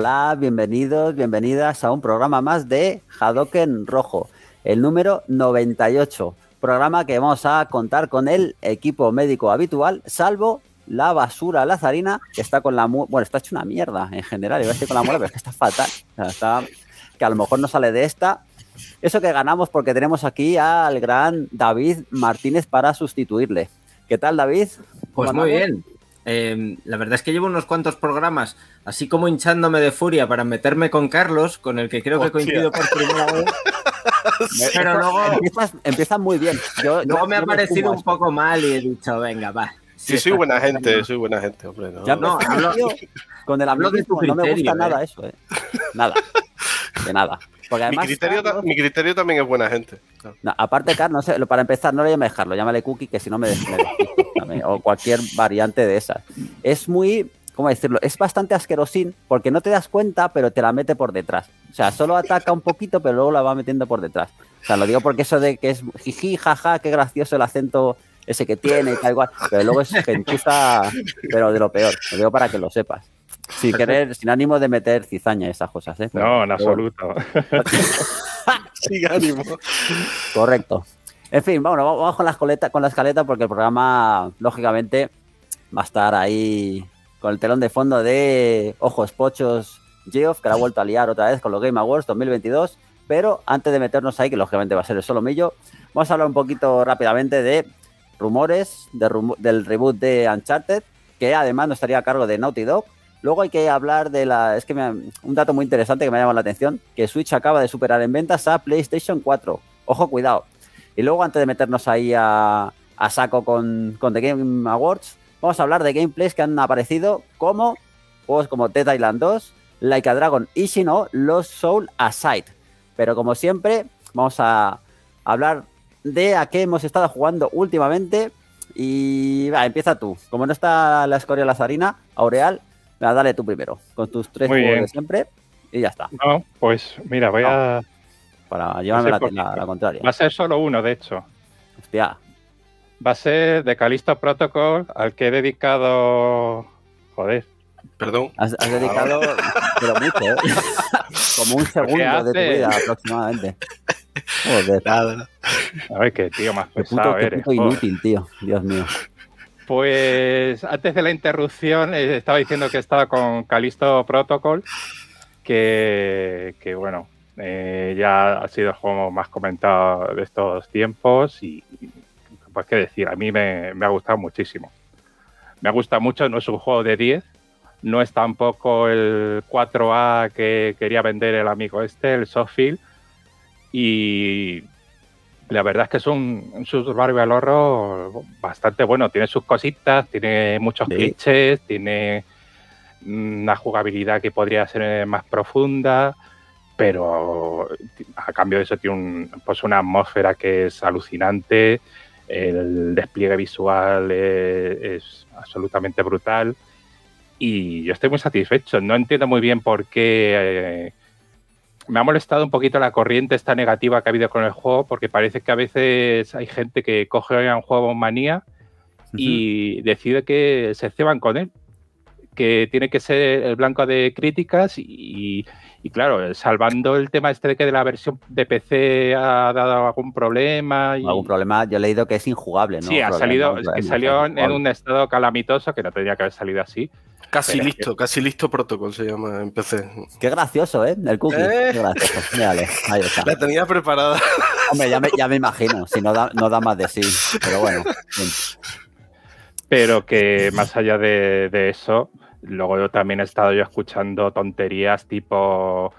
Hola, bienvenidos, bienvenidas a un programa más de Hadoken Rojo, el número 98. Programa que vamos a contar con el equipo médico habitual, salvo la basura lazarina, que está con la. bueno, está hecho una mierda en general, iba a con la muela, pero es que está fatal. que a lo mejor no sale de esta. Eso que ganamos porque tenemos aquí al gran David Martínez para sustituirle. ¿Qué tal, David? Pues muy bien. Em, la verdad es que llevo unos cuantos programas, así como hinchándome de furia para meterme con Carlos, con el que creo que coincido por primera vez. Pero luego. Empiezan muy bien. luego me ha parecido un poco mal y he dicho, venga, va. Sí, soy buena gente, soy buena gente, hombre. No, pues, con el hablo de tu no me gusta nada ¿eh? eso, ¿eh? Nada de nada. mi, criterio también es buena gente. aparte, Carlos, para empezar, no le a Carlos, llámale Cookie, que si no me, des, O cualquier variante de esas. Es muy, ¿cómo decirlo? Es bastante asquerosín porque no te das cuenta, pero te la mete por detrás. O sea, solo ataca un poquito, pero luego la va metiendo por detrás. O sea, lo digo porque eso de que es jiji, jaja, qué gracioso el acento ese que tiene y tal igual. Pero luego es gentuza, pero de lo peor. Lo digo para que lo sepas. Sin querer, sin ánimo de meter cizaña esas cosas, ¿eh? no, en absoluto. sin ánimo. Correcto. En fin, vamos con la, escaleta, con la escaleta porque el programa, lógicamente, va a estar ahí con el telón de fondo de Ojos Pochos Geoff, que la ha vuelto a liar otra vez con los Game Awards 2022. Pero antes de meternos ahí, que lógicamente va a ser el solomillo, vamos a hablar un poquito rápidamente de rumores del reboot de Uncharted, que además no estaría a cargo de Naughty Dog, Luego hay que hablar de la. Es que un dato muy interesante que me llama la atención: que Switch acaba de superar en ventas a PlayStation 4. Ojo, cuidado. Y luego, antes de meternos ahí a, a saco con, The Game Awards, vamos a hablar de gameplays que han aparecido como juegos como Dead Island 2, Like a Dragon y si no, Lost Soul Aside. Pero como siempre, vamos a hablar de a qué hemos estado jugando últimamente. Y empieza tú. Como no está la escoria lazarina, Aureal, dale tú primero, con tus tres Muy de siempre y ya está. No, pues mira, voy a. Para llevarme la la, la, contraria. Va a ser solo uno, de hecho. Hostia. Va a ser de Calisto Protocol, al que he dedicado. Joder. Perdón. Has, dedicado. pero mucho, ¿eh? Como un segundo de tu vida aproximadamente. Joder. A ver, qué tío más pesado qué qué Puto inútil, tío. Dios mío. Pues antes de la interrupción eh, estaba diciendo que estaba con Calisto Protocol, que, bueno, eh, ya ha sido el juego más comentado de estos tiempos y, pues qué decir, a mí me, ha gustado muchísimo. Me gusta mucho, no es un juego de 10, no es tampoco el 4A que quería vender el amigo este, el Softfield, y la verdad es que es un, un al horror bastante bueno. Tiene sus cositas, tiene muchos clichés, tiene una jugabilidad que podría ser eh, más profunda, pero a cambio de eso tiene pues una atmósfera que es alucinante, el despliegue visual e, es, absolutamente brutal y yo estoy muy satisfecho. No entiendo muy bien por qué eh, me ha molestado un poquito la corriente esta negativa que ha habido con el juego, porque parece que a veces hay gente que coge un juego manía y decide que se ceban con él, que tiene que ser el blanco de críticas y, y claro, salvando el tema este de que de la versión de PC ha dado algún problema. Y... Algún problema, yo he leído que es injugable, ¿no? Sí, ha salido, es que salió en un estado calamitoso que no tenía que haber salido así. Casi listo, casi listo protocolo se llama en PC. Qué gracioso, ¿eh? El cookie. Qué eh. gracioso. ahí está. La tenía preparada. Hombre, ya me, imagino, si no da, más de sí. Pero bueno. Pero que más allá de, de eso, Luego yo también he estado yo escuchando tonterías tipo,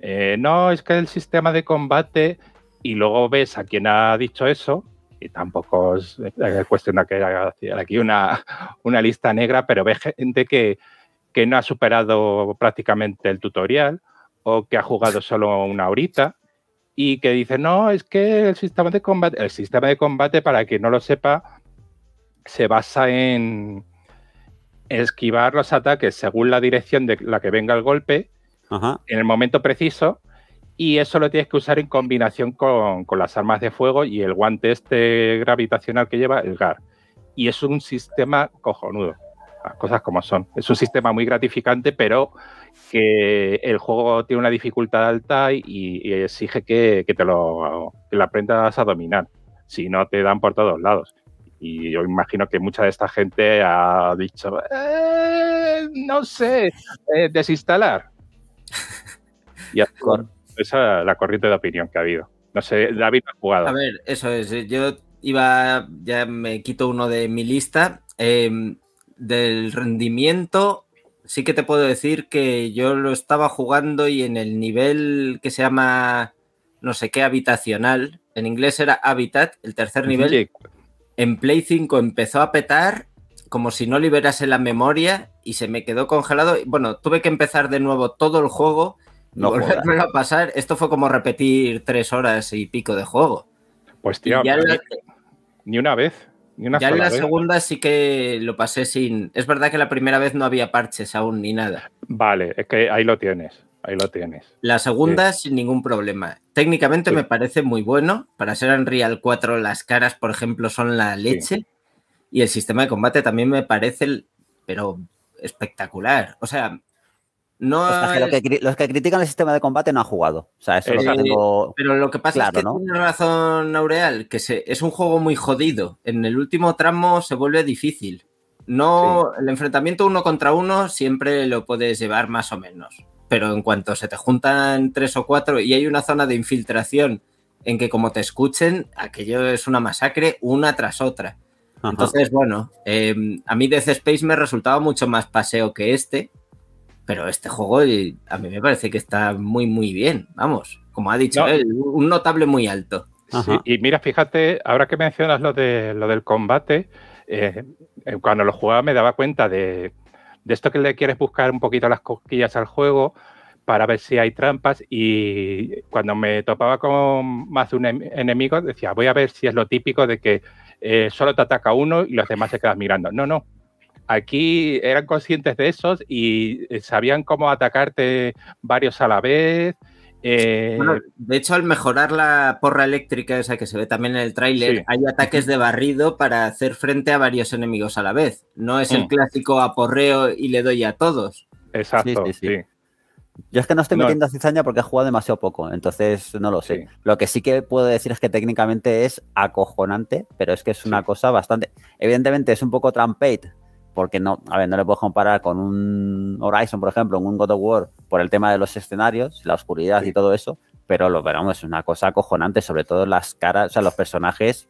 eh, no, es que el sistema de combate, y luego ves a quien ha dicho eso, y tampoco es eh, cuestión de que haya aquí una, lista negra, pero ves gente que, que no ha superado prácticamente el tutorial o que ha jugado solo una horita y que dice, no, es que el sistema de combate, el sistema de combate, para quien no lo sepa, se basa en, esquivar los ataques según la dirección de la que venga el golpe, en el momento preciso, y eso lo tienes que usar en combinación con, las armas de fuego y el guante este gravitacional que lleva, el GAR. Y es un sistema cojonudo, las cosas como son. Es un sistema muy gratificante, pero que el juego tiene una dificultad alta y, exige que, te lo aprendas a dominar, si no te dan por todos lados. Y yo imagino que mucha de esta gente ha dicho, eh, no sé, eh, desinstalar. y es esa la corriente de opinión que ha habido. No sé, David ha jugado. A ver, eso es. Eh, yo iba, ya me quito uno de mi lista. Em, del rendimiento, sí que te puedo decir que yo lo estaba jugando y en el nivel que se llama no sé qué habitacional, en inglés era Habitat, el tercer nivel en Play 5 empezó a petar como si no liberase la memoria y se me quedó congelado. Bueno, tuve que empezar de nuevo todo el juego, no a pasar. Esto fue como repetir tres horas y pico de juego. Pues tío, ni una vez. ya en la segunda sí que lo pasé sin... Es verdad que la primera vez no había parches aún ni nada. Vale, es que ahí lo tienes ahí la tienes. La segunda sin ningún problema. Técnicamente me parece muy bueno. Para ser Unreal 4 las caras, por ejemplo, son la leche. Y el sistema de combate también me parece, pero espectacular. O sea, no... los que critican el sistema de combate no han jugado. O sea, eso eh, Pero lo que pasa es que ¿no? tiene razón Aureal, que se, es un juego muy jodido. En el último tramo se vuelve difícil. No, el enfrentamiento uno contra uno siempre lo puedes llevar más o menos pero en cuanto se te juntan tres o cuatro y hay una zona de infiltración en que como te escuchen, aquello es una masacre una tras otra. Entonces, bueno, eh, a mí Death Space me resultaba mucho más paseo que este, pero este juego eh, a mí me parece que está muy, muy bien. Vamos, como ha dicho él, un notable muy alto. y mira, fíjate, ahora que mencionas lo, de, lo del combate, eh, cuando lo jugaba me daba cuenta de de esto que le quieres buscar un poquito las cosquillas al juego para ver si hay trampas y cuando me topaba con más de un em-, enemigo decía, voy a ver si es lo típico de que eh, solo te ataca uno y los demás se quedan mirando. No, no. Aquí eran conscientes de esos y eh, sabían cómo atacarte varios a la vez eh, de hecho, al mejorar la porra eléctrica, esa que se ve también en el tráiler, hay ataques de barrido para hacer frente a varios enemigos a la vez. No es el mm. clásico aporreo y le doy a todos. Exacto, sí. Yo es que no estoy metiendo a cizaña porque he jugado demasiado poco, entonces no lo sé. Lo que sí que puedo decir es que técnicamente es acojonante, pero es que es una cosa bastante. Evidentemente es un poco trampate porque no, a ver, no le puedo comparar con un Horizon, por ejemplo, en un God of War, por el tema de los escenarios, la oscuridad y todo eso, pero lo veramos, es una cosa acojonante, sobre todo las caras, o sea, los personajes.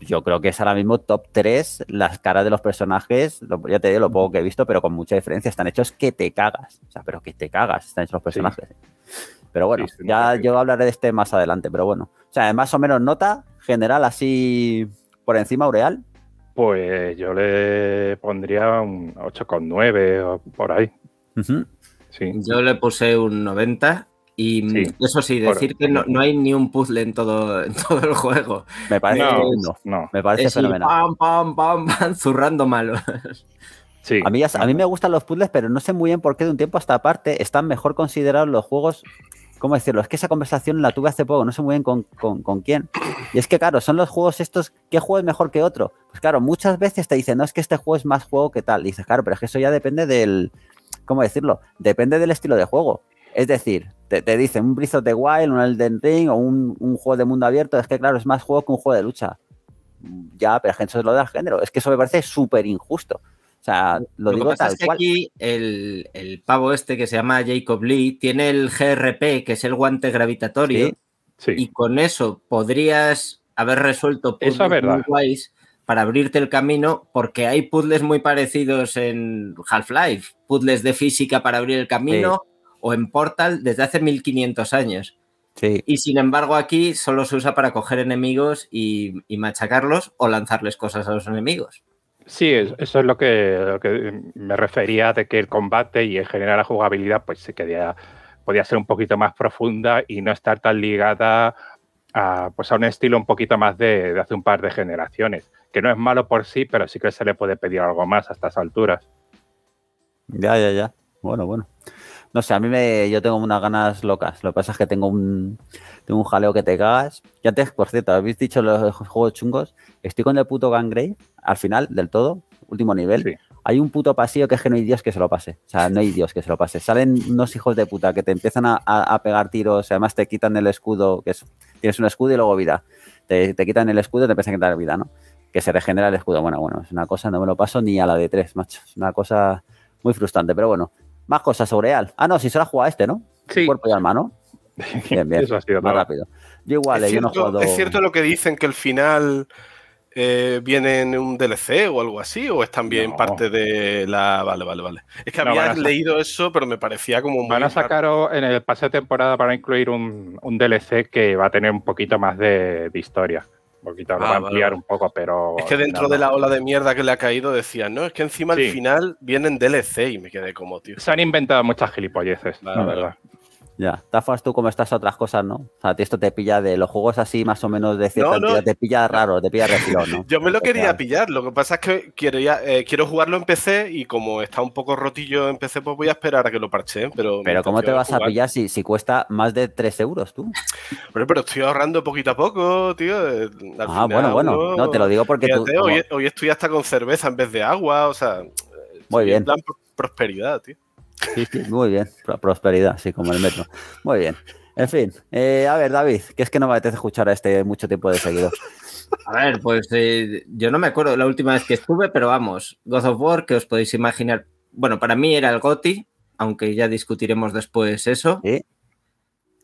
Yo creo que es ahora mismo top 3 las caras de los personajes, ya te digo lo poco que he visto, pero con mucha diferencia, están hechos que te cagas, o sea, pero que te cagas, están hechos los personajes. Pero bueno, ya yo hablaré de este más adelante, pero bueno, o sea, más o menos nota general así por encima, Aureal, pues yo le pondría un 8,9 o por ahí. Yo le puse un 90 y mm, eso sí, decir que no, hay ni un puzzle en todo, todo el juego. Me parece, no, no, Me parece es fenomenal. Pam, pam, pam, zurrando malos. Sí. A mí, a mí me gustan los puzzles, pero no sé muy bien por qué de un tiempo hasta aparte parte están mejor considerados los juegos ¿cómo decirlo? Es que esa conversación la tuve hace poco, no sé muy bien con, con, con, quién. Y es que, claro, son los juegos estos, ¿qué juego es mejor que otro? Pues claro, muchas veces te dicen, no, es que este juego es más juego que tal. Y dices, claro, pero es que eso ya depende del, ¿cómo decirlo? Depende del estilo de juego. Es decir, te, te dicen un Breath of the Wild, un Elden Ring o un, un, juego de mundo abierto, es que claro, es más juego que un juego de lucha. Ya, pero es que eso es lo del género. Es que eso me parece súper injusto. O sea, lo, que pasa es que aquí el, pavo este que se llama Jacob Lee tiene el GRP, que es el guante gravitatorio, y con eso podrías haber resuelto puzzles para abrirte el camino, porque hay puzzles muy parecidos en Half-Life, puzzles de física para abrir el camino, o en Portal desde hace 1500 años. Y sin embargo aquí solo se usa para coger enemigos y machacarlos o lanzarles cosas a los enemigos. Sí, eso es lo que, eh, me refería de que el combate y en general la jugabilidad pues se quería, podía ser un poquito más profunda y no estar tan ligada a, pues, a un estilo un poquito más de, de, hace un par de generaciones, que no es malo por sí, pero sí que se le puede pedir algo más a estas alturas. Ya, ya, ya. Bueno, bueno. No sé, a mí me, yo tengo unas ganas locas. Lo que pasa es que tengo un, tengo un jaleo que te cagas. Y antes, por cierto, habéis dicho los juegos chungos. Estoy con el puto Gangrey al final del todo, último nivel. Hay un puto pasillo que es que no hay Dios que se lo pase. O sea, no hay Dios que se lo pase. Salen unos hijos de puta que te empiezan a, pegar tiros. Además, te quitan el escudo, que es, tienes un escudo y luego vida. Te, te quitan el escudo y te empiezan a quitar vida, ¿no? Que se regenera el escudo. Bueno, bueno, es una cosa, no me lo paso ni a la de tres, macho. Es una cosa muy frustrante, pero bueno, más cosas sobre Al. Ah, no, si se la juega este, ¿no? Sí. Cuerpo y alma, ¿no? Bien, bien. Eso ha sido más rápido. Yo igual, ¿Es, eh, cierto, es cierto lo que dicen que el final eh, viene en un DLC o algo así, o es también parte de la. Vale, vale, vale. Es que había leído eso, pero me parecía como un. Van a sacar en el pase de temporada para incluir un, DLC que va a tener un poquito más de historia poquito, ah, lo ampliar un poco, pero. Es que dentro de la ola de mierda que le ha caído decían, no, es que encima al final vienen DLC y me quedé como, tío. Se han inventado muchas gilipolleces, la verdad. Ya, Tafas, tú como estás otras cosas, ¿no? O sea, a ti esto te pilla de los juegos así, más o menos de cierta te pilla raro, te pilla refilón, ¿no? Yo me lo quería pillar, lo que pasa es que quiero, eh, quiero jugarlo en PC y como está un poco rotillo en PC, pues voy a esperar a que lo parche, ¿eh? pero... Pero ¿cómo te vas a, pillar si, si, cuesta más de 3 euros tú? Pero, pero estoy ahorrando poquito a poco, tío. Eh, ah, bueno, bueno, no, te lo digo porque tú... Hoy, hoy, estoy hasta con cerveza en vez de agua, o sea... Muy bien. En plan prosperidad, tío. Sí, muy bien. Prosperidad, así como el metro. Muy bien. En fin, eh, a ver, David, que es que no me apetece escuchar a este mucho tiempo de seguido. A ver, pues eh, yo no me acuerdo la última vez que estuve, pero vamos, God of War, que os podéis imaginar. Bueno, para mí era el GOTI, aunque ya discutiremos después eso.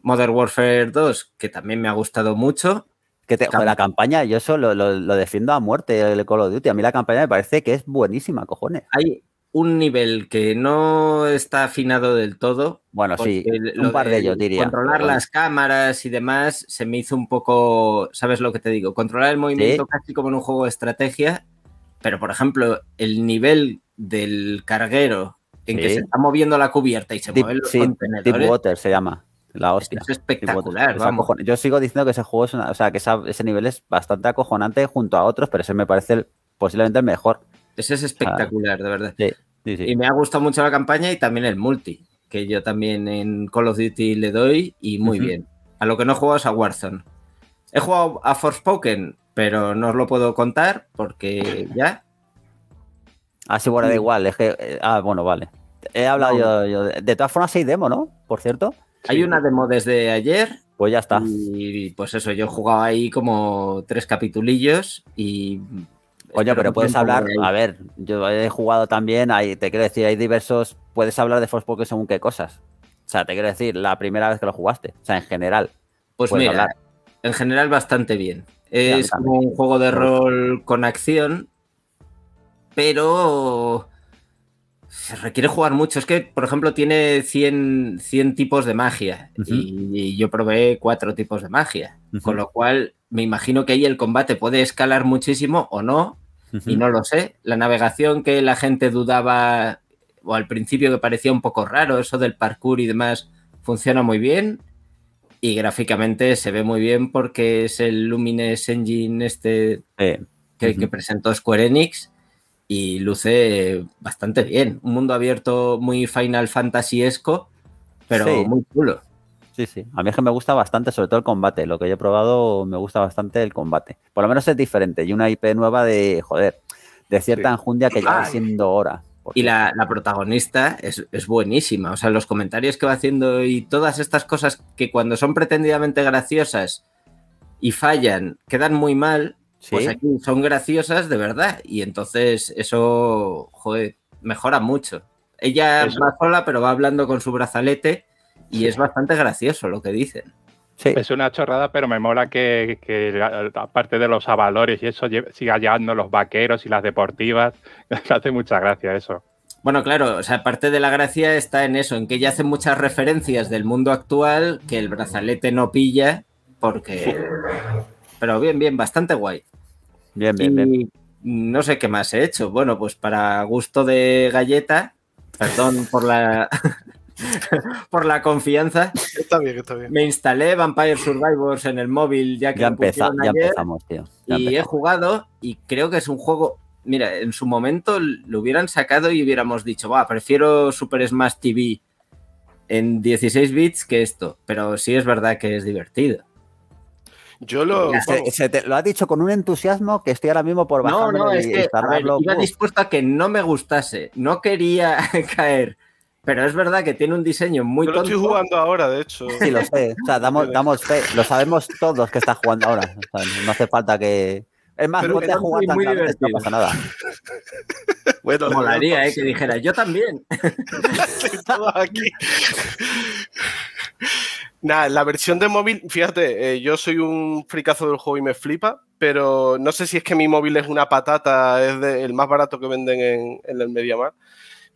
Modern Warfare 2, que también me ha gustado mucho. Que la campaña, yo eso lo, defiendo a muerte, el Call of Duty. A mí la campaña me parece que es buenísima, cojones. Hay, un nivel que no está afinado del todo. Bueno, sí, un par de, ellos diría. Controlar las cámaras y demás se me hizo un poco, ¿sabes lo que te digo? Controlar el movimiento casi como en un juego de estrategia, pero por ejemplo, el nivel del carguero en que se está moviendo la cubierta y se mueve el sí, Water se llama. La hostia. Es espectacular. Yo sigo diciendo que ese juego es una, o sea, que ese nivel es bastante acojonante junto a otros, pero ese me parece posiblemente el mejor ese es ah, espectacular, de verdad. Y me ha gustado mucho la campaña y también el multi, que yo también en Call of Duty le doy y muy bien. A lo que no he jugado es a Warzone. He jugado a Forspoken, pero no os lo puedo contar porque ya. Ah, sí, bueno, da igual. Es eh, Ah, bueno, vale. He hablado yo, De todas formas, hay demo, ¿no? Por cierto. Hay una demo desde ayer pues ya está. Y pues eso, yo he jugado ahí como tres capitulillos y Oye, pero puedes hablar, a ver, yo he jugado también, te quiero decir, hay diversos, puedes hablar de Forspoken según qué cosas. O sea, te quiero decir, la primera vez que lo jugaste, o sea, en general. Pues mira, en general bastante bien. Es como un juego de rol con acción, pero se requiere jugar mucho. Es que, por ejemplo, tiene 100, 100 tipos de magia y, yo probé cuatro tipos de magia, con lo cual me imagino que ahí el combate puede escalar muchísimo o no, y no lo sé. La navegación que la gente dudaba o al principio que parecía un poco raro, eso del parkour y demás, funciona muy bien y gráficamente se ve muy bien porque es el Lumines Engine este que, presentó Square Enix y luce bastante bien. Un mundo abierto muy Final fantasy pero muy chulo. Sí, sí. A mí es que me gusta bastante, sobre todo el combate. Lo que yo he probado me gusta bastante el combate. Por lo menos es diferente. Y una IP nueva de, joder, de cierta enjundia que lleva siendo hora. Y la, protagonista es, buenísima. O sea, los comentarios que va haciendo y todas estas cosas que cuando son pretendidamente graciosas y fallan, quedan muy mal, pues aquí son graciosas de verdad. Y entonces eso, joder, mejora mucho. Ella va sola, pero va hablando con su brazalete y es bastante gracioso lo que dicen. Sí. Es una chorrada, pero me mola que, aparte de los avalores y eso, siga llevando los vaqueros y las deportivas. hace mucha gracia eso. Bueno, claro, o sea, parte de la gracia está en eso, en que ya hace muchas referencias del mundo actual que el brazalete no pilla, porque. Pero bien, bien, bastante guay. Bien, bien, bien. No sé qué más he hecho. Bueno, pues para gusto de galleta, perdón por la. por la confianza. Me instalé Vampire Survivors en el móvil ya que empezamos, y he jugado y creo que es un juego. Mira, en su momento lo hubieran sacado y hubiéramos dicho, va, prefiero Super Smash TV en 16 bits que esto, pero sí es verdad que es divertido. Yo lo. ha lo dicho con un entusiasmo que estoy ahora mismo por bajarme No, no, y, es que, Estaba dispuesto a que no me gustase. No quería caer pero es verdad que tiene un diseño muy Yo lo estoy jugando ahora, de hecho. Sí, lo sé. O sea, damos, damos fe. Lo sabemos todos que está jugando ahora. no hace falta que. Es más, no te jugado tan no pasa nada. bueno, Molaría, eh, que dijera, yo también. aquí. Nada, la versión de móvil, fíjate, eh, yo soy un fricazo del juego y me flipa, pero no sé si es que mi móvil es una patata, es el más barato que venden en, en el Mar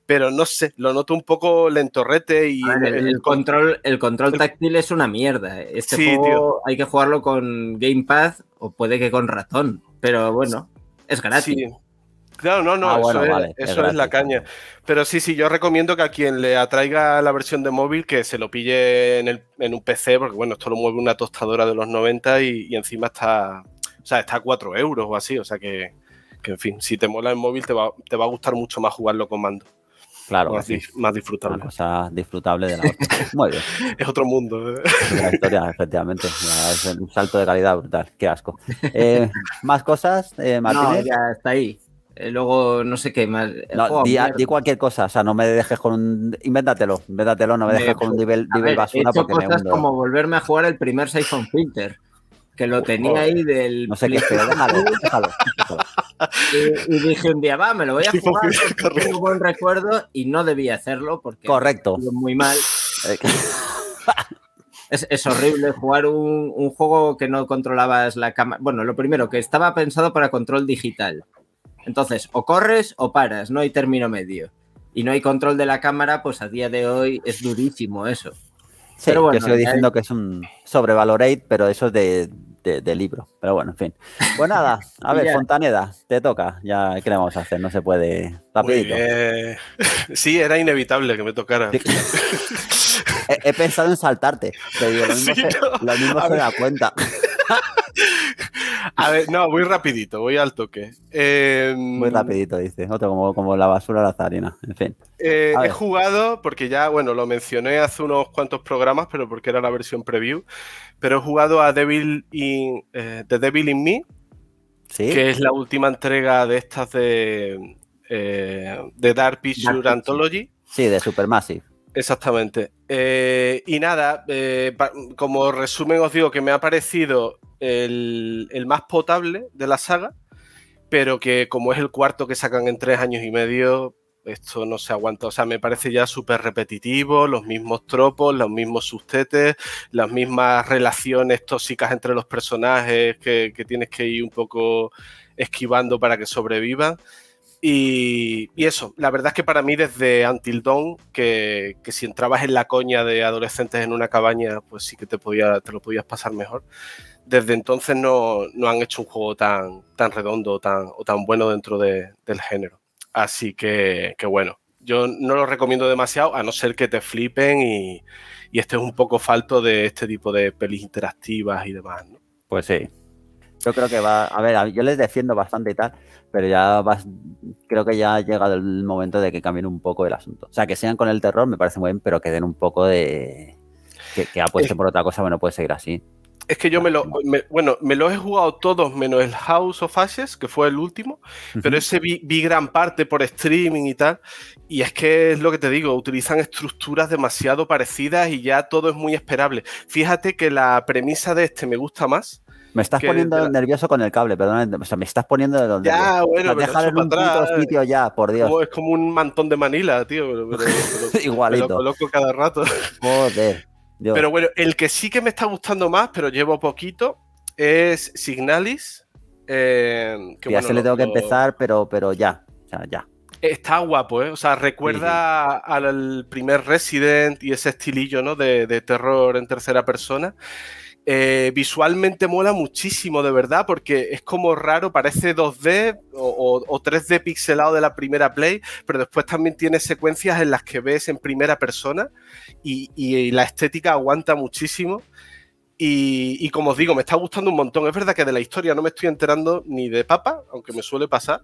pero no sé, lo noto un poco lentorrete y... Ah, el, control, el control táctil es una mierda. Este juego hay que jugarlo con Gamepad o puede que con ratón, pero bueno, es gratis. Claro, no, no, ah, eso, es, la caña. Pero sí, sí, yo recomiendo que a quien le atraiga la versión de móvil que se lo pille en, el, en un PC, porque bueno, esto lo mueve una tostadora de los 90 y, encima está, o sea, está a 4 euros o así, o sea que, que en fin, si te mola el móvil te te va a gustar mucho más jugarlo con mando. Claro, más, disfrutable. Una cosa disfrutable de la otra. Muy bien. es otro mundo. ¿eh? historia, efectivamente. Es un salto de calidad brutal. Qué asco. Eh, ¿Más cosas, eh, Martínez? No, ya está ahí. Eh, luego, no sé qué más. di, cualquier cosa, o sea, no me dejes con un. Invéntatelo, invéntatelo, no me dejes con un nivel, nivel basura. porque hecho porque cosas como volverme a jugar el primer Siphon Filter que lo tenía ahí del. No sé qué, déjalo. Y, dije un día, va, me lo voy a jugar, un buen recuerdo y no debía hacerlo porque. Correcto. Muy mal. Eh, es, horrible jugar un, un, juego que no controlabas la cámara. Bueno, lo primero, que estaba pensado para control digital. Entonces, o corres o paras, no hay término medio. Y no hay control de la cámara, pues a día de hoy es durísimo eso. Sí, yo sigo eh, diciendo que es un sobrevalorate, pero eso es de, libro. Pero bueno, en fin. Pues nada, a ver, Fontaneda, te toca. Ya, ¿qué le vamos a hacer? No se puede. Rapidito. sí, era inevitable que me tocara. he, pensado en saltarte. Pero lo mismo se da cuenta. a ver, no, voy rapidito, voy al toque. Muy em, rapidito, dice. Otro como, como la basura a la zarina, en fin. Eh, he jugado, porque ya, bueno, lo mencioné hace unos cuantos programas, pero porque era la versión preview, pero he jugado a Devil in, eh, The Devil in Me, que es la última entrega de estas de, eh, de Dark Picture Anthology. Sí, de Supermassive. Exactamente. Eh, y nada, eh, como resumen os digo que me ha parecido el, más potable de la saga, pero que como es el cuarto que sacan en tres años y medio, esto no se aguanta. O sea, me parece ya súper repetitivo, los mismos tropos, los mismos sustetes, las mismas relaciones tóxicas entre los personajes que, que tienes que ir un poco esquivando para que sobrevivan. Y, eso, la verdad es que para mí desde Until Dawn, que, si entrabas en la coña de adolescentes en una cabaña, pues sí que te, podía, te lo podías pasar mejor. Desde entonces no, han hecho un juego tan, redondo o tan bueno dentro del género. Así que, bueno, yo no lo recomiendo demasiado, a no ser que te flipen y, estés un poco falto de este tipo de pelis interactivas y demás. Pues sí, yo creo que va, a ver, yo les defiendo bastante y tal, pero ya vas, creo que ya ha llegado el momento de que cambien un poco el asunto. O sea, que sean con el terror me parece muy bien, pero que den un poco de... Que, apuesten por otra cosa, bueno, puede seguir así. Es que yo me lo, bueno, me lo he jugado todos menos el House of Ashes, que fue el último, pero ese vi, gran parte por streaming y tal, y es que es lo que te digo, utilizan estructuras demasiado parecidas y ya todo es muy esperable. Fíjate que la premisa de este me gusta más, me estás poniendo nervioso con el cable, perdón. O sea, me estás poniendo de donde. Ya, bueno, Dejar en un sitio ya, por Dios. es como un mantón de Manila, tío. Igualito. lo coloco cada rato. Joder. Pero bueno, el que sí que me está gustando más, pero llevo poquito, es Signalis. Eh, que, ya se le tengo que empezar, pero, pero ya. ya. Está guapo, ¿eh? O sea, recuerda al primer Resident y ese estilillo, ¿no? de terror en tercera persona. Eh, visualmente mola muchísimo, de verdad, porque es como raro, parece 2D o, 3D pixelado de la primera Play, pero después también tiene secuencias en las que ves en primera persona y, la estética aguanta muchísimo. Y, y, como os digo, me está gustando un montón. Es verdad que de la historia no me estoy enterando ni de papa, aunque me suele pasar.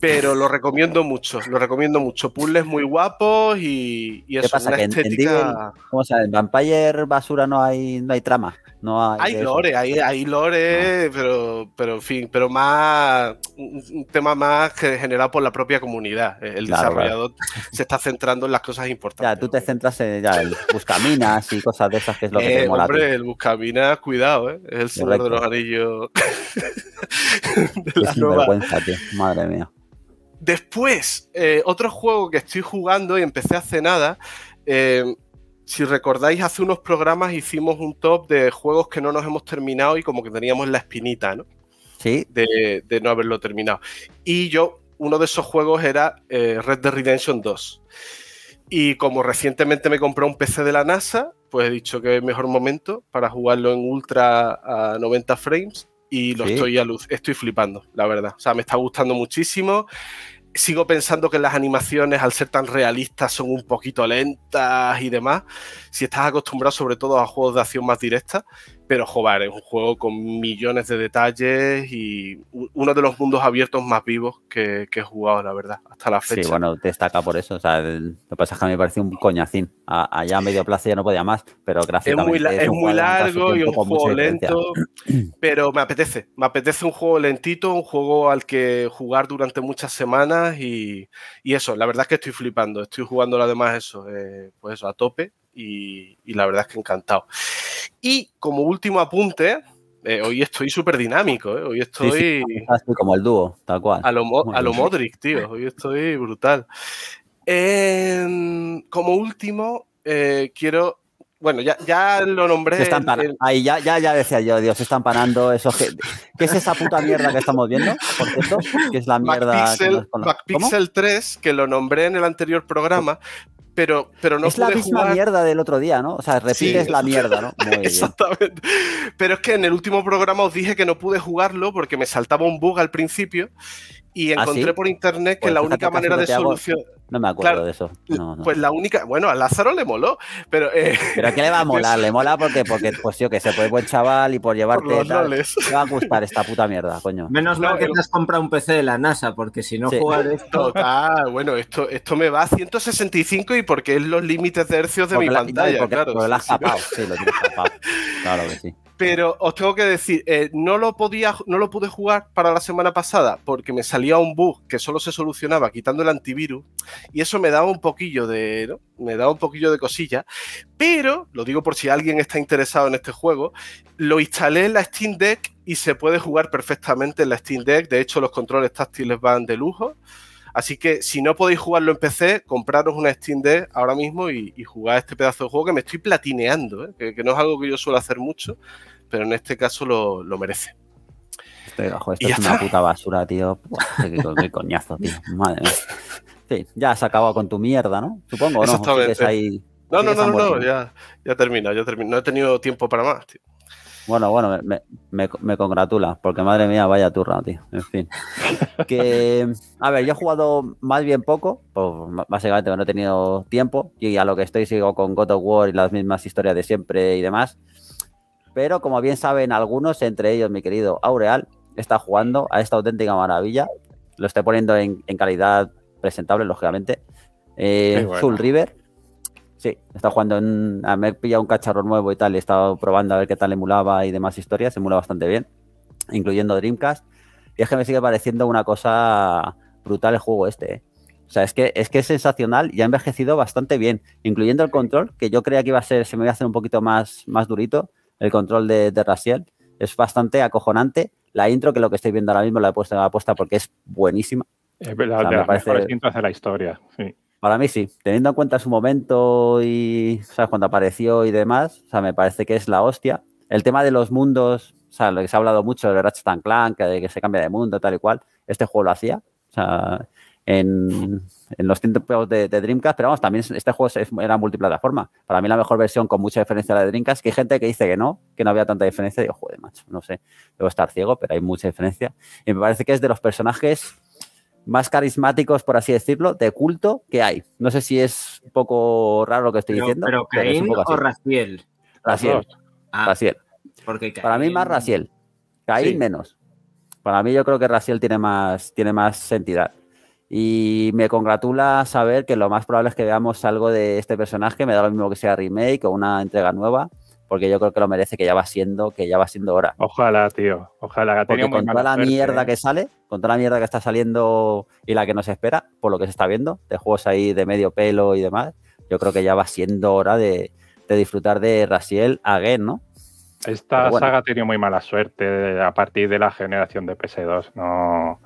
Pero lo recomiendo mucho, lo recomiendo mucho. Puzzles muy guapos y, y eso, Una estética... En, se llama? Vampire Basura no hay, no hay trama. No hay, hay lore, hay, lore, ah. pero, pero en fin, pero más un tema más que generado por la propia comunidad. El desarrollador se está centrando en las cosas importantes. Ya, tú te centras en ya, el buscaminas y cosas de esas que es lo que te eh, mola. Hombre, el buscaminas, cuidado, ¿eh? es el señor de los anillos. de la nueva. Madre mía. Después, eh, otro juego que estoy jugando y empecé hace nada. Eh, si recordáis, hace unos programas hicimos un top de juegos que no nos hemos terminado y como que teníamos la espinita, ¿no? Sí. De, no haberlo terminado. Y yo, uno de esos juegos era eh, Red Dead Redemption 2. Y como recientemente me compré un PC de la NASA, pues he dicho que es mejor momento para jugarlo en ultra a 90 frames y lo estoy a luz, estoy flipando, la verdad. O sea, me está gustando muchísimo. Sigo pensando que las animaciones, al ser tan realistas, son un poquito lentas y demás. Si estás acostumbrado sobre todo a juegos de acción más directas pero joder es un juego con millones de detalles y uno de los mundos abiertos más vivos que, he jugado, la verdad, hasta la fecha. Sí, bueno, destaca por eso. O sea, lo que pasa es que a mí me pareció un coñacín. allá a medio plazo ya no podía más, pero gracias es muy, es muy largo y un juego lento, pero me apetece. Me apetece un juego lentito, un juego al que jugar durante muchas semanas y, y eso, la verdad es que estoy flipando. Estoy jugando además eso, eh, pues eso, a tope y, la verdad es que encantado. Y como último apunte, eh, hoy estoy súper dinámico, eh, hoy estoy... Ah, como el dúo, tal cual. A lo, Modric, tío, hoy estoy brutal. Em, como último, eh, quiero... Bueno, ya, lo nombré. Ahí ya, ya, ya decía yo, Dios, se están parando esos... ¿Qué es esa puta mierda que estamos viendo, por es la mierda? MacPixel, que 3, que lo nombré en el anterior programa, pero, pero no es la misma mierda del otro día, ¿no? O sea, repites la mierda, ¿no? Exactamente. Pero es que en el último programa os dije que no pude jugarlo porque me saltaba un bug al principio y ¿Ah, encontré por internet que la única manera de solución... No me acuerdo de eso. Pues la única. Bueno, a Lázaro le moló, pero. Eh... Pero ¿qué le va a molar? Le mola porque, porque pues yo que se puede buen chaval y por llevarte. tal, te va a gustar esta puta mierda, coño. Menos mal no, que te has comprado un PC de la NASA, porque si no jugar esto. Total, bueno, esto, esto me va a 165 y porque es los límites de hercios de mi pantalla. Porque, claro, porque lo has capado, sí, lo tienes tapado. Claro que sí. Pero os tengo que decir, eh, no, lo podía, no lo pude jugar para la semana pasada porque me salía un bug que solo se solucionaba quitando el antivirus y eso me daba un poquillo de, me un poquillo de cosilla. Pero, lo digo por si alguien está interesado en este juego, lo instalé en la Steam Deck y se puede jugar perfectamente en la Steam Deck. De hecho, los controles táctiles van de lujo. Así que si no podéis jugarlo en PC, compraros una Steam Deck ahora mismo y, jugar este pedazo de juego que me estoy platineando, ¿eh? que, no es algo que yo suelo hacer mucho, pero en este caso lo, lo merece. Este esto es una puta basura, tío. Qué, coñazo, tío. Madre mía. Sí, ya has acabado con tu mierda, ¿no? Supongo, ¿no? no, no, no, ya, ya termina, ya termina. No he tenido tiempo para más, tío. Bueno, bueno, me, congratula, porque madre mía, vaya turra, tío. En fin. que, a ver, yo he jugado más bien poco, pues básicamente no he tenido tiempo, y a lo que estoy sigo con God of War y las mismas historias de siempre y demás. Pero como bien saben algunos, entre ellos mi querido Aureal, está jugando a esta auténtica maravilla. Lo estoy poniendo en, calidad presentable, lógicamente. Eh, River. Sí, está jugando en. A me he pillado un cacharro nuevo y tal. He estado probando a ver qué tal emulaba y demás historias. Emula bastante bien, incluyendo Dreamcast. Y es que me sigue pareciendo una cosa brutal el juego este. Eh. O sea, es que, es que es sensacional y ha envejecido bastante bien, incluyendo el control, que yo creía que iba a ser, se me iba a hacer un poquito más, más durito, el control de, de Es bastante acojonante. La intro, que lo que estoy viendo ahora mismo, la he puesto en la apuesta porque es buenísima. Es verdad, de la historia. Para mí sí, teniendo en cuenta su momento y cuando apareció y demás, o sea, me parece que es la hostia. El tema de los mundos, o sea, lo que se ha hablado mucho de Ratchet Clank, que, que se cambia de mundo, tal y cual, este juego lo hacía. O sea, en, los tiempos de, Dreamcast, pero vamos, también este juego era multiplataforma. Para mí la mejor versión con mucha diferencia De la de Dreamcast, que hay gente que dice que no, que no había tanta diferencia. Digo, joder, macho, no sé, debo estar ciego, pero hay mucha diferencia. Y me parece que es de los personajes más carismáticos, por así decirlo, de culto que hay. No sé si es un poco raro lo que estoy diciendo. ¿Pero Caín o Raciel? Raciel. Ah, porque Para mí más Raciel. Caín menos. Para mí yo creo que Raciel tiene más, tiene más entidad. Y me congratula saber que lo más probable es que veamos algo de este personaje. Me da lo mismo que sea remake o una entrega nueva, porque yo creo que lo merece, que ya va siendo, que ya va siendo hora. Ojalá, tío. Ojalá. Porque con toda la mierda ¿eh? que sale, con toda la mierda que está saliendo y la que nos espera, por lo que se está viendo, de juegos ahí de medio pelo y demás, yo creo que ya va siendo hora de, disfrutar de Raciel again, ¿no? Esta saga ha tenido muy mala suerte a partir de la generación de PS2. No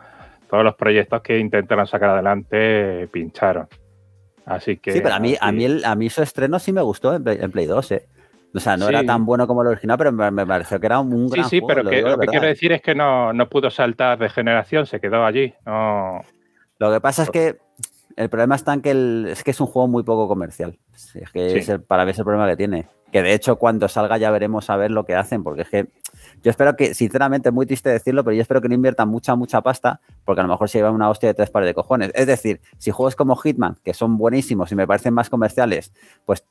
todos los proyectos que intentaron sacar adelante pincharon. Así que. Sí, pero a mí, a mí, a mí su estreno sí me gustó en Play, 2, ¿eh? O sea, no era tan bueno como el original, pero me, pareció que era un gran. Sí, sí, pero lo, que, quiero decir es que no, pudo saltar de generación, se quedó allí. Lo que pasa es que el problema está en que es que es un juego muy poco comercial. Es que para mí es el problema que tiene. Que de hecho, cuando salga ya veremos a ver lo que hacen, porque es que yo espero que, sinceramente, es muy triste decirlo, pero yo espero que no inviertan mucha, mucha pasta, porque a lo mejor se lleva una hostia de tres pares de cojones. Es decir, si juegos como Hitman, que son buenísimos y me parecen más comerciales, pues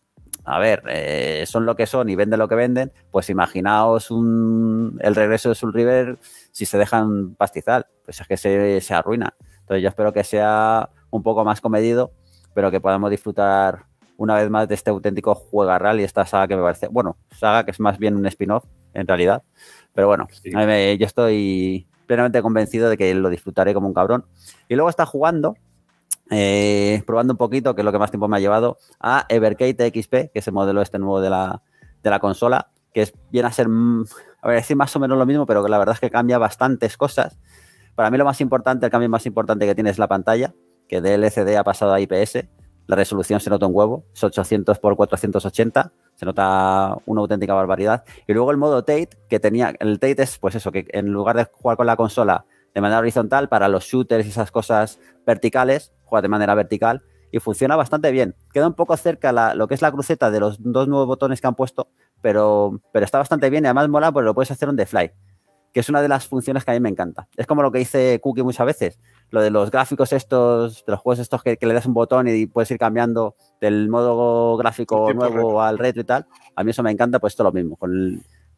a ver, eh, son lo que son y venden lo que venden, pues imaginaos el regreso de Soul River si se dejan pastizal, pues es que se, se, arruina. Entonces yo espero que sea un poco más comedido, pero que podamos disfrutar una vez más de este auténtico juegarral y esta saga que me parece, bueno, saga que es más bien un spin-off en realidad. Pero bueno, yo estoy plenamente convencido de que lo disfrutaré como un cabrón. Y luego está jugando, eh, probando un poquito, que es lo que más tiempo me ha llevado, a Evercade XP, que es el modelo este nuevo de la, de la consola, que es, viene a ser, mm, a ver, decir más o menos lo mismo, pero que la verdad es que cambia bastantes cosas. Para mí lo más importante, el cambio más importante que tiene es la pantalla, que de LCD ha pasado a IPS. La resolución se nota un huevo, es 800 x 480 se nota una auténtica barbaridad. Y luego el modo Tate, que tenía. El Tate es, pues eso, que en lugar de jugar con la consola de manera horizontal, para los shooters y esas cosas verticales, juega de manera vertical y funciona bastante bien. Queda un poco cerca lo que es la cruceta de los dos nuevos botones que han puesto, pero, pero está bastante bien y además mola porque lo puedes hacer un the fly, que es una de las funciones que a mí me encanta. Es como lo que dice Cookie muchas veces lo de los gráficos estos, de los juegos estos que, le das un botón y puedes ir cambiando del modo gráfico nuevo al retro y tal, a mí eso me encanta, pues esto lo mismo, con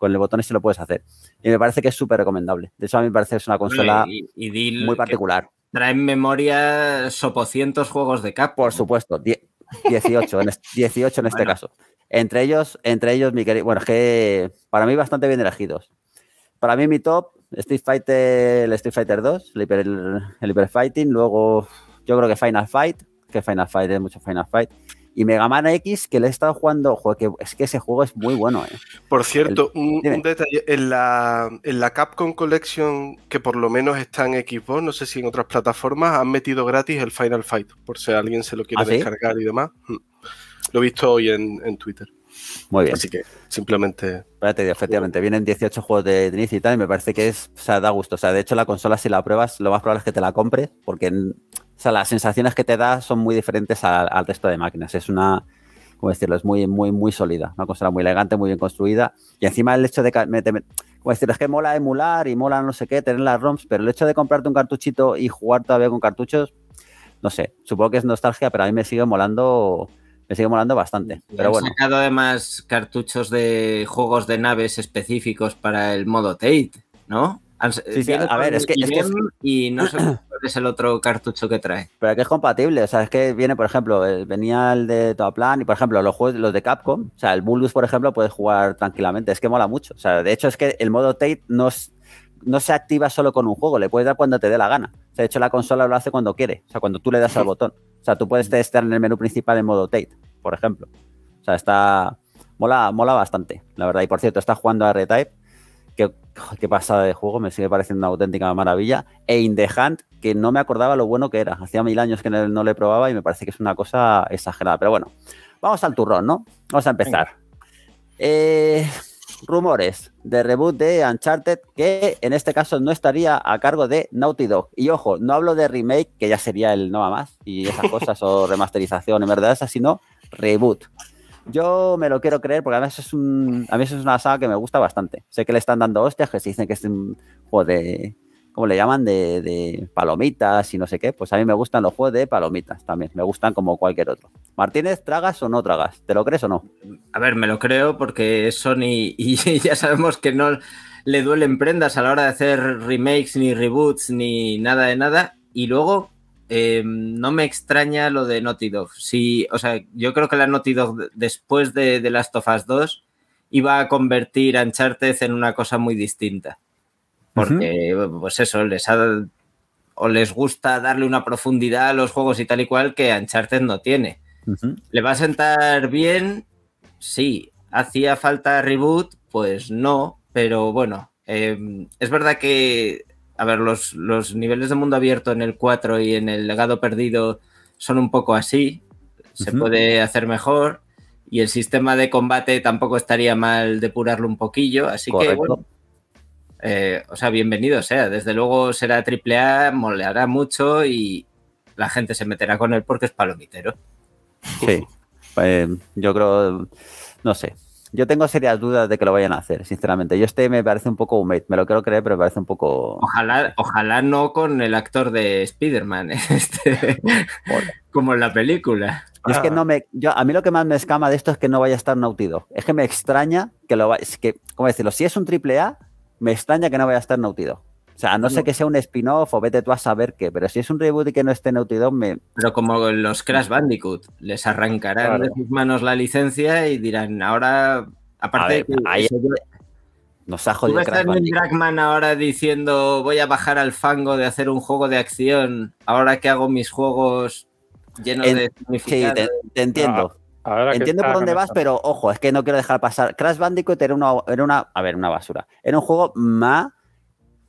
el, botón este lo puedes hacer. Y me parece que es súper recomendable. De hecho, a mí me parece que es una consola muy particular. Trae en memoria sopocientos juegos de cap. Por supuesto, 18 en, 18 en este caso. Entre ellos, entre ellos, mi querido, bueno, es que para mí bastante bien elegidos. Para mí mi top Street Fighter, el Street Fighter 2, el Hyper, Fighting, luego yo creo que Final Fight, que Final Fight es mucho Final Fight. Y Mega Man X, que le he estado jugando, joder, que es que ese juego es muy bueno. Eh. Por cierto, un, detalle, en la, Capcom Collection, que por lo menos está en Xbox, no sé si en otras plataformas, han metido gratis el Final Fight, por si alguien se lo quiere ¿Ah, descargar y demás. Mm. Lo he visto hoy en Twitter. Muy bien. Así que simplemente. Espérate, eh, efectivamente, vienen 18 juegos de Trinity y tal, y me parece que es, o sea, da gusto. O sea, de hecho, la consola, si la pruebas, lo más probable es que te la compres, porque mm, o sea, las sensaciones que te da son muy diferentes al, resto de máquinas. Es una, ¿cómo decirlo? Es muy, muy, muy sólida. Una consola muy elegante, muy bien construida. Y encima el hecho de que, como es que mola emular y mola no sé qué, tener las ROMs, pero el hecho de comprarte un cartuchito y jugar todavía con cartuchos, no sé, supongo que es nostalgia, pero a mí me sigue molando me sigue molando bastante. pero pero han sacado además cartuchos de juegos de naves específicos para el modo Tate, ¿no? a ver, es que, es Y no es el otro cartucho que trae. Pero que es compatible, o sea, es que viene, por ejemplo, venía el de Toaplan y, por ejemplo, los juegos los de Capcom, o sea, el Bulbus, por ejemplo, puedes jugar tranquilamente, es que mola mucho. O sea, de hecho, es que el modo Tate no no se activa solo con un juego, le puedes dar cuando te dé la gana. O sea, de hecho, la consola lo hace cuando quiere, o sea, cuando tú le das al botón. O sea, tú puedes testear en el menú principal en modo Tate, por ejemplo. O sea, está. Mola, mola bastante, la verdad. Y por cierto, está jugando a R-Type. Qué, pasada de juego, me sigue pareciendo una auténtica maravilla. E In The que no me acordaba lo bueno que era. Hacía mil años que no le probaba y me parece que es una cosa exagerada. Pero bueno, vamos al turrón, ¿no? Vamos a empezar. Eh, rumores de reboot de Uncharted que en este caso no estaría a cargo de Naughty Dog. Y ojo, no hablo de remake, que ya sería el no a más y esas cosas o remasterización, en verdad es así, no, reboot. Yo me lo quiero creer porque es un, a mí es una saga que me gusta bastante. Sé que le están dando hostias, que se dicen que es un juego de ¿cómo le llaman? De, palomitas y no sé qué. Pues a mí me gustan los juegos de palomitas también. Me gustan como cualquier otro. Martínez, ¿tragas o no tragas? ¿Te lo crees o no? A ver, me lo creo porque Sony y ya sabemos que no le duelen prendas a la hora de hacer remakes ni reboots ni nada de nada. Y luego em, no me extraña lo de Naughty Dog. Sí, o sea, yo creo que la Naughty Dog después de, de Last of Us 2 iba a convertir a Uncharted en una cosa muy distinta porque, pues eso, les ha, o les gusta darle una profundidad a los juegos y tal y cual que Uncharted no tiene. ¿Le va a sentar bien? Sí. ¿Hacía falta reboot? Pues no, pero bueno, em, es verdad que, a ver, los, niveles de mundo abierto en el 4 y en el legado perdido son un poco así, se puede hacer mejor y el sistema de combate tampoco estaría mal depurarlo un poquillo, así que eh, o sea, bienvenido sea. Desde luego será triple A, moleará mucho y la gente se meterá con él porque es palomitero. Sí, pues, yo creo, no sé. Yo tengo serias dudas de que lo vayan a hacer, sinceramente. Yo este me parece un poco un me lo quiero creer, pero me parece un poco... Ojalá, ojalá no con el actor de Spider-Man, este, como en la película. es que no me, yo, a mí lo que más me escama de esto es que no vaya a estar nautido. Es que me extraña que lo vaya... Es que, ¿Cómo decirlo? Si es un triple me extraña que no vaya a estar nautido. O sea, no, sé que sea un spin-off o vete tú a saber qué, pero si es un reboot y que no esté nautido, me... Pero como los Crash Bandicoot, les arrancarán de sus manos la licencia y dirán, ahora, aparte... Ver, que ahí... Nos ha jodido. Dragman ahora diciendo voy a bajar al fango de hacer un juego de acción ahora que hago mis juegos llenos de Sí, te, entiendo. Ah. Entiendo por dónde vas, pero ojo, es que no quiero dejar pasar. Crash Bandicoot era una, era una, a ver, una basura. Era un juego más, o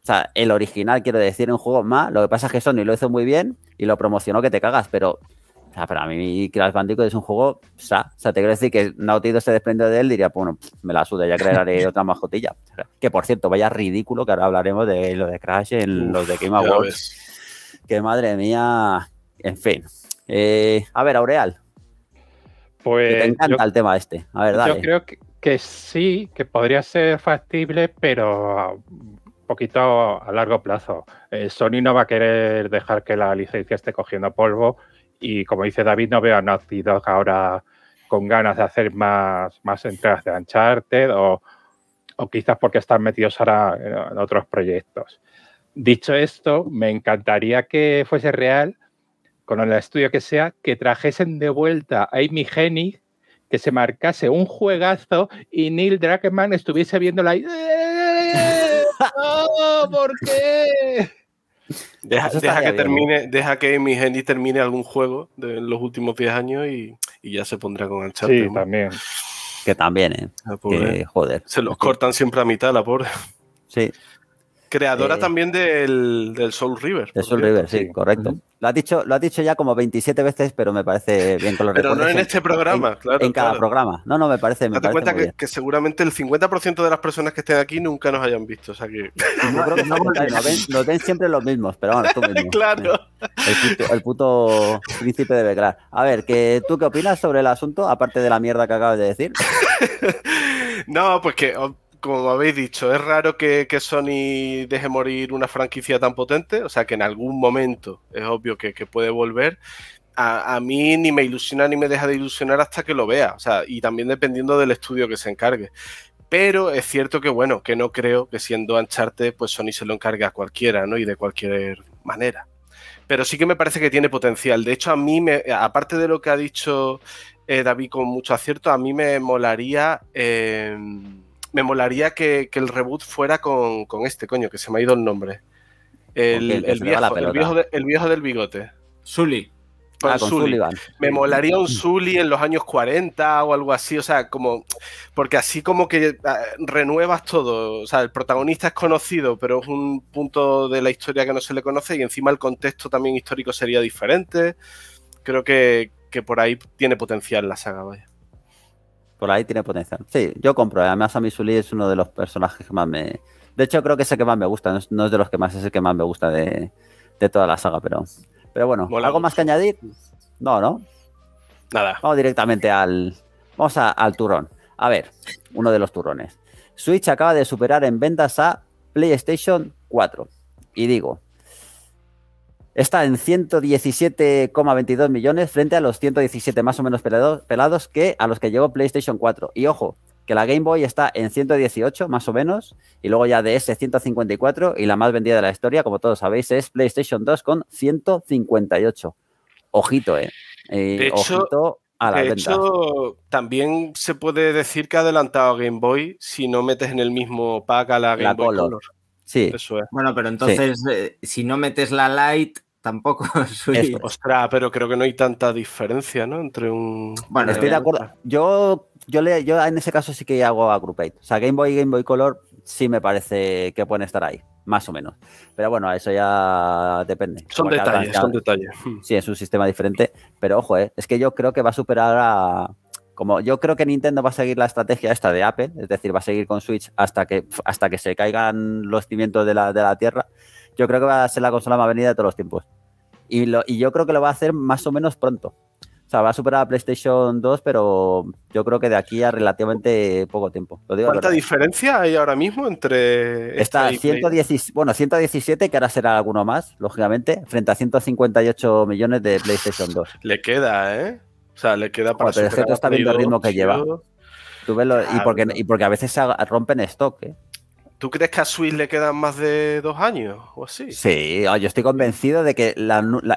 sea, el original quiero decir, un juego más. Lo que pasa es que Sony lo hizo muy bien y lo promocionó que te cagas, pero o sea, para mí Crash Bandicoot es un juego, o sea, te quiero decir que Naughty Dog se desprende de él, diría, bueno, me la suda, ya crearé otra majotilla Que por cierto, vaya ridículo que ahora hablaremos de lo de Crash en los de Game Awards. Que madre mía, en fin. Eh, a ver, Aureal, pues. encanta yo, el tema este. A Yo creo que, sí, que podría ser factible, pero un poquito a largo plazo. Eh, Sony no va a querer dejar que la licencia esté cogiendo polvo y como dice David, no veo a Naughty Dog ahora con ganas de hacer más, más entregas de Uncharted o, quizás porque están metidos ahora en, otros proyectos. Dicho esto, me encantaría que fuese real, con el estudio que sea, que trajesen de vuelta a Amy Hennig, que se marcase un juegazo y Neil Druckmann estuviese viendo la idea. ¿Por qué? Deja, que termine, deja que Amy Hennig termine algún juego de los últimos 10 años y, ya se pondrá con el chat. Sí, también. Que también, ¿eh? Ah, joder. Se los cortan siempre a mitad, la pobre. Sí. Creadora también del, del, Soul River. Del Soul River, sí, correcto. Lo ha dicho, lo dicho ya como 27 veces, pero me parece bien que Pero no en este programa, claro. En cada programa. No, no, me parece. Me Date cuenta que, seguramente el 50% de las personas que estén aquí nunca nos hayan visto. O sea que. No, nos, ven, siempre los mismos, pero bueno, tú mismo. claro. El puto, príncipe de Belgrado. A ver, que, ¿tú qué opinas sobre el asunto, aparte de la mierda que acabas de decir? no, pues que como habéis dicho, es raro que, que, Sony deje morir una franquicia tan potente, o sea que en algún momento es obvio que, puede volver. A, mí ni me ilusiona ni me deja de ilusionar hasta que lo vea, o sea, y también dependiendo del estudio que se encargue. Pero es cierto que, bueno, que no creo que siendo ancharte, pues Sony se lo encargue a cualquiera, ¿no? Y de cualquier manera. Pero sí que me parece que tiene potencial. De hecho, a mí, me, aparte de lo que ha dicho eh, David con mucho acierto, a mí me molaría... Eh, me molaría que, el reboot fuera con, este, coño, que se me ha ido el nombre. El, viejo, el viejo, del bigote. Sully. Ah, me molaría un Sully en los años 40 o algo así, o sea, como. Porque así como que ah, renuevas todo. O sea, el protagonista es conocido, pero es un punto de la historia que no se le conoce y encima el contexto también histórico sería diferente. Creo que, que por ahí tiene potencial la saga, vaya. Por ahí tiene potencial. Sí, yo compro. Eh. Además, a Misuli es uno de los personajes que más me. De hecho, creo que es el que más me gusta. No es, de los que más, es el que más me gusta de, toda la saga, pero. Pero bueno, ¿algo más que añadir? No, ¿no? Nada. Vamos directamente al. Vamos al turrón. A ver, uno de los turrones. Switch acaba de superar en ventas a PlayStation 4. Y digo, está en 117,22 millones frente a los 117 más o menos pelados que a los que llegó PlayStation 4. Y ojo, que la Game Boy está en 118 más o menos, y luego ya de ese 154, y la más vendida de la historia, como todos sabéis, es PlayStation 2 con 158. Ojito, eh. eh ojito a la de hecho, también se puede decir que ha adelantado Game Boy si no metes en el mismo pack a la Game Boy Sí. Bueno, pero entonces, eh, si no metes la Light, tampoco. Ostra, pero creo que no hay tanta diferencia, ¿no? Entre un. Bueno, estoy de acuerdo. Yo, yo, le, yo en ese caso sí que hago agrupate. O sea, Game Boy y Game Boy Color sí me parece que pueden estar ahí, más o menos. Pero bueno, a eso ya depende. Son detalles, son detalles. Sí, es un sistema diferente. Pero ojo, ¿eh? es que yo creo que va a superar a como yo creo que Nintendo va a seguir la estrategia esta de Apple, es decir, va a seguir con Switch hasta que, hasta que se caigan los cimientos de la, de la Tierra, yo creo que va a ser la consola más venida de todos los tiempos. Y, yo creo que lo va a hacer más o menos pronto. O sea, va a superar a PlayStation 2, pero yo creo que de aquí a relativamente poco tiempo. ¿Cuánta diferencia hay ahora mismo entre... Está 117, este bueno, 117, que ahora será alguno más, lógicamente, frente a 158 millones de PlayStation 2. Le queda, ¿eh? O sea, le queda para... Es pero el está viendo el ritmo que lleva. y, porque, y porque a veces se rompen stock, ¿eh? ¿Tú crees que a Switch le quedan más de dos años o así? Sí, ah, yo estoy convencido de que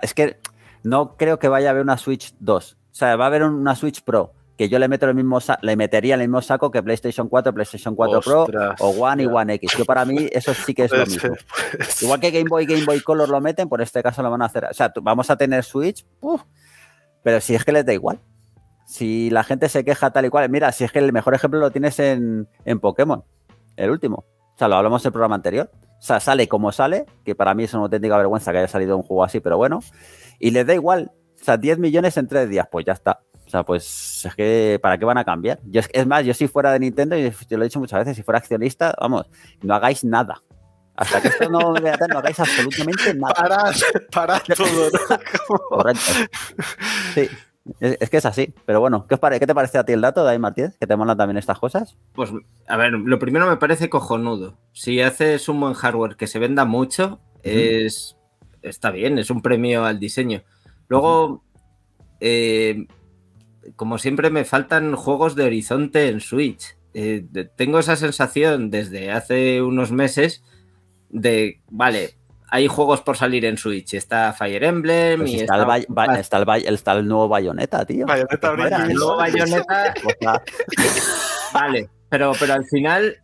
es que no creo que vaya a haber una Switch 2. O sea, va a haber una Switch Pro que yo le meto el mismo le metería el mismo saco que PlayStation 4, PlayStation 4 Pro o One y One X. Yo para mí eso sí que es lo mismo. Igual que Game Boy Game Boy Color lo meten, por este caso lo van a hacer. O sea, vamos a tener Switch, pero si es que les da igual. Si la gente se queja tal y cual, mira, si es que el mejor ejemplo lo tienes en Pokémon, el último. O sea, lo hablamos el programa anterior. O sea, sale como sale, que para mí es una auténtica vergüenza que haya salido un juego así, pero bueno. Y les da igual. O sea, 10 millones en 3 días, pues ya está. O sea, pues es que, ¿para qué van a cambiar? es más, yo si fuera de Nintendo, y te lo he dicho muchas veces, si fuera accionista, vamos, no hagáis nada. Hasta que esto no me no hagáis absolutamente nada. Parad, parad todo. Sí. Es, que es así, pero bueno, ¿qué, te parece a ti el dato, David Martínez? ¿Que te molan también estas cosas? Pues, a ver, lo primero me parece cojonudo. Si haces un buen hardware que se venda mucho, es está bien, es un premio al diseño. Luego, eh, como siempre, me faltan juegos de horizonte en Switch. Eh, tengo esa sensación desde hace unos meses de, vale, hay juegos por salir en Switch. Está Fire Emblem y está, el nuevo Bayonetta, tío. Bayonetta El nuevo Bayonetta. vale, pero, pero al final,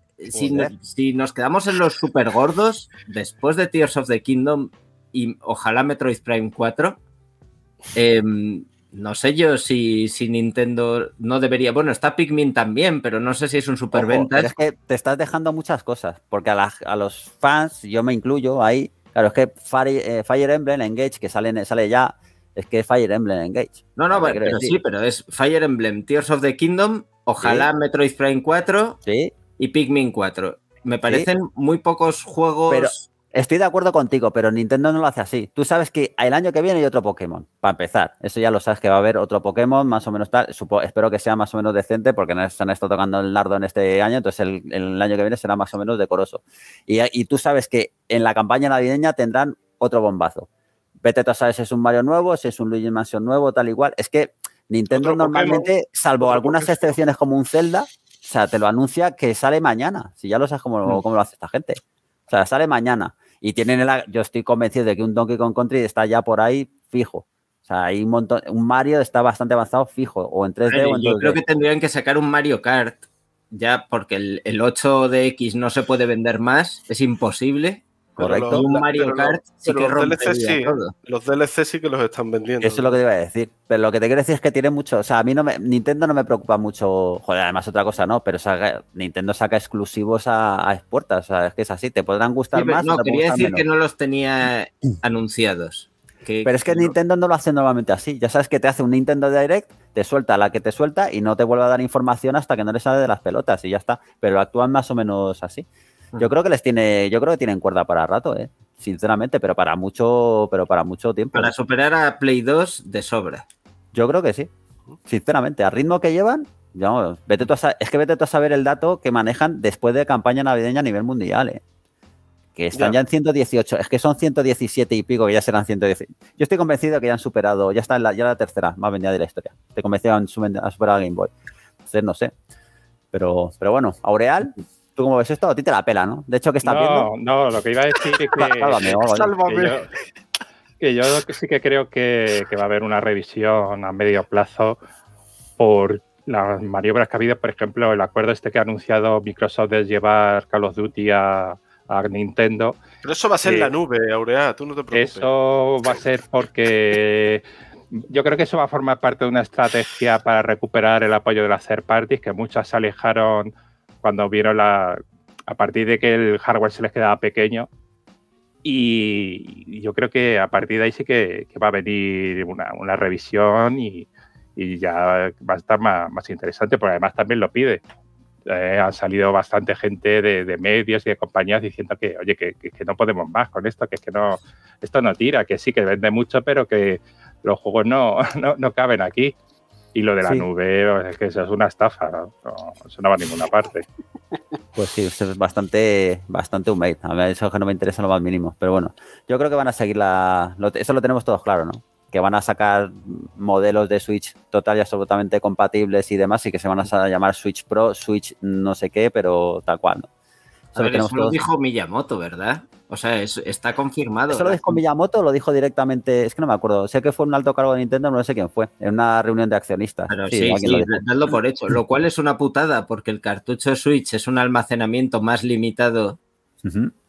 si, nos quedamos en los super gordos, después de Tears of the Kingdom y ojalá Metroid Prime 4, em, no sé yo si, si, Nintendo no debería. Bueno, está Pikmin también, pero no sé si es un superventa. Es que te estás dejando muchas cosas, porque a, los fans, yo me incluyo hay... Claro, es que Fire, eh, Emblem Engage, que sale, sale ya, es que Fire Emblem Engage. No, no, pero, sí, pero es Fire Emblem, Tears of the Kingdom, ojalá Metroid Prime 4 y Pikmin 4. Me parecen muy pocos juegos. Estoy de acuerdo contigo, pero Nintendo no lo hace así. Tú sabes que el año que viene hay otro Pokémon, para empezar. Eso ya lo sabes, que va a haber otro Pokémon, más o menos tal. espero que sea más o menos decente, porque no se han estado tocando el nardo en este año, entonces el, año que viene será más o menos decoroso. Y, tú sabes que en la campaña navideña tendrán otro bombazo. Vete tú sabes, si es un Mario nuevo, si es un Luigi Mansion nuevo, tal igual. Es que Nintendo normalmente, salvo algunas excepciones como un Zelda, o sea, te lo anuncia que sale mañana. Si ya lo sabes como mm. cómo lo hace esta gente. O sea, sale mañana. Y tienen el, yo estoy convencido de que un Donkey Kong Country está ya por ahí fijo. O sea, hay un montón, un Mario está bastante avanzado fijo, o en 3D Yo creo que tendrían que sacar un Mario Kart, ya porque el, el 8DX no se puede vender más, es imposible. Correcto. Los, los DLC sí, los DLC que los están vendiendo. Eso es lo que te iba a decir. Pero lo que te quiero decir es que tiene mucho. O sea, a mí no me, Nintendo no me preocupa mucho. Joder, además otra cosa no, pero Nintendo saca exclusivos a, a exportas. O sea, es que es así. Te podrán gustar más. No, quería decir que no los tenía anunciados. pero es que Nintendo no lo hace normalmente así. Ya sabes que te hace un Nintendo Direct, te suelta la que te suelta y no te vuelve a dar información hasta que no le sale de las pelotas y ya está. Pero actúan más o menos así. Yo creo que les tiene, yo creo que tienen cuerda para rato, eh, sinceramente, pero para mucho, pero para mucho tiempo. Para superar a Play 2 de sobra. Yo creo que sí. Sinceramente, al ritmo que llevan, vete tú a es que vete tú a saber el dato que manejan después de campaña navideña a nivel mundial, eh. que están ya. en 118, es que son 117 y pico, que ya serán 118. Yo estoy convencido que ya han superado, ya está en la, ya la tercera más vendida de la historia. Te convencido que superar a Game Boy. Entonces, no sé. Pero, pero bueno, Aureal, ¿Tú cómo ves esto? A ti te la pela, ¿no? De hecho, ¿qué estás viendo? No, lo que iba a decir es que... Sálvame, Que, yo, sí que creo que, va a haber una revisión a medio plazo por las maniobras que ha habido, por ejemplo, el acuerdo este que ha anunciado Microsoft de llevar Call of Duty a, Nintendo. Pero eso va a ser la eh, nube, Aurea, tú no te preocupes. Eso va a ser porque... yo creo que eso va a formar parte de una estrategia para recuperar el apoyo de las third parties, que muchas se alejaron cuando vieron la. A partir de que el hardware se les quedaba pequeño. Y yo creo que a partir de ahí sí que, va a venir una, una revisión y, y, ya va a estar más, más interesante, porque además también lo pide. Eh, han salido bastante gente de, medios y de compañías diciendo que, oye, que, que, que, no podemos más con esto, que es que no, esto no tira, que sí, que vende mucho, pero que los juegos no, no, no caben aquí. Y lo de la nube, es que eso es una estafa, no, eso no a ninguna parte. Pues sí, eso es bastante, bastante un A mí eso que no me interesa lo más mínimo. Pero bueno, yo creo que van a seguir la. eso lo tenemos todos claro, ¿no? Que van a sacar modelos de Switch total y absolutamente compatibles y demás, y que se van a llamar Switch Pro, Switch no sé qué, pero tal cual, eso lo dijo Miyamoto, ¿verdad? O sea, está confirmado. ¿Eso lo dijo Miyamoto o lo dijo directamente? Es que no me acuerdo. Sé que fue un alto cargo de Nintendo, no sé quién fue. En una reunión de accionistas. Pero sí, por hecho. Lo cual es una putada porque el cartucho Switch es un almacenamiento más limitado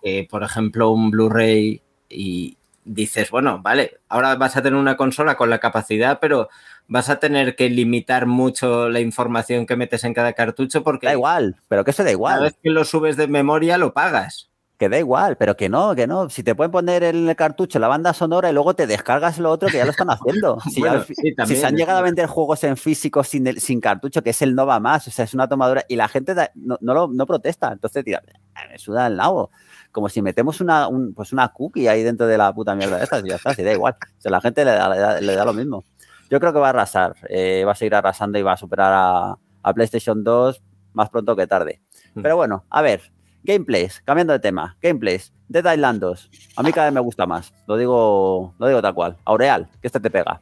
que, por ejemplo, un Blu-ray y dices, bueno, vale, ahora vas a tener una consola con la capacidad, pero vas a tener que limitar mucho la información que metes en cada cartucho porque... Da igual, pero que eso da igual. Cada vez que lo subes de memoria lo pagas. Que da igual, pero que no, que no. Si te pueden poner en el cartucho la banda sonora y luego te descargas lo otro, que ya lo están haciendo. Si, se han llegado a vender juegos en físico sin, sin cartucho, que es el Nova más, o sea, es una tomadura y la gente no, protesta. Entonces, tira, ah, me suda el nabo. Como si metemos una, pues una cookie ahí dentro de la puta mierda de estas, y ya está, si da igual. O sea, la gente le da lo mismo. Yo creo que va a arrasar, eh, va a seguir arrasando y va a superar a, PlayStation 2 más pronto que tarde. Mm. Pero bueno, a ver, gameplays, cambiando de tema, gameplays, Dead Island 2, a mí cada vez me gusta más, lo digo, lo digo tal cual. Aureal, que este te pega.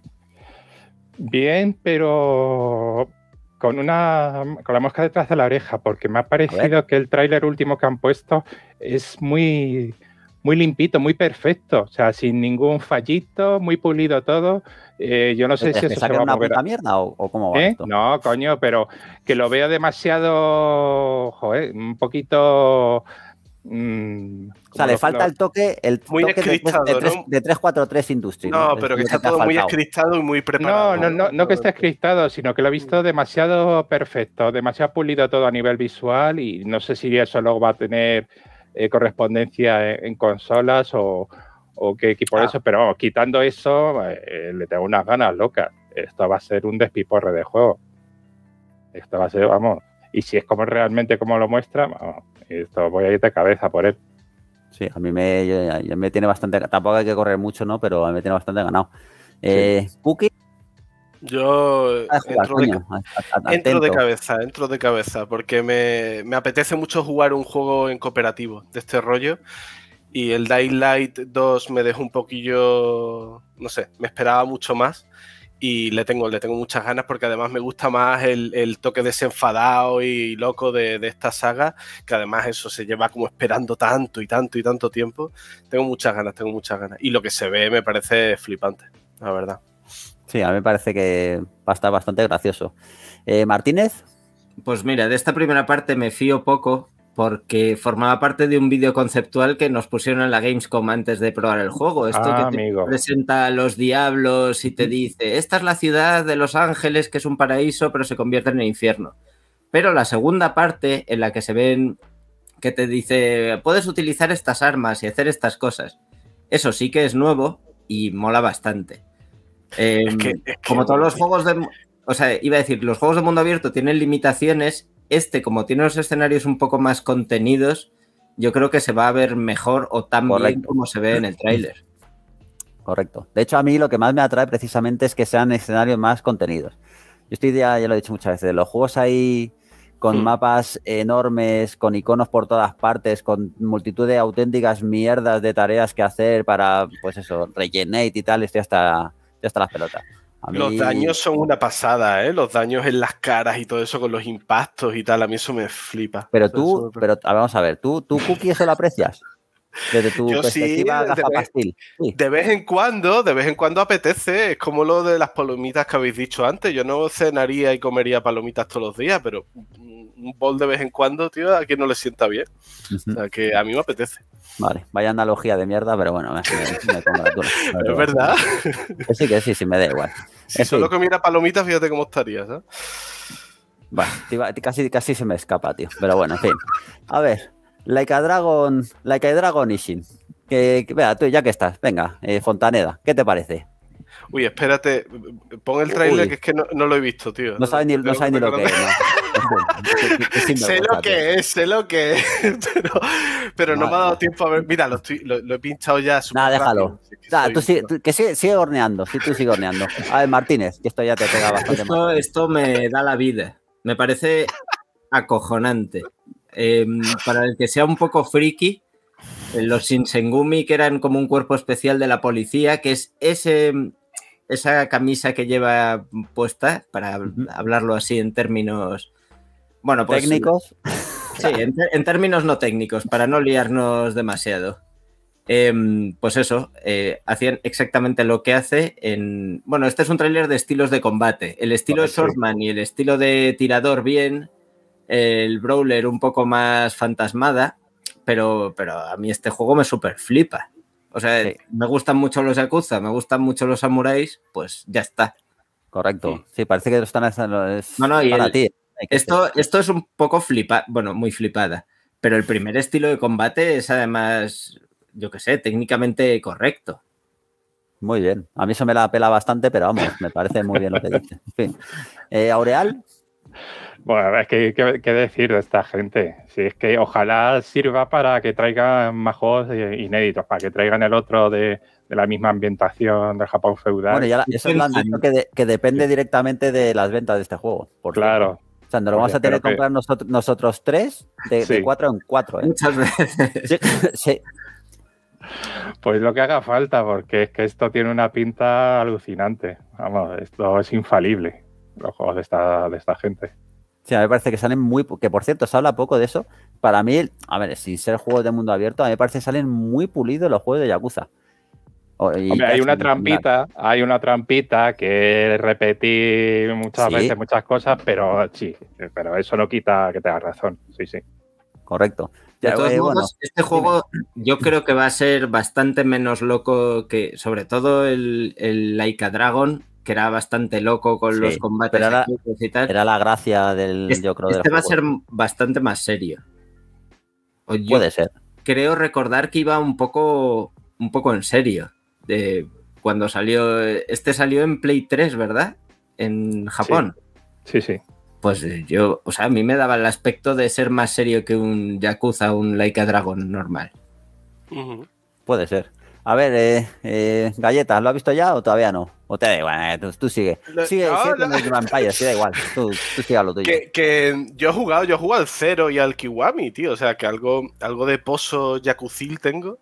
Bien, pero con una con la mosca detrás de la oreja, porque me ha parecido que el tráiler último que han puesto es muy muy limpito, muy perfecto, o sea, sin ningún fallito, muy pulido todo. Eh, yo no sé si eso se va una a Puta mierda o, cómo va ¿Eh? esto? No, coño, pero que lo veo demasiado, joder, un poquito. Mm, o sea, le falta el toque, el muy toque de 343 ¿no? No, ¿no? pero que está todo muy escristado y muy preparado. No, no, no, no que esté escristado, sino que lo he mm. visto demasiado perfecto, demasiado pulido todo a nivel visual y no sé si eso luego va a tener eh, correspondencia en, consolas o, o, qué equipo ah. eso, pero quitando eso, eh, le tengo unas ganas locas. Esto va a ser un despiporre de juego. Esto va a ser, vamos. Y si es como realmente como lo muestra, esto voy a ir de cabeza por él. Sí, a mí me, me tiene bastante. Tampoco hay que correr mucho, ¿no? Pero me tiene bastante ganado. Eh, yo ah, entro, de, cabeza, entro de cabeza, porque me, apetece mucho jugar un juego en cooperativo de este rollo. Y el Daylight 2 me dejó un poquillo, no sé, me esperaba mucho más. Y le tengo, le tengo muchas ganas porque además me gusta más el, toque desenfadado y loco de, de esta saga, que además eso se lleva como esperando tanto y tanto y tanto tiempo. Tengo muchas ganas, tengo muchas ganas. Y lo que se ve me parece flipante, la verdad. Sí, a mí me parece que va a estar bastante gracioso. Eh, Martínez. Pues mira, de esta primera parte me fío poco porque formaba parte de un vídeo conceptual que nos pusieron en la Gamescom antes de probar el juego. Esto que ah, te presenta a los diablos y te dice, esta es la ciudad de Los Ángeles, que es un paraíso, pero se convierte en el infierno. Pero la segunda parte, en la que se ven que te dice, puedes utilizar estas armas y hacer estas cosas, eso sí que es nuevo y mola bastante. Em, como todos los juegos de... O sea, iba a decir, los juegos de mundo abierto tienen limitaciones. Este, como tiene los escenarios un poco más contenidos, yo creo que se va a ver mejor o tan bien como se ve en el tráiler. Correcto. De hecho, a mí lo que más me atrae precisamente es que sean escenarios más contenidos. Yo estoy ya, ya lo he dicho muchas veces, los juegos ahí con hmm. mapas enormes, con iconos por todas partes, con multitud de auténticas mierdas de tareas que hacer para, pues eso, rellenate y tal, estoy hasta, ya está las pelotas. Los daños son una pasada, ¿eh? Los daños en las caras y todo eso con los impactos y tal, a mí eso me flipa. Pero tú, pero vamos a ver, ¿tú, tú Cookie eso lo aprecias? Desde tu de, de vez en cuando, de vez en cuando apetece. Es como lo de las palomitas que habéis dicho antes. Yo no cenaría y comería palomitas todos los días, pero un bol de vez en cuando, tío, a quien no le sienta bien. O sea, que a mí me apetece. Vale, vaya analogía de mierda, pero bueno, es verdad. Que sí, que sí, sí, me da igual. Si solo que... comiera palomitas, fíjate cómo estarías ¿sabes? casi, se me escapa, tío. Pero bueno, en fin. A ver, Like a Dragon, like a Dragon Ishin. Que, que, vea, tú ya que estás, venga, eh, Fontaneda, ¿qué te parece? Uy, espérate, pon el trailer que es que no, lo he visto, tío. No, sabes ni, sabe ni lo que es. sé, lo que es, sé lo que es, pero, no me ha dado tiempo a ver. Mira, lo, he pinchado ya. Nada, déjalo. que sigue, horneando, sí, tú sigue horneando. A ver, Martínez, que esto ya te pega bastante. Esto, me da la vida. Me parece acojonante. Em, para el que sea un poco friki, eh, los Shinsengumi, que eran como un cuerpo especial de la policía, que es ese, esa camisa que lleva puesta, para hablarlo así en términos bueno, pues, ¿Técnicos? Sí, en, términos no técnicos, para no liarnos demasiado. Em, pues eso, eh, hacían exactamente lo que hace en... Bueno, este es un tráiler de estilos de combate. El estilo de Shortman y el estilo de tirador bien, el brawler un poco más fantasmada, pero, pero a mí este juego me super flipa. O sea, me gustan mucho los Yakuza, me gustan mucho los samuráis, pues ya está. Correcto. Sí, parece que lo están... haciendo no, no, y para ti esto, esto es un poco flipa, bueno, muy flipada, pero el primer estilo de combate es además, yo qué sé, técnicamente correcto. Muy bien, a mí eso me la pela bastante, pero vamos, me parece muy bien lo que dice. En fin. Eh, Aureal. Bueno, es que qué decir de esta gente. Si es que ojalá sirva para que traigan más juegos eh, inéditos, para que traigan el otro de, la misma ambientación del Japón feudal. Bueno, eso es lo que, que depende directamente de las ventas de este juego. Por claro, sea, nos lo vamos a tener que comprar nosotros, nosotros tres de, cuatro en cuatro. ¿eh? Muchas veces. Pues lo que haga falta, porque es que esto tiene una pinta alucinante. Vamos, esto es infalible, los juegos de esta, de esta gente. Sí, a mí me parece que salen muy. Que por cierto, se habla poco de eso. Para mí, a ver, sin ser juegos de mundo abierto, a mí me parece que salen muy pulidos los juegos de Yakuza hay una trampita, hay una trampita que repetí muchas veces muchas cosas, pero sí, pero eso no quita que tengas razón. Sí, sí. Correcto. De todos eh, modos, este juego yo creo que va a ser bastante menos loco que, sobre todo, el, el Laika Dragon, que era bastante loco con los combates era la, pues, y tal. Era la gracia del, este, este va a ser bastante más serio. Puede ser. Creo recordar que iba un poco, un poco en serio cuando salió, este salió en Play 3, ¿verdad? En Japón. Sí, sí. Pues eh, yo, o sea, a mí me daba el aspecto de ser más serio que un Yakuza, un Laika Dragon normal. Puede ser. A ver, eh, eh galletas, ¿lo has visto ya o todavía no? O te da igual, eh, tú, sigue. Sigue, sigue no, el sí, da igual. Tú, tú sigue lo tuyo. Que, yo he jugado, yo he al Cero y al Kiwami, tío. O sea, que algo, algo de pozo yakucil tengo.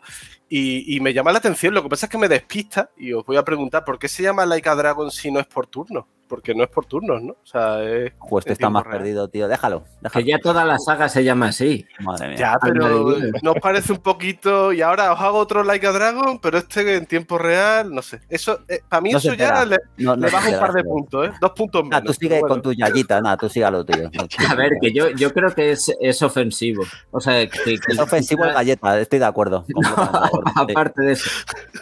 Y, me llama la atención, lo que pasa es que me despista y os voy a preguntar por qué se llama Laika Dragon si no es por turno porque no es por turnos, ¿no? O sea, es. Pues te está más perdido, tío. Déjalo, Que ya toda la saga se llama así. Madre mía. Ya, pero nos parece un poquito. Y ahora os hago otro Like a Dragon, pero este en tiempo real, no sé. Eso, eh, para mí eso ya le, no, baja un par de puntos, ¿eh? Dos puntos ah, menos. Nah, tú sigue con tu yayita, nada, tú sígalo, tío. a ver, que yo, yo creo que es, es ofensivo. O sea, que, es ofensivo el galleta, estoy de acuerdo. Aparte de eso,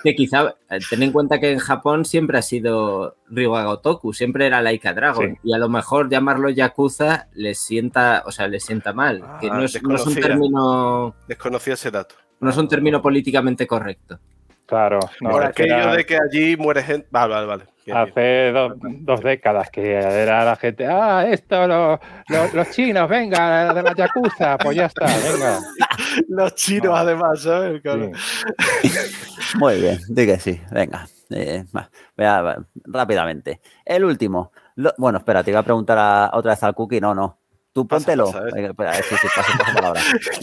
que quizá eh, ten en cuenta que en Japón siempre ha sido Riwagotoku siempre era Laika Dragon. Y a lo mejor llamarlo Yakuza le sienta, o sea, le sienta mal. Ah, que no es, un término. Desconocía ese dato. No es un término políticamente correcto. Claro. Por aquello de que allí muere gente. Vale, vale, vale. Hace Dos, décadas que era la gente, ah, esto, los chinos, venga, de la yakuza, pues ya está, venga. los chinos, ah. además, Muy bien, diga sí, venga. Eh, rápidamente. El último. bueno, espera, te iba a preguntar otra vez al cookie. No, no. Tú póntelo.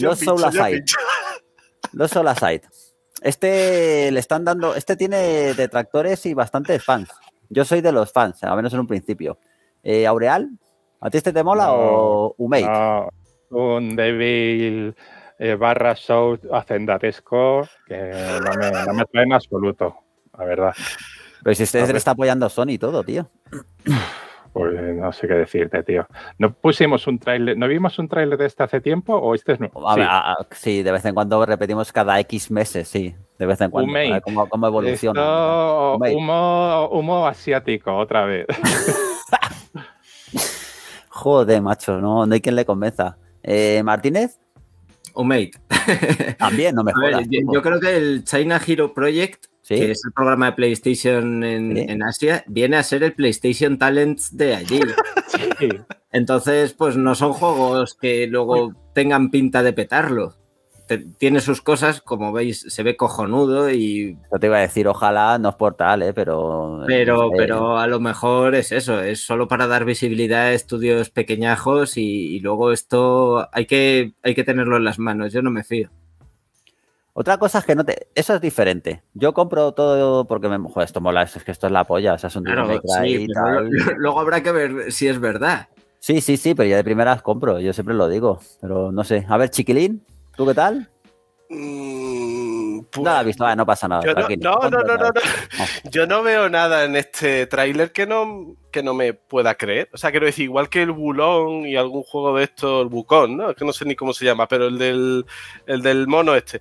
los Soul Aside Los Soul Aside Este le están dando. Este tiene detractores y bastantes fans. Yo soy de los fans, al menos en un principio. Eh, Aureal, ¿a ti este te mola o Umate? un débil eh, barra show hacendadesco que no me, no me trae en absoluto la verdad. Pero si usted le está apoyando a Sony y todo, tío. Pues no sé qué decirte, tío. No pusimos un trailer, ¿no vimos un trailer de este hace tiempo o este es nuevo? Sí. de vez en cuando repetimos cada X meses, sí. De vez en cuando. ¿Cómo, evoluciona? humo, asiático, otra vez. Joder, macho, no, hay quien le convenza. Eh, Martínez, o Mate. También, no me jodas. yo, creo que el China Hero Project, que es el programa de PlayStation en, Asia, viene a ser el PlayStation Talents de allí. Entonces, pues no son juegos que luego tengan pinta de petarlo tiene sus cosas, como veis, se ve cojonudo y... no te iba a decir, ojalá no es portal, ¿eh? pero... Pero, eh, eh, pero a lo mejor es eso, es solo para dar visibilidad a estudios pequeñajos y, luego esto hay que, hay que tenerlo en las manos, yo no me fío. Otra cosa es que no te... Eso es diferente. Yo compro todo porque me... Joder, esto mola, es que esto es la polla, o sea, es un Luego habrá que ver si es verdad. Sí, sí, sí, pero ya de primeras compro, yo siempre lo digo, pero no sé. A ver, chiquilín. ¿Tú qué tal? Mm, pues, nada visto, no pasa nada. no, no, no, no, Yo no veo nada en este tráiler que no, que no me pueda creer. O sea, quiero decir, igual que el Bulón y algún juego de estos, el Bucón, ¿no? Es que no sé ni cómo se llama, pero el del, el del mono este.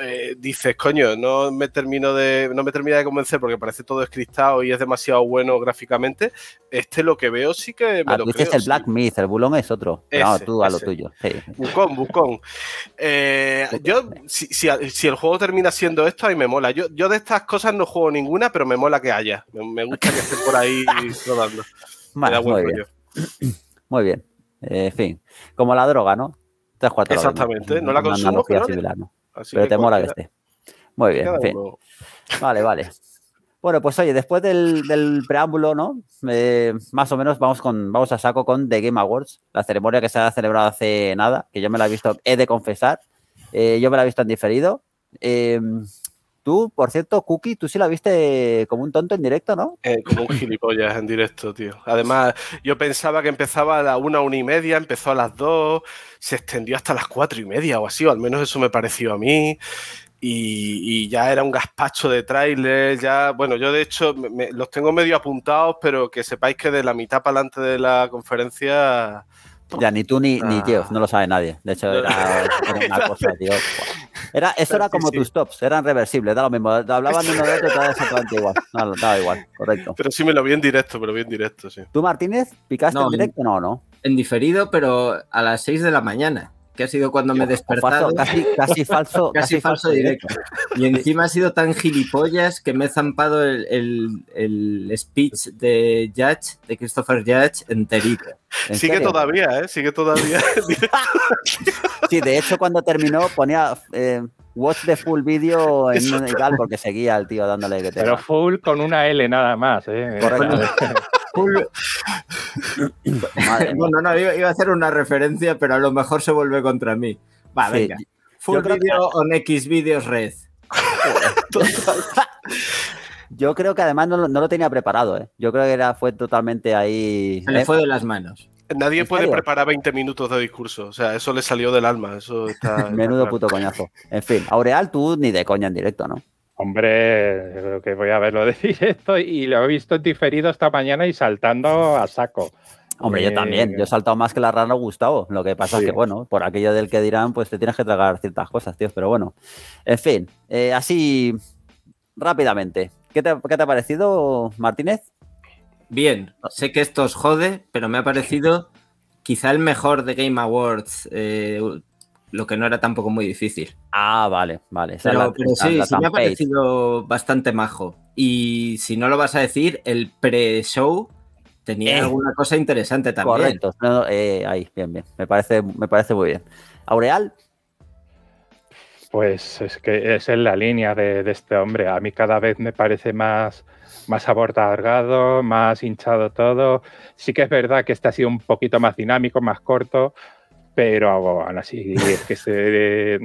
Eh, dices, coño, no me termino de no me termina de convencer porque parece todo escristado y es demasiado bueno gráficamente. Este lo que veo sí que me ah, lo el Black Myth, el Bulón es otro. no, tú a lo tuyo. Sí. Bucón, bucón. Eh, yo, si, el juego termina siendo esto, ahí me mola. Yo, de estas cosas no juego ninguna, pero me mola que haya. Me, gusta que esté por ahí rodando. muy, Bien. Eh, en fin, como la droga, ¿no? Exactamente, ¿no? la consumo. Pero pero que te mola que esté. Muy bien, Vale, vale. Bueno, pues oye, después del, preámbulo, ¿no? Eh, más o menos vamos, con, vamos a saco con The Game Awards, la ceremonia que se ha celebrado hace nada, que yo me la he visto, he de confesar, eh, yo me la he visto en diferido. Eh, Tú, por cierto, Cookie, tú sí la viste como un tonto en directo, ¿no? Eh, como un gilipollas en directo, tío. Además, yo pensaba que empezaba a la una, una y media, empezó a las dos, se extendió hasta las cuatro y media o así, o al menos eso me pareció a mí. Y, ya era un gazpacho de tráiler, ya, bueno, yo de hecho los tengo medio apuntados, pero que sepáis que de la mitad para adelante de la conferencia ya, ni tú ni, tío, ni ah. no lo sabe nadie. De hecho, era, una cosa, tío. Era, eso era como tus tops, eran reversibles, da lo mismo. Hablaban de uno de otro, daba exactamente igual. No, daba igual, correcto. Pero sí me lo vi en directo, pero bien directo, sí. ¿Tú, Martínez, picaste en directo? No, no. En diferido, pero a las 6 de la mañana que ha sido cuando me he despertado. casi, falso. casi, falso, directo. Y encima ha sido tan gilipollas que me he zampado el, speech de Judge, de Christopher Judge, enterito. Sigue todavía, ¿eh? Sigue todavía. sí, de hecho, cuando terminó ponía... Eh, watch the full video en tal porque seguía el tío dándole Pero full con una L nada más, ¿eh? Correcto. bueno, no, iba, a hacer una referencia, pero a lo mejor se vuelve contra mí. Va, venga. Full Video on X Videos Red. Yo creo que además no, lo tenía preparado, ¿eh? Yo creo que era, fue totalmente ahí. le ¿eh? fue de las manos. Nadie puede preparar 20 minutos de discurso. O sea, eso le salió del alma. Menudo puto coñazo. En fin, Aureal, tú ni de coña en directo, ¿no? Hombre, lo que voy a verlo decir esto y lo he visto diferido esta mañana y saltando a saco. Hombre, yo eh, también. Yo he saltado más que la rana Gustavo. Lo que pasa es que, bueno, por aquello del que dirán, pues te tienes que tragar ciertas cosas, tío. Pero bueno, en fin, eh, así rápidamente. ¿Qué te, ha parecido, Martínez? Bien, sé que esto os jode, pero me ha parecido quizá el mejor de Game Awards eh, lo que no era tampoco muy difícil. Ah, vale, vale. pero, sí, sí me ha parecido bastante majo. Y si no lo vas a decir, el pre-show tenía eh. alguna cosa interesante también. Correcto, eh, ahí, bien, bien. Me parece, me parece muy bien. Aureal. Pues es que es en la línea de, este hombre. A mí cada vez me parece más, más abordargado, más hinchado todo. Sí que es verdad que este ha sido un poquito más dinámico, más corto, pero aún así es que se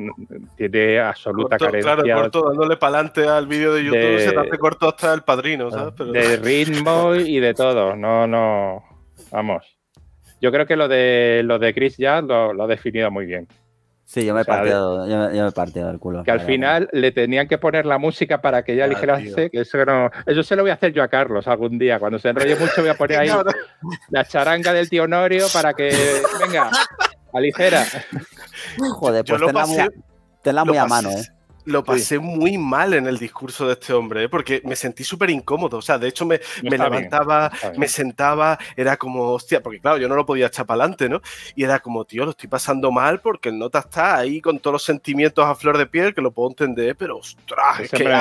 tiene absoluta carencia. Claro, corto dándole para adelante al vídeo de YouTube, se te corto hasta el padrino, ¿sabes? Ah, de ritmo y de todo, no, no, vamos. Yo creo que lo de, lo de Chris ya lo, ha definido muy bien. Sí, yo me, he partido, yo el culo. Que al final le tenían que poner la música para que ella ah, dijera... Que eso, no, eso se lo voy a hacer yo a Carlos algún día. Cuando se enrolle mucho, voy a poner ahí la charanga del tío Norio para que. Venga, a ligera. Joder, pues tenla, la muy tenla muy a, mano, ¿eh? lo pasé muy mal en el discurso de este hombre, ¿eh? porque me sentí súper incómodo. O sea, de hecho me, levantaba, me sentaba, era como, hostia, porque claro, yo no lo podía echar para adelante, ¿no? Y era como, tío, lo estoy pasando mal porque el nota está ahí con todos los sentimientos a flor de piel, que lo puedo entender, pero ostras, que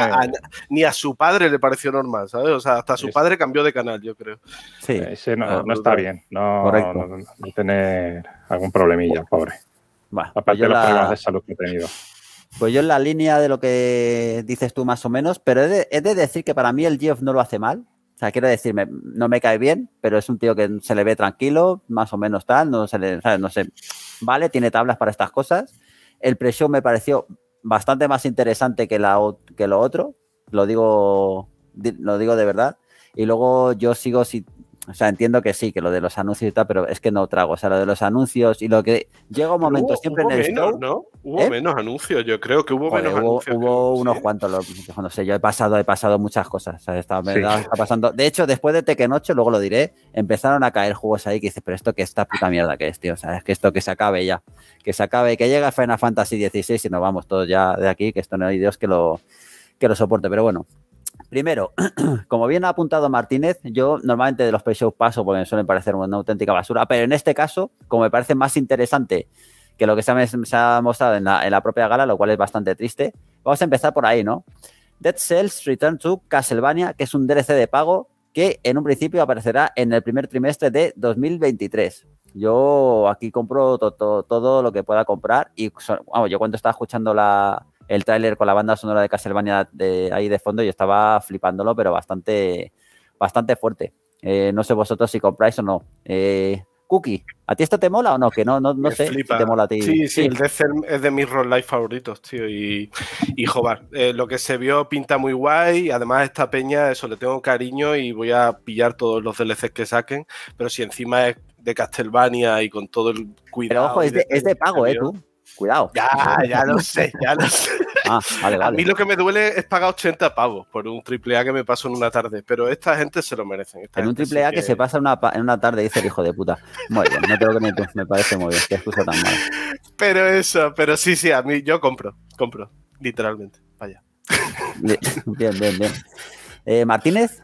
ni a su padre le pareció normal, ¿sabes? O sea, hasta su padre cambió de canal, yo creo. Sí, Ese no, ah, está bien, no, no, tener algún problemilla, pobre. Pues Aparte de los problemas de salud que he tenido. Pues yo en la línea de lo que dices tú más o menos, pero he de, decir que para mí el Geoff no lo hace mal. O sea, quiero decir, no me cae bien, pero es un tío que se le ve tranquilo, más o menos tal, no se le, no sé, vale, tiene tablas para estas cosas. El pre me pareció bastante más interesante que, la, que lo otro, lo digo, lo digo de verdad. Y luego yo sigo, si, o sea, entiendo que sí, que lo de los anuncios y tal, pero es que no trago. O sea, lo de los anuncios y lo que llega un momento siempre en el menos, ¿no? Hubo ¿eh? menos anuncios, yo creo que hubo menos anuncios. Hubo unos cuantos, no sé, yo he pasado, he pasado muchas cosas. O sea, está, pasando. De hecho, después de Tekken luego lo diré, empezaron a caer juegos ahí que dices, pero esto que esta puta mierda que es, tío. O sea, es que esto que se acabe ya. Que se acabe, que llega Final Fantasy XVI y nos vamos todos ya de aquí, que esto no hay Dios que lo que lo soporte. Pero bueno, Primero, como bien ha apuntado Martínez, yo normalmente de los pre-shows paso porque suelen parecer una auténtica basura, pero en este caso, como me parece más interesante que lo que se ha, mostrado en la, propia gala, lo cual es bastante triste, vamos a empezar por ahí, ¿no? Dead Cells Return to Castlevania, que es un DLC de pago que en un principio aparecerá en el primer trimestre de 2023. Yo aquí compro todo lo que pueda comprar y vamos, yo cuando estaba escuchando la, el tráiler con la banda sonora de Castlevania de, ahí de fondo, y estaba flipándolo, pero bastante, bastante fuerte. Eh, no sé vosotros si compráis o no. Eh, Cookie, ¿a ti esto te mola o no? Que no, no, sé si te mola a ti. Sí, sí, el Death es de mis roll life favoritos, tío. Y, y joder, eh, lo que se vio pinta muy guay. Además, esta peña, eso le tengo cariño y voy a pillar todos los DLCs que saquen. Pero si encima es de Castlevania y con todo el cuidado. Pero ojo, es de, es de pago, ¿eh? Tú. Cuidado. Ya, ya lo sé, ya lo sé. Ah, a mí lo que me duele es pagar 80 pavos por un triple A que me paso en una tarde, pero esta gente se lo merece. en un triple A que... se pasa en una tarde, dice el hijo de puta. Muy bien, no tengo que me parece muy bien, qué excusa tan mala. Pero eso, pero sí, sí, a mí yo compro, compro, literalmente. Vaya. Bien, bien, bien. Eh, Martínez.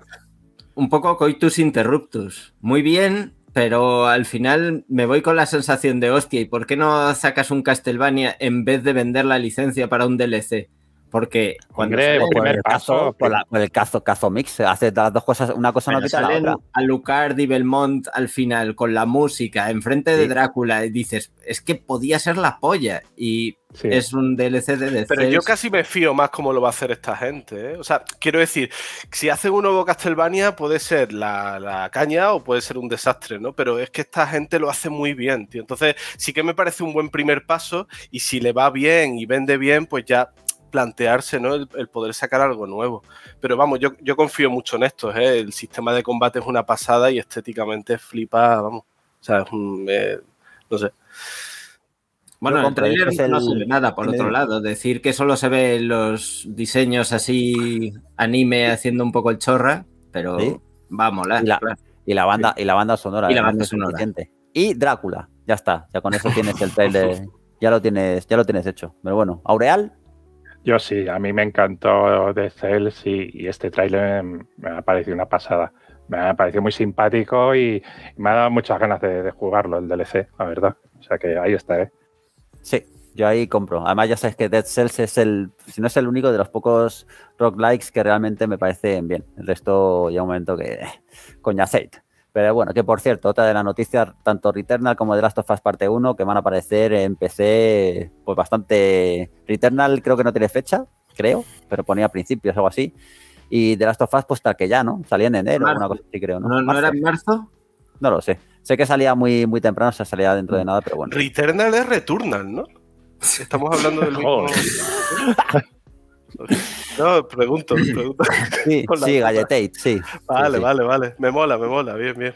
Un poco coitus interruptus. Muy bien, pero al final me voy con la sensación de hostia, ¿y por qué no sacas un Castlevania en vez de vender la licencia para un DLC? Porque cuando el paso, el caso, caso mix, hace las dos cosas, una cosa no quita la otra. A y Belmont al final con la música enfrente de Drácula y dices, es que podía ser la polla y es un DLC de DC. Pero yo casi me fío más cómo lo va a hacer esta gente. ¿eh? O sea, quiero decir, si hacen un nuevo Castlevania puede ser la, la, caña o puede ser un desastre, ¿no? Pero es que esta gente lo hace muy bien, tío. Entonces, sí que me parece un buen primer paso y si le va bien y vende bien, pues ya plantearse ¿no? el, poder sacar algo nuevo. Pero vamos, yo, yo confío mucho en esto. ¿eh? El sistema de combate es una pasada y estéticamente flipa, vamos. O sea, es un, eh, no sé. Bueno, el trailer no ve nada, por otro lado. Decir que solo se ven los diseños así anime haciendo un poco el chorra, pero vamos, y la banda y la banda sonora. Y la banda sonora. Y Drácula, ya está. Ya con eso tienes el trailer. ya lo tienes, ya lo tienes hecho. Pero bueno, Aureal, yo sí, a mí me encantó Dead Cells y, este tráiler em, me ha parecido una pasada. Me ha parecido muy simpático y, me ha dado muchas ganas de, jugarlo, el DLC, la verdad. O sea que ahí está, ¿eh? Sí, yo ahí compro. Además, ya sabes que Dead Cells es el, si no es el único de los pocos rock que realmente me parecen bien. El resto ya un momento que coña aceite. Pero bueno, que por cierto, otra de las noticias, tanto Returnal como The Last of Us Parte 1, que van a aparecer en PC, pues bastante. Returnal creo que no tiene fecha, creo, pero ponía principios o algo así. Y The Last of Us, pues tal que ya, ¿no? Salía en enero, o una cosa así, creo. ¿No, ¿No, era en marzo? No lo sé. Sé que salía muy, muy temprano, o sea, salía dentro de mm. nada, pero bueno. Returnal es Returnal, ¿no? Estamos hablando del mismo. No, pregunto, pregunto. Sí, Galletate, sí. Vale, vale, vale. Me mola, me mola, bien, bien.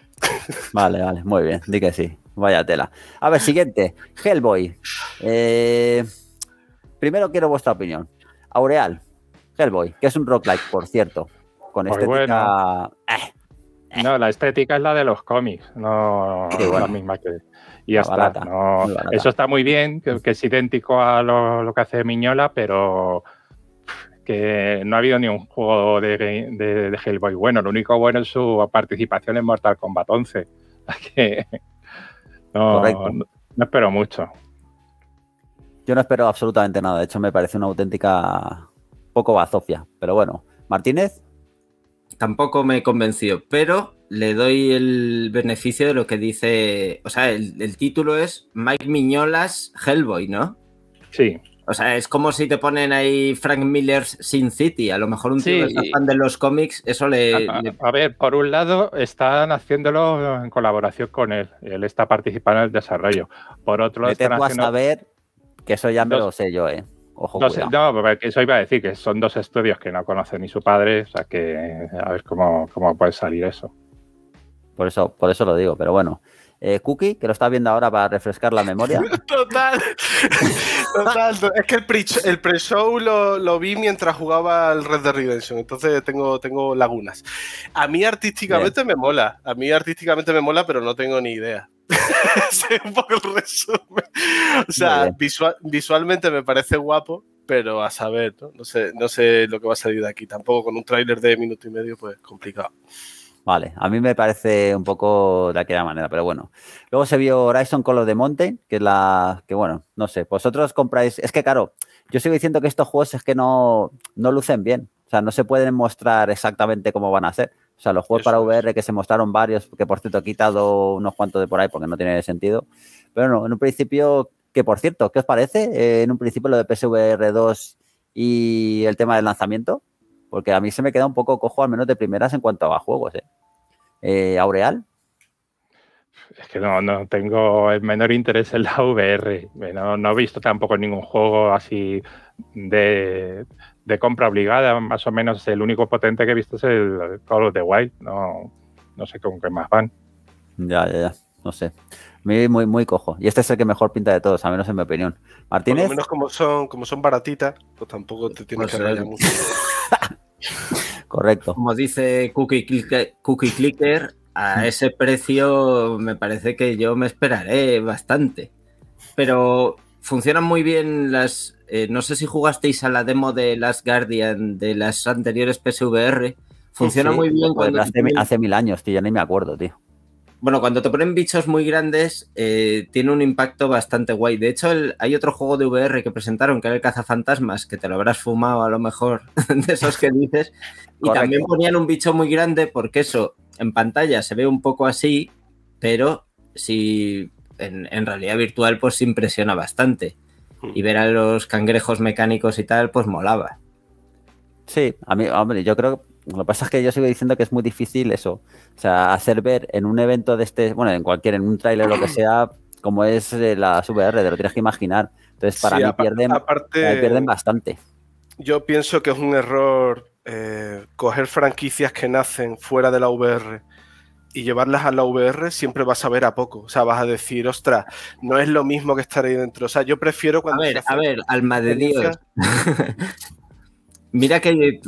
Vale, vale, muy bien, di que sí. Vaya tela. A ver, siguiente. Hellboy. Eh, primero quiero vuestra opinión. Aureal, Hellboy, que es un like, por cierto. Con estética. Eh, eh. No, la estética es la de los cómics, no la misma que. Y ya está. eso está muy bien, que, es idéntico a lo que hace Miñola, pero no ha habido ni un juego de, Hellboy bueno. Lo único bueno es su participación en Mortal Kombat 11. no, espero mucho. Yo no espero absolutamente nada. De hecho, me parece una auténtica poco bazofia. Pero bueno, Martínez. Tampoco me he convencido, pero le doy el beneficio de lo que dice. O sea, el, el título es Mike Miñolas Hellboy, ¿no? Sí. O sea, es como si te ponen ahí Frank Miller's Sin City. A lo mejor un tío que es fan de los cómics, eso le a, ver, por un lado, están haciéndolo en colaboración con él. Él está participando en el desarrollo. Por otro lado, están haciendo... a ver, que eso ya me lo sé yo, ¿eh? Ojo, no, no, eso iba a decir que son dos estudios que no conoce ni su padre, o sea que a ver cómo, cómo puede salir eso. Por eso, por eso lo digo, pero bueno. Eh, Cookie, que lo está viendo ahora para refrescar la memoria. Total, total. Es que el pre-show lo, vi mientras jugaba al Red Dead Redemption, entonces tengo, tengo lagunas. A mí artísticamente me mola, a mí artísticamente me mola, pero no tengo ni idea. un poco el resumen. O sea, visualmente me parece guapo, pero a saber, ¿no? No sé, no sé lo que va a salir de aquí. Tampoco con un tráiler de minuto y medio, pues complicado. Vale, a mí me parece un poco de aquella manera, pero bueno. Luego se vio Horizon con de Mountain, que es la que bueno, no sé, vosotros compráis, es que claro, yo sigo diciendo que estos juegos es que no, no lucen bien, o sea, no se pueden mostrar exactamente cómo van a ser. O sea, los juegos para VR que se mostraron varios, que por cierto he quitado unos cuantos de por ahí porque no tiene sentido. Pero no, en un principio, que por cierto, ¿qué os parece? Eh, en un principio lo de PSVR 2 y el tema del lanzamiento, porque a mí se me queda un poco cojo, al menos de primeras, en cuanto a juegos. ¿eh? eh aureal Es que no, no tengo el menor interés en la VR. Eh, no, he visto tampoco ningún juego así de, compra obligada. Más o menos el único potente que he visto es el Call of the Wild. No, no sé con qué más van. Ya, ya, ya. No sé. Muy, muy, muy cojo. Y este es el que mejor pinta de todos, al menos en mi opinión. Martínez. Por menos como son, como son baratitas, pues tampoco te tienes pues que dar mucho. Correcto. Como dice Cookie Clicker, Cookie Clicker, a ese precio me parece que yo me esperaré bastante. Pero funcionan muy bien las. Eh, no sé si jugasteis a la demo de Last Guardian de las anteriores PSVR. Funciona muy bien. Cuando... hace, mil años, tío, ya ni me acuerdo, tío. Bueno, cuando te ponen bichos muy grandes, eh, tiene un impacto bastante guay. De hecho, hay otro juego de VR que presentaron, que era el cazafantasmas, que te lo habrás fumado a lo mejor de esos que dices. Y también ponían un bicho muy grande, porque eso en pantalla se ve un poco así, pero si en, realidad virtual, pues impresiona bastante. Hmm. Y ver a los cangrejos mecánicos y tal, pues molaba. Sí, a mí, hombre, yo creo que lo que pasa es que yo sigo diciendo que es muy difícil eso. O sea, hacer ver en un evento de este, bueno, en cualquier, en un tráiler lo que sea, como es eh, la VR, te lo tienes que imaginar. Entonces, para, mí, eh, pierden, bastante. Yo pienso que es un error eh, coger franquicias que nacen fuera de la VR y llevarlas a la VR siempre vas a ver a poco. O sea, vas a decir, ostras, no es lo mismo que estar ahí dentro. O sea, yo prefiero cuando. A ver, a ver, alma de Dios. Mira que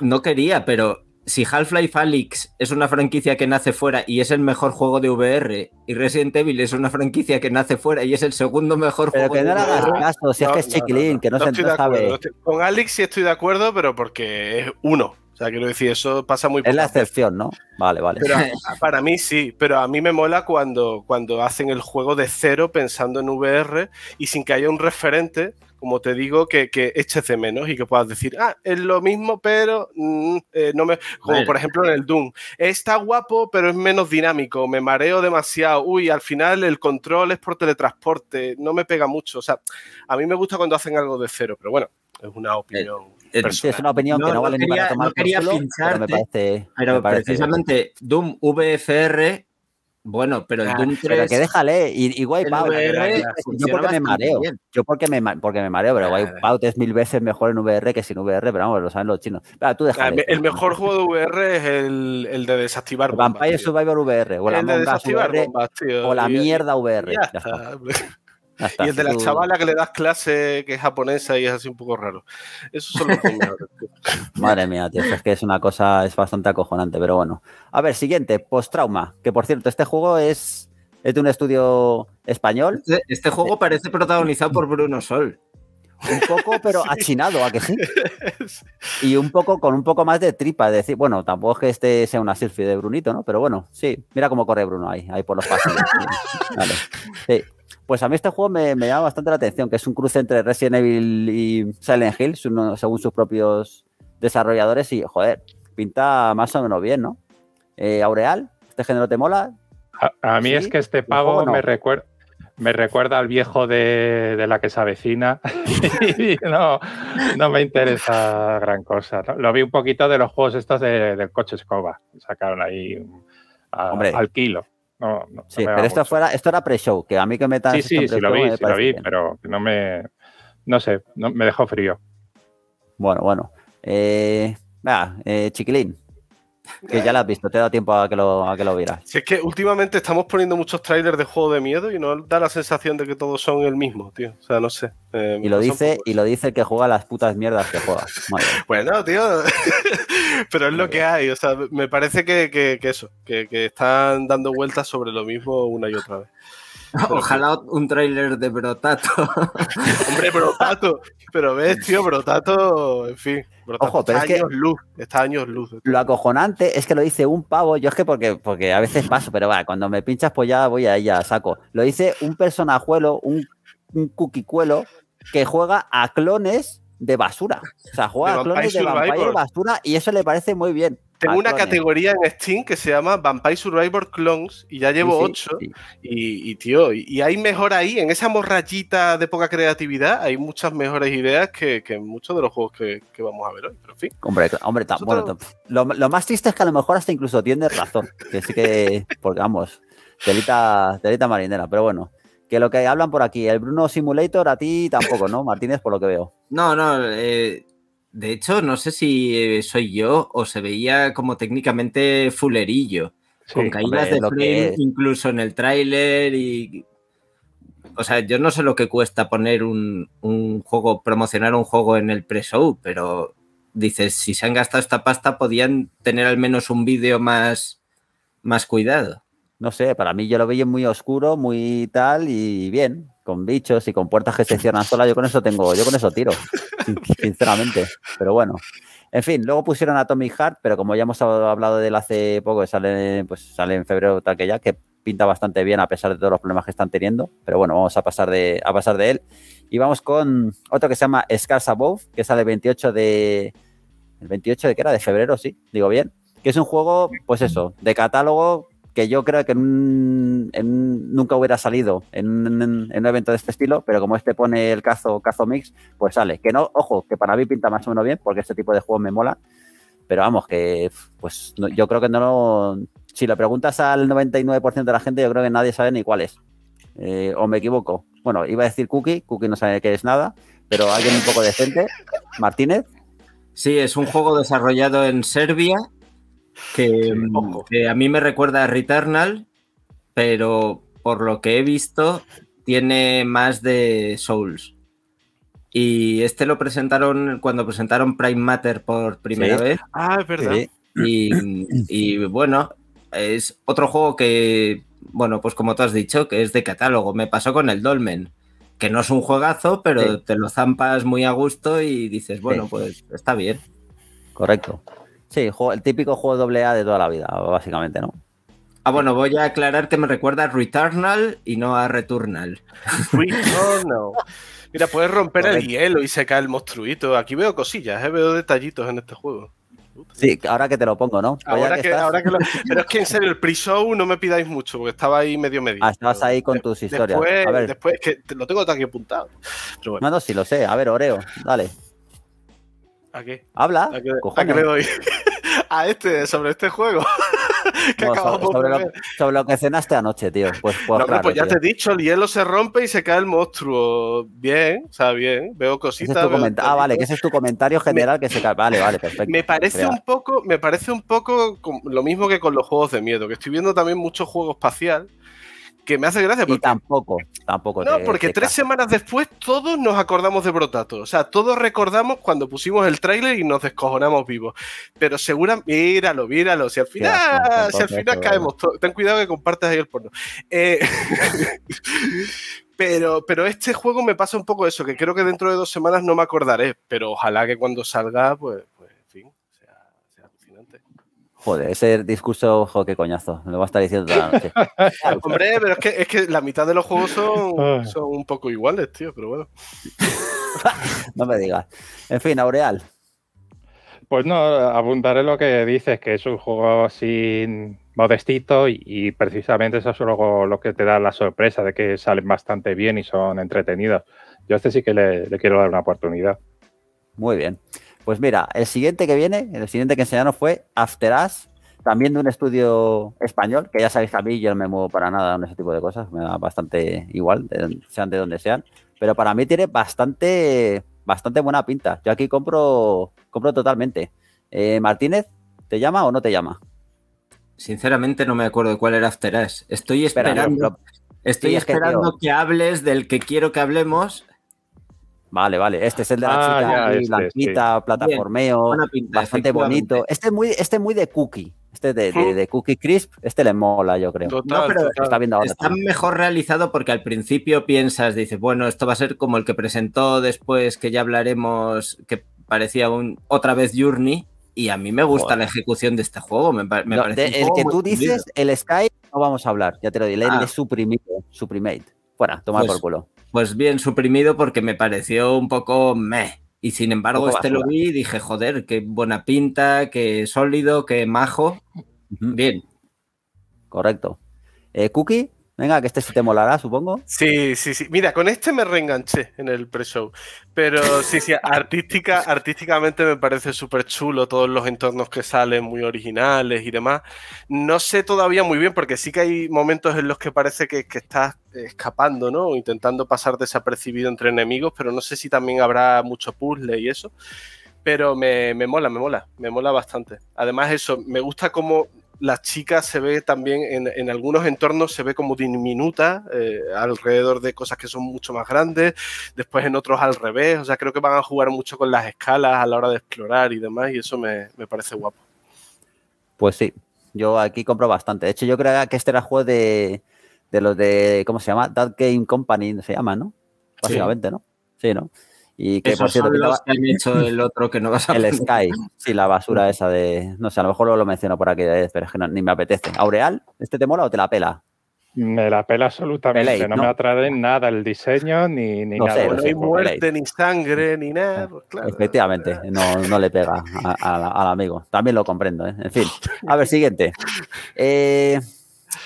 no quería, pero si Half-Life Alyx es una franquicia que nace fuera y es el mejor juego de VR, y Resident Evil es una franquicia que nace fuera y es el segundo mejor juego de VR. Pero que no hagas si es que es que no, se Con Alyx sí estoy de acuerdo, pero porque es uno. O sea, quiero decir, eso pasa muy poco. Es la excepción, ¿no? Vale, vale. Pero para mí sí, pero a mí me mola cuando, cuando hacen el juego de cero pensando en VR y sin que haya un referente, como te digo, que, que eches de menos y que puedas decir, ah, es lo mismo, pero mm, eh, no me. Como por ejemplo en el Doom. Está guapo, pero es menos dinámico, me mareo demasiado. Uy, al final el control es por teletransporte, no me pega mucho. O sea, a mí me gusta cuando hacen algo de cero, pero bueno, es una eh, opinión es una opinión que no, vale ni para tomar no quería por pero me parece. precisamente, Doom VFR. Bueno, pero el ah, Doom 3. Pero que déjale. Y, y Yo porque me mareo. Yo porque me, porque me mareo, pero guay Wipeout es mil veces mejor en VR que sin VR, pero vamos, lo saben los chinos. Ah, el mejor juego de VR es el, de desactivar bombas. Vampire Survivor VR. O la, VR, o la mierda VR y el de la chavala que le das clase, que es japonesa y es así un poco raro. Eso son Madre mía, tío, es que es una cosa, es bastante acojonante, pero bueno. A ver, siguiente, Post-Trauma, que por cierto, este juego es, es de un estudio español. Este, este juego eh, parece protagonizado por Bruno Sol. Un poco, pero achinado, ¿a que sí? Y un poco, con un poco más de tripa, decir, bueno, tampoco es que este sea una selfie de Brunito, ¿no? Pero bueno, sí, mira cómo corre Bruno ahí, ahí por los pasos. vale. Sí. Pues a mí este juego me, llama bastante la atención, que es un cruce entre Resident Evil y Silent Hill, según sus propios desarrolladores, y joder, pinta más o menos bien, ¿no? Eh, Aureal, ¿este género te mola? A, mí es que este pavo me recuerda me recuerda al viejo de, la que se avecina no, no, me interesa gran cosa. Lo vi un poquito de los juegos estos del coche escoba. Sacaron ahí al kilo. No, no sí, pero esto, fuera, esto era pre-show, que a mí que me Sí, sí, sí, lo vi, sí lo vi, pero no me. No sé, no, me dejó frío. Bueno, bueno. Eh, ah, eh, chiquilín. Que ya lo has visto, te da tiempo a que, lo, a que lo vieras. Si es que últimamente estamos poniendo muchos trailers de juego de miedo y no da la sensación de que todos son el mismo, tío. O sea, no sé. Eh, y lo dice, y lo dice el que juega las putas mierdas que juega. bueno, tío. Pero es lo que hay, o sea, me parece que, eso, que, están dando vueltas sobre lo mismo una y otra vez. Ojalá un tráiler de Brotato. Hombre, Brotato. Pero ves, tío, Brotato, en fin. Ojo, está años luz, está años luz. Lo acojonante es que lo dice un pavo. Yo es que porque, porque a veces paso, pero va, cuando me pinchas pues ya voy a ella, saco. Lo dice un personajuelo, un, un cuquicuelo que juega a clones de basura. O sea, juega a clones de Vampire basura y eso le parece muy bien. Tengo una categoría en Steam que se llama Vampire Survivor Clones y ya llevo ocho. 8. Y, tío, y hay mejor ahí, en esa morrayita de poca creatividad, hay muchas mejores ideas que, en muchos de los juegos que, vamos a ver hoy. Pero Hombre, hombre bueno, lo, más triste es que a lo mejor hasta incluso tiene razón. Que sí que, porque vamos, telita marinera, pero bueno que lo que hablan por aquí, el Bruno Simulator a ti tampoco, ¿no, Martínez? Por lo que veo. No, no, eh, de hecho, no sé si eh, soy yo o se veía como técnicamente fulerillo, con caídas de frame incluso en el tráiler y... O sea, yo no sé lo que cuesta poner un, juego, promocionar un juego en el pre-show, pero dices, si se han gastado esta pasta, podían tener al menos un vídeo más, más cuidado no sé, para mí yo lo veía muy oscuro, muy tal y bien, con bichos y con puertas que se cierran solas, yo con eso tengo, yo con eso tiro, sinceramente, pero bueno. En fin, luego pusieron a Tommy Hart, pero como ya hemos hablado de él hace poco, sale, pues sale en febrero tal que ya, que pinta bastante bien a pesar de todos los problemas que están teniendo, pero bueno, vamos a pasar de, a pasar de él. Y vamos con otro que se llama Scars Above, que sale el 28 de... ¿El 28 de qué era? De febrero, sí, digo bien. Que es un juego, pues eso, de catálogo que yo creo que nunca hubiera salido en, un evento de este estilo, pero como este pone el caso, mix, pues sale. Que no, ojo, que para mí pinta más o menos bien, porque este tipo de juegos me mola, pero vamos, que pues yo creo que no lo... Si le preguntas al 99% de la gente, yo creo que nadie sabe ni cuál es. Eh, o me equivoco. Bueno, iba a decir Cookie, Cookie no sabe qué es nada, pero alguien un poco decente, Martínez. Sí, es un juego desarrollado en Serbia Mm, que, a mí me recuerda a Returnal, pero por lo que he visto, tiene más de Souls. Y este lo presentaron cuando presentaron Prime Matter por primera vez. Ah, es verdad. Y, bueno, es otro juego que, bueno, pues como tú has dicho, que es de catálogo. Me pasó con el Dolmen, que no es un juegazo, pero te lo zampas muy a gusto y dices, bueno, pues está bien. Correcto. Sí, el típico juego doble de toda la vida, básicamente, ¿no? Ah, bueno, voy a aclarar que me recuerda a Returnal y no a Returnal. Returnal. Mira, puedes romper el hielo y se cae el monstruito. Aquí veo cosillas, he ¿eh? veo detallitos en este juego. Sí, ahora que te lo pongo, ¿no? Pues ahora, que, lo... Pero es que en serio, el pre-show no me pidáis mucho, porque estaba ahí medio medio. Ah, estabas ahí con tus historias. Después, después que lo tengo aquí apuntado. Bueno. sí, lo sé. A ver, Oreo, dale. ¿A qué? Habla. ¿A qué, ¿a le doy? a este, sobre este juego. que sobre, lo, que cenaste anoche, tío. Pues, pues, pues ya te he dicho, el hielo se rompe y se cae el monstruo. Bien, o sea, bien. Veo cositas. ah, vale, que ese es tu comentario general que se cae. Vale, vale, perfecto. Me pues parece un poco, me parece un poco lo mismo que con los juegos de miedo, que estoy viendo también mucho juego espacial que me hace gracia. Y tampoco, tampoco. No, porque tres semanas después todos nos acordamos de Brotato. O sea, todos recordamos cuando pusimos el tráiler y nos descojonamos vivos. Pero segura, míralo, míralo. Si al final, caemos Ten cuidado que compartas ahí el porno. Eh, pero, pero este juego me pasa un poco eso, que creo que dentro de dos semanas no me acordaré, pero ojalá que cuando salga, pues Joder, ese discurso, ojo, qué coñazo. Lo va a estar diciendo toda la noche. Hombre, pero es que, es que la mitad de los juegos son, ah. un poco iguales, tío, pero bueno. no me digas. En fin, Aureal. Pues no, apuntaré lo que dices, que es un juego así modestito y, precisamente eso es lo que te da la sorpresa de que salen bastante bien y son entretenidos. Yo a este sí que le quiero dar una oportunidad. Muy bien. Pues mira, el siguiente que viene, el siguiente que enseñaron fue After también de un estudio español, que ya sabéis que a mí yo no me muevo para nada en ese tipo de cosas, me da bastante igual, sean de donde sean, pero para mí tiene bastante, bastante buena pinta. Yo aquí compro, compro totalmente. Eh, Martínez, ¿te llama o no te llama? Sinceramente no me acuerdo de cuál era After Us. Estoy esperando, estoy esperando que hables del que quiero que hablemos Vale, vale. Este es el de la ah, chica este, blanquita, plataformeo, bastante bonito. Este es muy, este muy de cookie. Este de, Cookie Crisp, este le mola, yo creo. no, pero está, mejor realizado porque al principio piensas, dices, bueno, esto va a ser como el que presentó después, que ya hablaremos, que parecía un otra vez Journey. Y a mí me gusta la ejecución de este juego. Me, el que tú dices, el Sky, no vamos a hablar, ya te lo dije, ah. el de Suprimate. Fuera, toma pues por culo pues bien suprimido porque me pareció un poco meh. Y sin embargo, este lo vi y dije, joder, qué buena pinta, qué sólido, qué majo. Bien. Correcto. Eh, ¿Cookie? Venga, que este te molará, supongo. Sí, sí, sí. Mira, con este me reenganché en el pre-show. Pero sí, sí, artística, artísticamente me parece súper chulo todos los entornos que salen, muy originales y demás. No sé todavía muy bien, porque sí que hay momentos en los que parece que, estás escapando, ¿no? intentando pasar desapercibido entre enemigos, pero no sé si también habrá mucho puzzle y eso. Pero me mola, me mola, me mola bastante. Además, eso, me gusta cómo la chica se ve también en, algunos entornos, se ve como diminuta eh, alrededor de cosas que son mucho más grandes, después en otros al revés, o sea, creo que van a jugar mucho con las escalas a la hora de explorar y demás, y eso me, parece guapo. Pues sí, yo aquí compro bastante. De hecho, yo creo que este era juego de, los de, ¿cómo se llama? That Game Company se llama, ¿no? Básicamente, ¿no? Sí, ¿no? Y que por cierto, el otro que El Sky, sí, la basura mm. esa de. No sé, a lo mejor lo menciono por aquí, eh, pero es que ni me apetece. ¿Aureal? ¿Este te mola o te la pela? Me la pela absolutamente, no, me atrae nada el diseño ni, ni no nada. Sé, no hay muerte, ni sangre, ni nada. Eh, pues efectivamente, no, le pega al amigo. También lo comprendo. ¿eh? En fin, a ver, siguiente. Eh,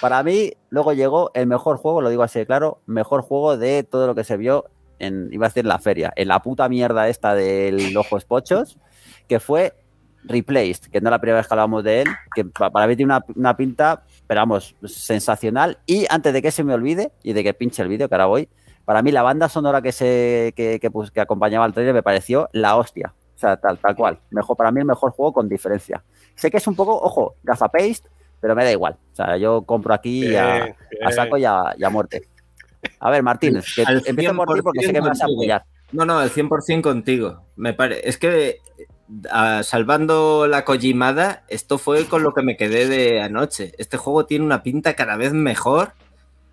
para mí, luego llegó el mejor juego, lo digo así de claro, mejor juego de todo lo que se vio en, iba a decir la feria, en la puta mierda esta del Ojos Pochos, que fue Replaced, que no es la primera vez que hablamos de él, que para mí tiene una, pinta, pero sensacional. Y antes de que se me olvide y de que pinche el vídeo, que ahora voy, para mí la banda sonora que, se, que, que, que acompañaba al trailer me pareció la hostia. O sea, tal, tal cual. Mejor, para mí el mejor juego con diferencia. Sé que es un poco, ojo, paste pero me da igual. O sea, yo compro aquí a, saco y a muerte. A ver, Martínez, empiezo por ti porque sé que me vas a apoyar. No, no, al 100% contigo. Me Es que salvando la cojimada, esto fue con lo que me quedé de anoche. Este juego tiene una pinta cada vez mejor.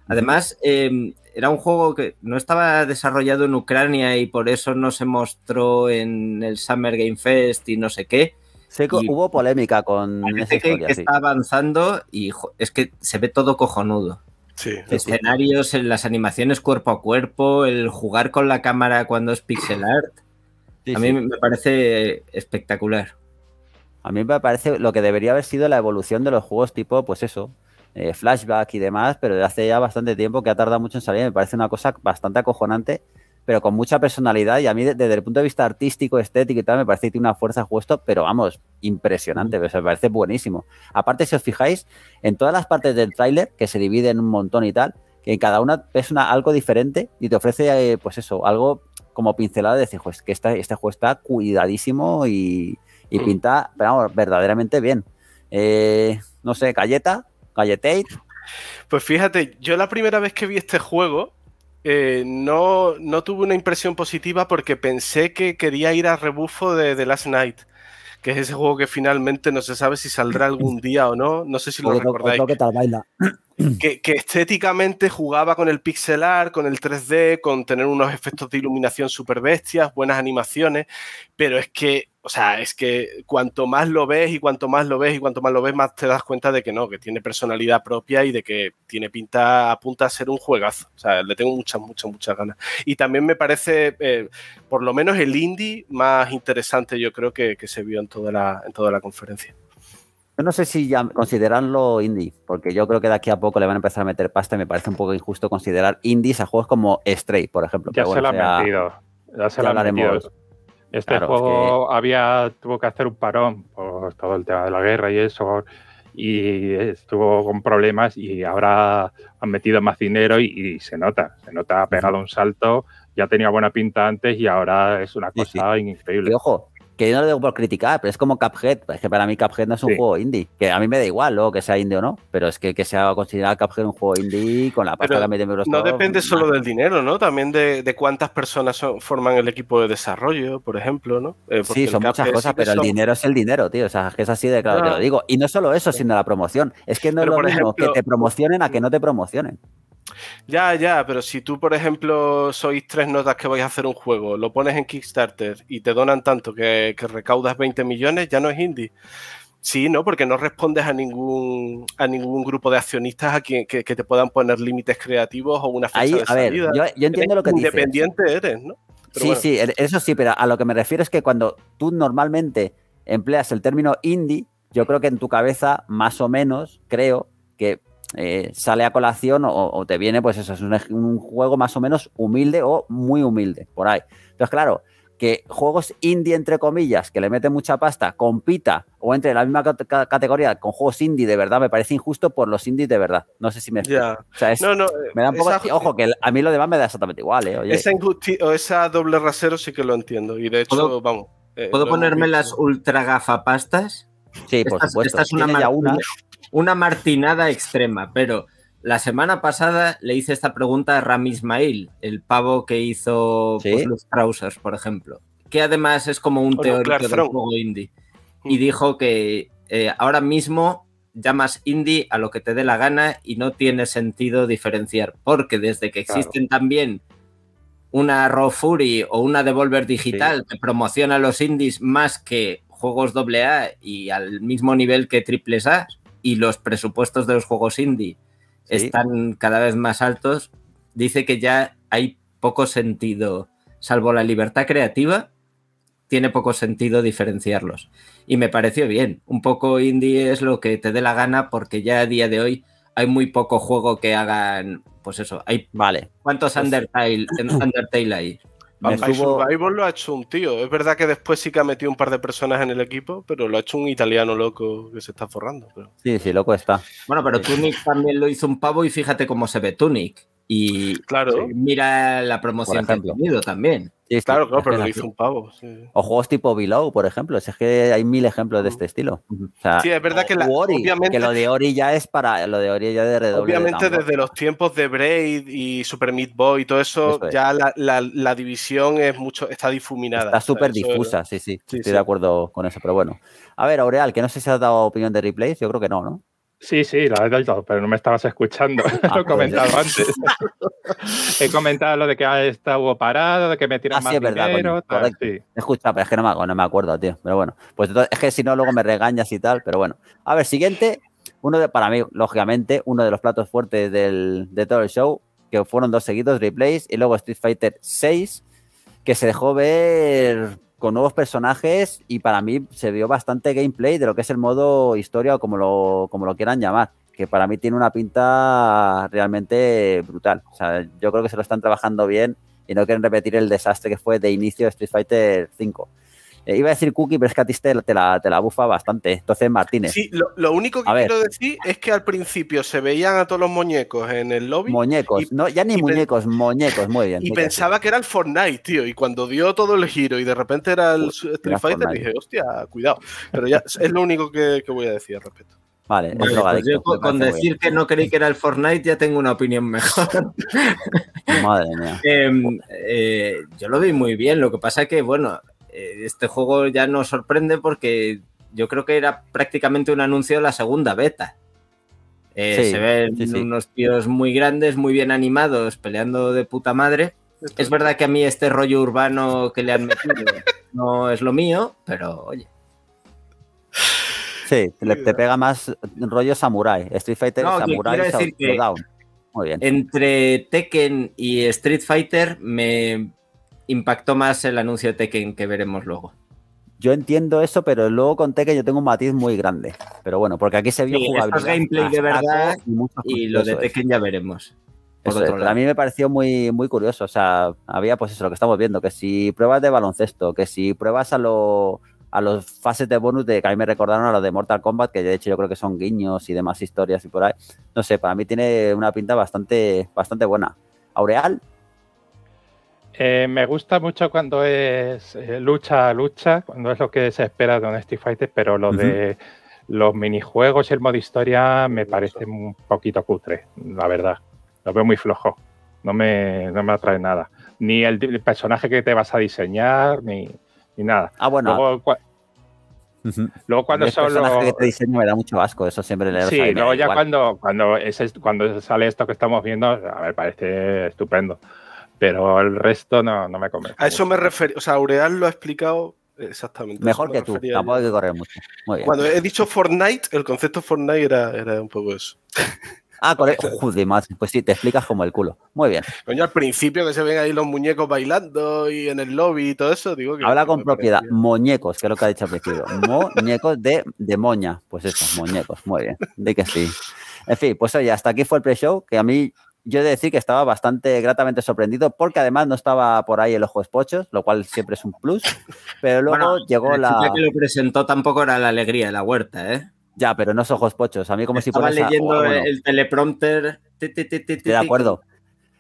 Además, em, era un juego que no estaba desarrollado en Ucrania y por eso no se mostró en el Summer Game Fest y no sé qué. hubo polémica con. Parece que, está avanzando y es que se ve todo cojonudo escenarios, las animaciones cuerpo a cuerpo, el jugar con la cámara cuando es pixel art. a mí me parece espectacular. A mí me parece lo que debería haber sido la evolución de los juegos tipo, pues eso, eh, flashback y demás, pero hace ya bastante tiempo que ha tardado mucho en salir. Me parece una cosa bastante acojonante pero con mucha personalidad y a mí desde el punto de vista artístico, estético y tal, me parece que tiene una fuerza justo, pero vamos, impresionante, me parece buenísimo. Aparte, si os fijáis, en todas las partes del tráiler, que se divide en un montón y tal, que en cada una es algo diferente y te ofrece, eh, pues eso, algo como pincelada de decir, pues que este juego está cuidadísimo y, pinta, pero vamos, verdaderamente bien. Eh, no sé, galleta, galletate. Pues fíjate, yo la primera vez que vi este juego, eh, no, tuve una impresión positiva porque pensé que quería ir a rebufo de The Last Night, que es ese juego que finalmente no se sabe si saldrá algún día o no. No sé si lo recordáis. que, Que, estéticamente jugaba con el pixel art, con el 3D, con tener unos efectos de iluminación super bestias, buenas animaciones, pero es que o sea, es que cuanto más lo ves y cuanto más lo ves y cuanto más lo ves, más te das cuenta de que no, que tiene personalidad propia y de que tiene pinta, apunta a ser un juegazo. O sea, le tengo muchas, muchas, muchas ganas. Y también me parece, eh, por lo menos, el indie más interesante, yo creo, que, se vio en toda, la, en toda la conferencia. Yo no sé si ya consideranlo indie, porque yo creo que de aquí a poco le van a empezar a meter pasta y me parece un poco injusto considerar indies a juegos como Stray, por ejemplo. Ya se la lo metido. Ya se lo han metido. Este juego había, tuvo que hacer un parón por todo el tema de la guerra y eso, y estuvo con problemas y ahora han metido más dinero y, se nota, se nota, ha pegado un salto, ya tenía buena pinta antes y ahora es una cosa increíble que yo no lo debo por criticar, pero es como Cuphead. Es que para mí Cuphead no es un juego indie. Que a mí me da igual luego que sea indie o no, pero es que que sea considerado Cuphead un juego indie con la pasta que meten euros. No depende solo del dinero, ¿no? También de, cuántas personas forman el equipo de desarrollo, por ejemplo, ¿no? Eh, sí, son muchas cosas, pero el dinero es el dinero, tío. es así de claro, que lo digo. Y no solo eso, sino la promoción. Es que no es lo mismo que te promocionen a que no te promocionen. Ya, ya, pero si tú, por ejemplo, sois tres notas que vais a hacer un juego, lo pones en Kickstarter y te donan tanto que, recaudas 20 millones, ya no es indie. Sí, no, porque no respondes a ningún a ningún grupo de accionistas a quien que, te puedan poner límites creativos o una fecha Ahí, a Ver, yo, entiendo lo que independiente eres, ¿no? sí, sí, e-, eso sí, pero a lo que me refiero es que cuando tú normalmente empleas el término indie, yo mm. creo que en tu cabeza más o menos creo que eh, sale a colación o, te viene, pues eso, es un, juego más o menos humilde o muy humilde, por ahí. Entonces, claro, que juegos indie, entre comillas, que le mete mucha pasta, compita o entre la misma categoría con juegos indie, de verdad, me parece injusto por los indies de verdad. No sé si me... O sea, eh, me da ojo, que a mí lo demás me da exactamente igual, eh, oye. Esa, doble rasero sí que lo entiendo y de hecho, vamos... ¿Puedo ponerme las ultra gafapastas? Sí, por supuesto. Esta es una, una una martinada extrema, pero la semana pasada le hice esta pregunta a Ramis Ismail, el pavo que hizo pues, los Trousers, por ejemplo, que además es como un teórico del juego indie. Mm. Y dijo que eh, ahora mismo llamas indie a lo que te dé la gana y no tiene sentido diferenciar, porque desde que existen también una Raw Fury o una Devolver Digital que promociona los indies más que juegos AA y al mismo nivel que triples A, y los presupuestos de los juegos indie están cada vez más altos, dice que ya hay poco sentido, salvo la libertad creativa, tiene poco sentido diferenciarlos. Y me pareció bien, un poco indie es lo que te dé la gana porque ya a día de hoy hay muy poco juego que hagan, pues eso, hay... Vale. ¿Cuántos pues- Undertale, Undertale hay? Vampire lo ha hecho un tío. Es verdad que después sí que ha metido un par de personas en el equipo, pero lo ha hecho un italiano loco que se está forrando. Sí, sí, loco está. Bueno, pero Tunic también lo hizo un pavo y fíjate cómo se ve Tunic. Y mira la promoción que han tenido también claro, claro, pero lo hizo un pavo. O juegos tipo Below, por ejemplo. es que hay mil ejemplos de este estilo. sí, es verdad que, obviamente, lo de Ori ya es para. Lo de Ori ya de redoble Obviamente, desde los tiempos de Braid y Super Meat Boy y todo eso, ya la, división es mucho, está difuminada. Está súper difusa, sí, sí, Estoy de acuerdo con eso, pero bueno. A ver, Aureal, que no sé si has dado opinión de replays, yo creo que no, ¿no? Sí, sí, la he pero no me estabas escuchando. Ah, lo he pues comentado antes. he comentado lo de que ha estado parado, de que me tiran ah, más sí, es verdad, dinero. Escucha, pero es que no me, acuerdo, tío. Pero bueno, pues es que si no, luego me regañas y tal. Pero bueno, a ver, siguiente. Uno de, para mí, lógicamente, uno de los platos fuertes de todo el show, que fueron dos seguidos, replays, y luego Street Fighter 6, que se dejó ver con nuevos personajes y para mí se vio bastante gameplay de lo que es el modo historia o como lo, como lo quieran llamar, que para mí tiene una pinta realmente brutal. O sea, yo creo que se lo están trabajando bien y no quieren repetir el desastre que fue de inicio de Street Fighter 5. Eh, iba a decir Cookie, pero es que a ti te, la, bufa bastante. Entonces, Martínez. Sí, lo, único que quiero decir es que al principio se veían a todos los muñecos en el lobby. Muñecos, no, ya ni muñecos, muñecos, muy bien. Y pensaba que era el Fortnite, tío. Y cuando dio todo el giro y de repente era el Street Fighter, dije, hostia, cuidado. Pero ya es lo único que, voy a decir al respecto. Vale, pues yo con decir que no creí que era el Fortnite ya tengo una opinión mejor. Madre mía. Em, eh, yo lo vi muy bien, lo que pasa es que, bueno, eh, este juego ya nos sorprende porque yo creo que era prácticamente un anuncio de la segunda beta. Eh, se ven unos tíos muy grandes, muy bien animados, peleando de puta madre. Es verdad que a mí este rollo urbano que le han metido no es lo mío, pero oye. Sí, te, pega más rollo samurai. Street Fighter samurai Down. Muy bien. Entre Tekken y Street Fighter me impactó más el anuncio de Tekken que veremos luego. Yo entiendo eso, pero luego con Tekken yo tengo un matiz muy grande. Pero bueno, porque aquí se vio sí, gameplay de verdad y, lo de Tekken ya veremos. A mí me pareció muy, muy curioso. O sea, había pues eso, lo que estamos viendo, que si pruebas de baloncesto, que si pruebas a los a los fases de bonus de que a mí me recordaron a los de Mortal Kombat, que de hecho yo creo que son guiños y demás historias y por ahí. No sé, para mí tiene una pinta bastante, bastante buena. Aureal, eh, me gusta mucho cuando es eh, lucha a lucha, cuando es lo que se espera de un Street Fighter, pero lo de los minijuegos y el modo historia me parece un poquito cutre, la verdad. Lo veo muy flojo. No me, me atrae nada. Ni el, personaje que te vas a diseñar, ni, nada. Ah, bueno. Luego, ah. cuando el personaje que te diseño me da mucho asco. eso siempre le Sí, luego ya cuando, cuando, cuando sale esto que estamos viendo, a ver, parece estupendo pero el resto no, no me convence. A eso me refiero. o sea, Aureal lo ha explicado exactamente. Mejor que tú, tampoco hay que correr mucho. Muy bien. Cuando he dicho Fortnite, el concepto Fortnite era, era un poco eso. Ah, con Joder, más. Pues sí, te explicas como el culo. Muy bien. Coño, al principio que se ven ahí los muñecos bailando y en el lobby y todo eso, digo que. Habla con propiedad. Muñecos, que es lo que ha dicho al principio. muñecos de, de, moña. Pues eso, muñecos. Muy bien. De que sí. En fin, pues oye, hasta aquí fue el pre-show, que a mí yo he de decir que estaba bastante gratamente sorprendido porque además no estaba por ahí el ojo espochos, lo cual siempre es un plus. Pero luego llegó la. La que lo presentó tampoco era la alegría de la huerta, ¿eh? Ya, pero no es ojos pochos. A mí, como si Estaba leyendo el teleprompter. de acuerdo.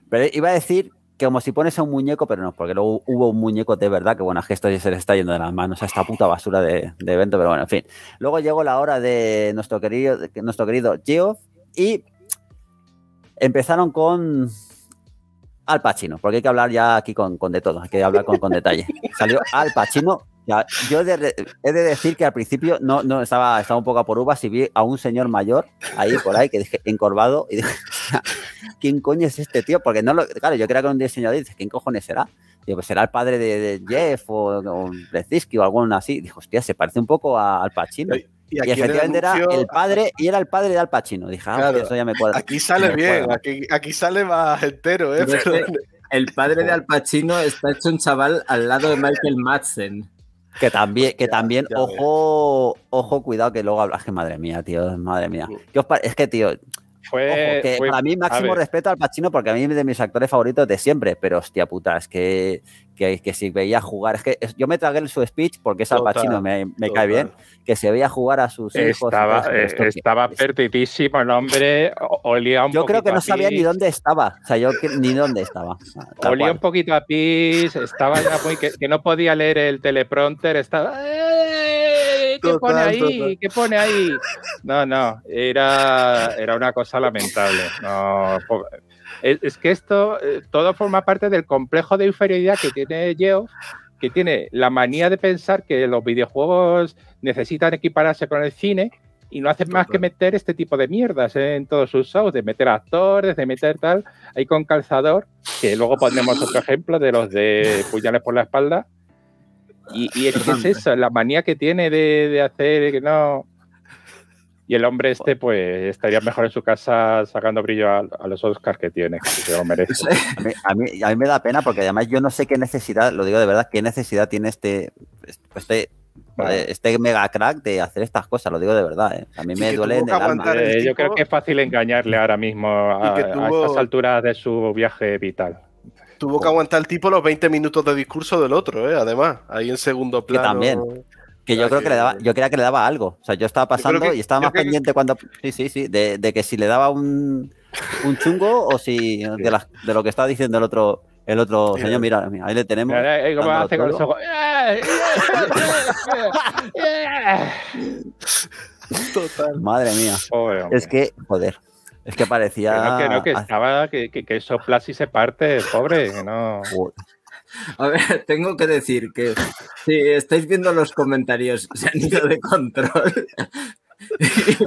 Pero iba a decir que como si pones a un muñeco, pero no, porque luego hubo un muñeco de verdad que, bueno, gestos y se le está yendo de las manos a esta puta basura de, evento, pero bueno, en fin. Luego llegó la hora de nuestro querido, nuestro querido Geoff y Empezaron con Al Pacino, porque hay que hablar ya aquí con, con de todo, hay que hablar con, con detalle. Salió Al Pacino. yo he de, decir que al principio no, no estaba, estaba un poco a por uvas y vi a un señor mayor ahí por ahí que dije encorvado y dije, ¿quién coño es este tío? Porque no lo, claro, yo creía que un diseñador dice, ¿quién cojones será? Digo, pues será el padre de, Jeff o, de Ziski o alguno así. Dijo, hostia, se parece un poco a, al Pacino. Y, efectivamente era el padre, y era el padre de Al Pacino. Dije, ah, eso ya me cuadra. Aquí sale bien, aquí, sale más entero, ¿eh? El padre de Al Pacino está hecho un chaval al lado de Michael Madsen. Que también, que también, ojo, ojo, cuidado, que luego hablas, que madre mía, tío, madre mía. Uh. es que, tío, fue, que para mí máximo respeto al Pacino porque a mí es de mis actores favoritos de siempre, pero hostia puta, es que, que, si veía jugar, es que yo me tragué en su speech porque es al Pacino, me, cae bien, que se veía jugar a sus hijos. Estaba, estaba perdidísimo el hombre, olía un Yo creo que no sabía ni dónde estaba, o sea, yo ni dónde estaba. Olía un poquito a pis, estaba ya muy, que, no podía leer el teleprompter, estaba... ¿Qué pone ahí? pone ahí? No, no, era, era una cosa lamentable. No, es, que esto eh, todo forma parte del complejo de inferioridad que tiene Yeo, que tiene la manía de pensar que los videojuegos necesitan equipararse con el cine y no hacen más que meter este tipo de mierdas ¿eh? en todos sus shows, de meter actores, de meter tal, ahí con calzador, que luego pondremos otro ejemplo de los de puñales por la espalda, y, es que es eso, la manía que tiene de, hacer, que no. Y el hombre este, pues, estaría mejor en su casa sacando brillo a, los Oscars que tiene, merece. A mí, a, mí, me da pena porque además yo no sé qué necesidad, lo digo de verdad, qué necesidad tiene este, este, eh, este mega crack de hacer estas cosas, lo digo de verdad. Eh. A mí me duele el alma. Eh, yo creo que es fácil engañarle ahora mismo a estas alturas de su viaje vital. Tuvo que aguantar el tipo los 20 minutos de discurso del otro, ¿eh? además, ahí en segundo plano. Que también. Que yo creo que le daba, yo creía que le daba algo. O sea, yo estaba pasando y estaba más pendiente cuando. Sí, sí, sí. De, que si le daba un, chungo o si. De, lo que estaba diciendo el otro. El otro señor, mira, ahí le tenemos. ¿Cómo hace con Total. Madre mía. es que, joder. Es que parecía. Que que, estaba, que, que, se parte, pobre, A ver, tengo que decir que si estáis viendo los comentarios, se han ido de control.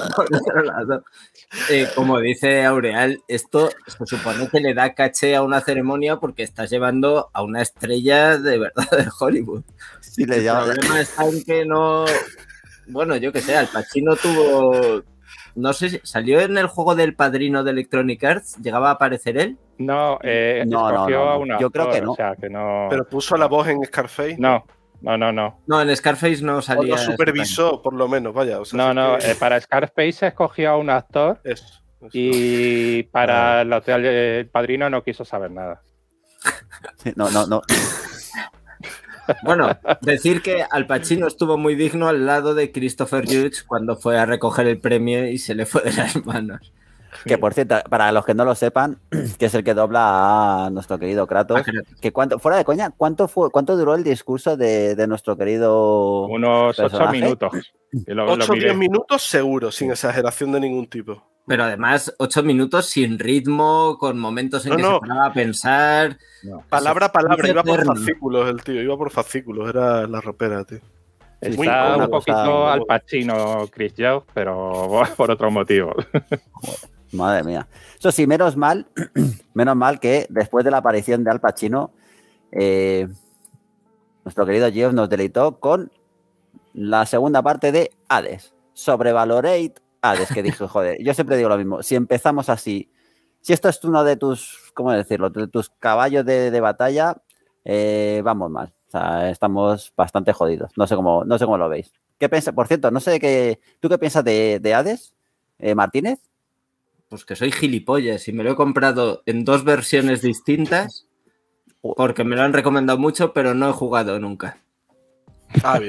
Eh, como dice Aureal, esto se supone que le da caché a una ceremonia porque estás llevando a una estrella de verdad de Hollywood. Sí, le El problema está que no. Bueno, yo que sé, Al Pacino tuvo no sé, ¿salió en el juego del padrino de Electronic Arts? ¿Llegaba a aparecer él? No, eh, no, Yo creo que no. Pero puso la voz en Scarface. No, no, no, no. No, en Scarface no salió. O lo supervisó, por lo menos, vaya. no, no, eh, para Scarface se escogió a un actor eso, y para ah. el, el padrino no quiso saber nada. no, no, no. Bueno, decir que Al Pacino estuvo muy digno al lado de Christopher Hughes cuando fue a recoger el premio y se le fue de las manos. Que por cierto, para los que no lo sepan, que es el que dobla a nuestro querido ah, Kratos, que cuánto, fuera de coña, ¿cuánto fue, cuánto duró el discurso de, nuestro querido. Unos ocho minutos. ocho o diez minutos seguro, sin exageración de ningún tipo. Pero además, ocho minutos sin ritmo, con momentos en que se paraba a pensar. Palabra a palabra, iba por fascículos el tío, iba por fascículos, era la ropera, tío. Está un poquito al Pacino Chris Jones, pero por otro motivo. Madre mía. Eso sí, menos mal, menos mal que después de la aparición de Al Pacino, eh, nuestro querido Jeff nos deleitó con la segunda parte de Hades. Sobrevalorate Hades, que dijo, joder, yo siempre digo lo mismo. Si empezamos así, si esto es uno de tus, ¿cómo decirlo? De tus caballos de, batalla, eh, vamos mal. O sea, estamos bastante jodidos. No sé cómo, no sé cómo lo veis. ¿Qué piensas? Por cierto, no sé qué. ¿Tú qué piensas de, Hades, eh, Martínez? Pues que soy gilipollas y me lo he comprado en dos versiones distintas porque me lo han recomendado mucho, pero no he jugado nunca. Ah,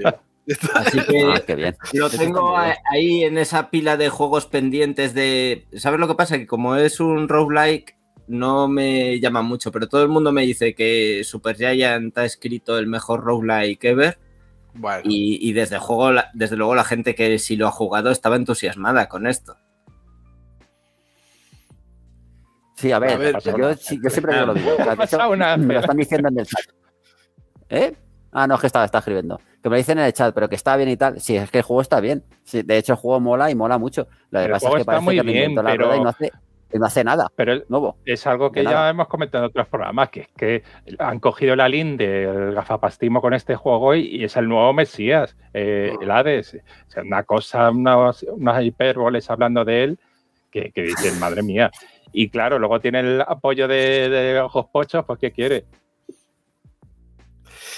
Así que ah, lo tengo ahí en esa pila de juegos pendientes de... ¿Sabes lo que pasa? Que como es un roguelike, no me llama mucho, pero todo el mundo me dice que Super Giant ha escrito el mejor roguelike ever. Bueno. Y, y, desde, juego, desde luego la gente que sí lo ha jugado estaba entusiasmada con esto. Sí, a ver, yo, siempre me lo digo. me lo están diciendo en el chat. ¿Eh? Ah, no, es que estaba, está escribiendo que me dicen en el chat, pero que está bien y tal. Sí, es que el juego está bien. de hecho, el juego mola y mola mucho. Lo el es muy bien, la pero... y no hace nada. Pero es, nuevo, es algo que ya hemos comentado en otros programas, que es que han cogido la lin del gafapastimo con este juego y, y es el nuevo Mesías, eh, ah. el Hades. O sea, una cosa, unas, hiperboles hipérboles hablando de él, que, dicen, madre mía. Y claro, luego tiene el apoyo de, de Ojos Pochos, pues ¿qué quiere?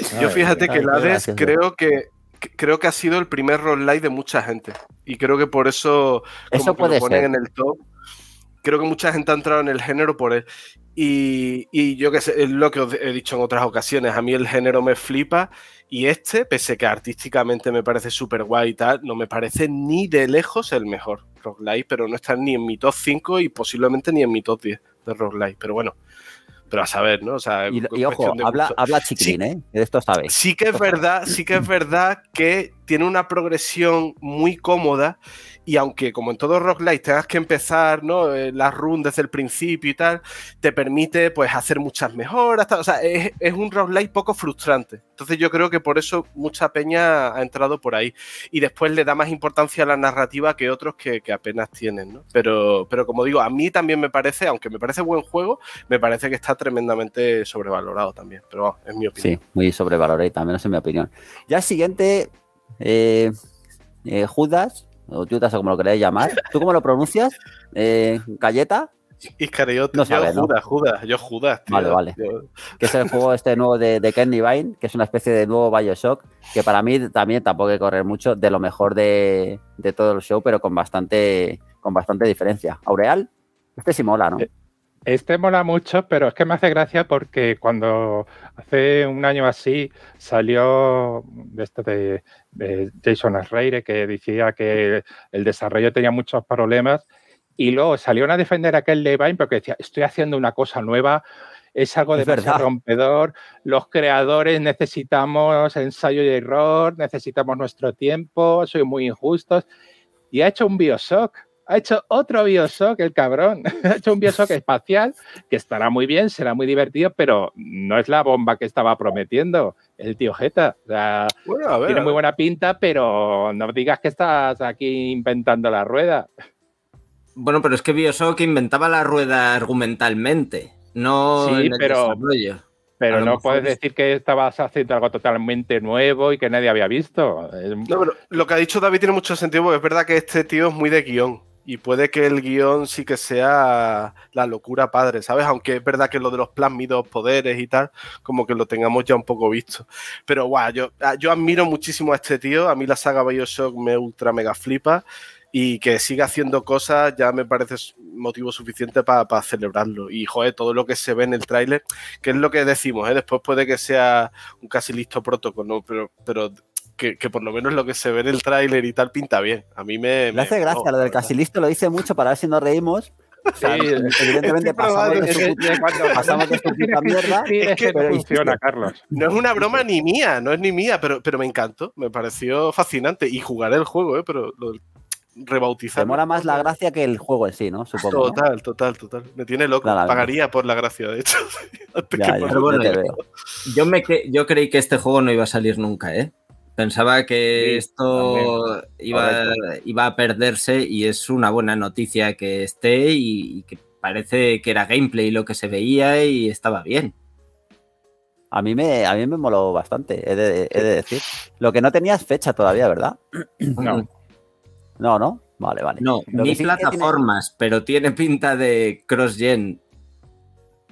Yo fíjate que el Hades creo que creo que ha sido el primer roll de mucha gente. Y creo que por eso, como que lo ponen en el top, creo que mucha gente ha entrado en el género por él. Y, yo que sé, es lo que os he dicho en otras ocasiones, a mí el género me flipa y este, pese que artísticamente me parece súper guay y tal, no me parece ni de lejos el mejor roguelike, pero no está ni en mi top 5 y posiblemente ni en mi top 10 de roguelike. Pero bueno, pero a saber, ¿no? O y, ojo, habla, ¿eh? De esto sabes Sí que es verdad, sí que es verdad que tiene una progresión muy cómoda y aunque, como en todo rock light, tengas que empezar ¿no? Eh, la run desde el principio y tal, te permite pues, hacer muchas mejoras. O sea, es, un rock light poco frustrante. Entonces, yo creo que por eso mucha peña ha entrado por ahí. Y después le da más importancia a la narrativa que otros que, apenas tienen. ¿no? Pero, pero, como digo, a mí también me parece, aunque me parece buen juego, me parece que está tremendamente sobrevalorado también. Pero es mi opinión. Sí, muy sobrevalorado y también es mi opinión. Ya siguiente, eh, eh, Judas, o o como lo queráis llamar. ¿Tú cómo lo pronuncias? Eh, ¿Galleta? Iscariot, no yo Judas, Judas, yo Judas, tío. Vale, vale. Que es el juego este nuevo de, Kenny Vine, que es una especie de nuevo Bioshock, que para mí también tampoco hay que correr mucho, de lo mejor de, de todo el show, pero con bastante, con bastante diferencia. Aureal, este sí mola, ¿no? Eh, este mola mucho, pero es que me hace gracia porque cuando hace un año así salió de esto de, Jason Arreire que decía que el desarrollo tenía muchos problemas y luego salieron a defender a aquel Levine porque decía, estoy haciendo una cosa nueva, es algo de verdad rompedor, los creadores necesitamos ensayo y error, necesitamos nuestro tiempo, soy muy injustos y ha hecho un Bioshock ha hecho otro Bioshock, el cabrón. ha hecho un Bioshock espacial que estará muy bien, será muy divertido, pero no es la bomba que estaba prometiendo el tío Jeta. tiene muy buena pinta, pero no digas que estás aquí inventando la rueda. Bueno, pero es que Bioshock inventaba la rueda argumentalmente, no sí, pero... Pero no puedes decir que estabas haciendo algo totalmente nuevo y que nadie había visto. lo que ha dicho David tiene mucho sentido porque es verdad que este tío es muy de guión. Y puede que el guión sí que sea la locura padre, ¿sabes? Aunque es verdad que lo de los plásmidos, poderes y tal, como que lo tengamos ya un poco visto. Pero guau, yo, ah, yo admiro muchísimo a este tío. A mí la saga Bioshock me ultra mega flipa y que siga haciendo cosas ya me parece motivo suficiente para celebrarlo. Y joder, todo lo que se ve en el tráiler, que es lo que decimos, ¿eh? después puede que sea un casi listo protocolo, pero, pero que, por lo menos lo que se ve en el tráiler y tal pinta bien. A mí me... Me hace gracia, lo del listo lo dice mucho para ver si nos reímos, sí, evidentemente pasamos, de su, puta mierda. Es que funciona, Carlos. No es una broma ni mía, no es ni mía, pero, pero me encantó, me pareció fascinante. Y jugaré el juego, ¿eh? pero lo rebautizar. Me más la gracia que el juego en sí, ¿no? Supongo. Total, total, total. Me tiene loco. Pagaría por la gracia, de hecho. yo, yo creí que este juego no iba a salir nunca, ¿eh? Pensaba que esto iba, a perderse y es una buena noticia que esté y, que parece que era gameplay lo que se veía y estaba bien. A mí me, a mí me moló bastante, he de, decir. Lo que no tenía es fecha todavía, ¿verdad? No. No, Vale, vale. No, ni plataformas, pero tiene pinta de cross-gen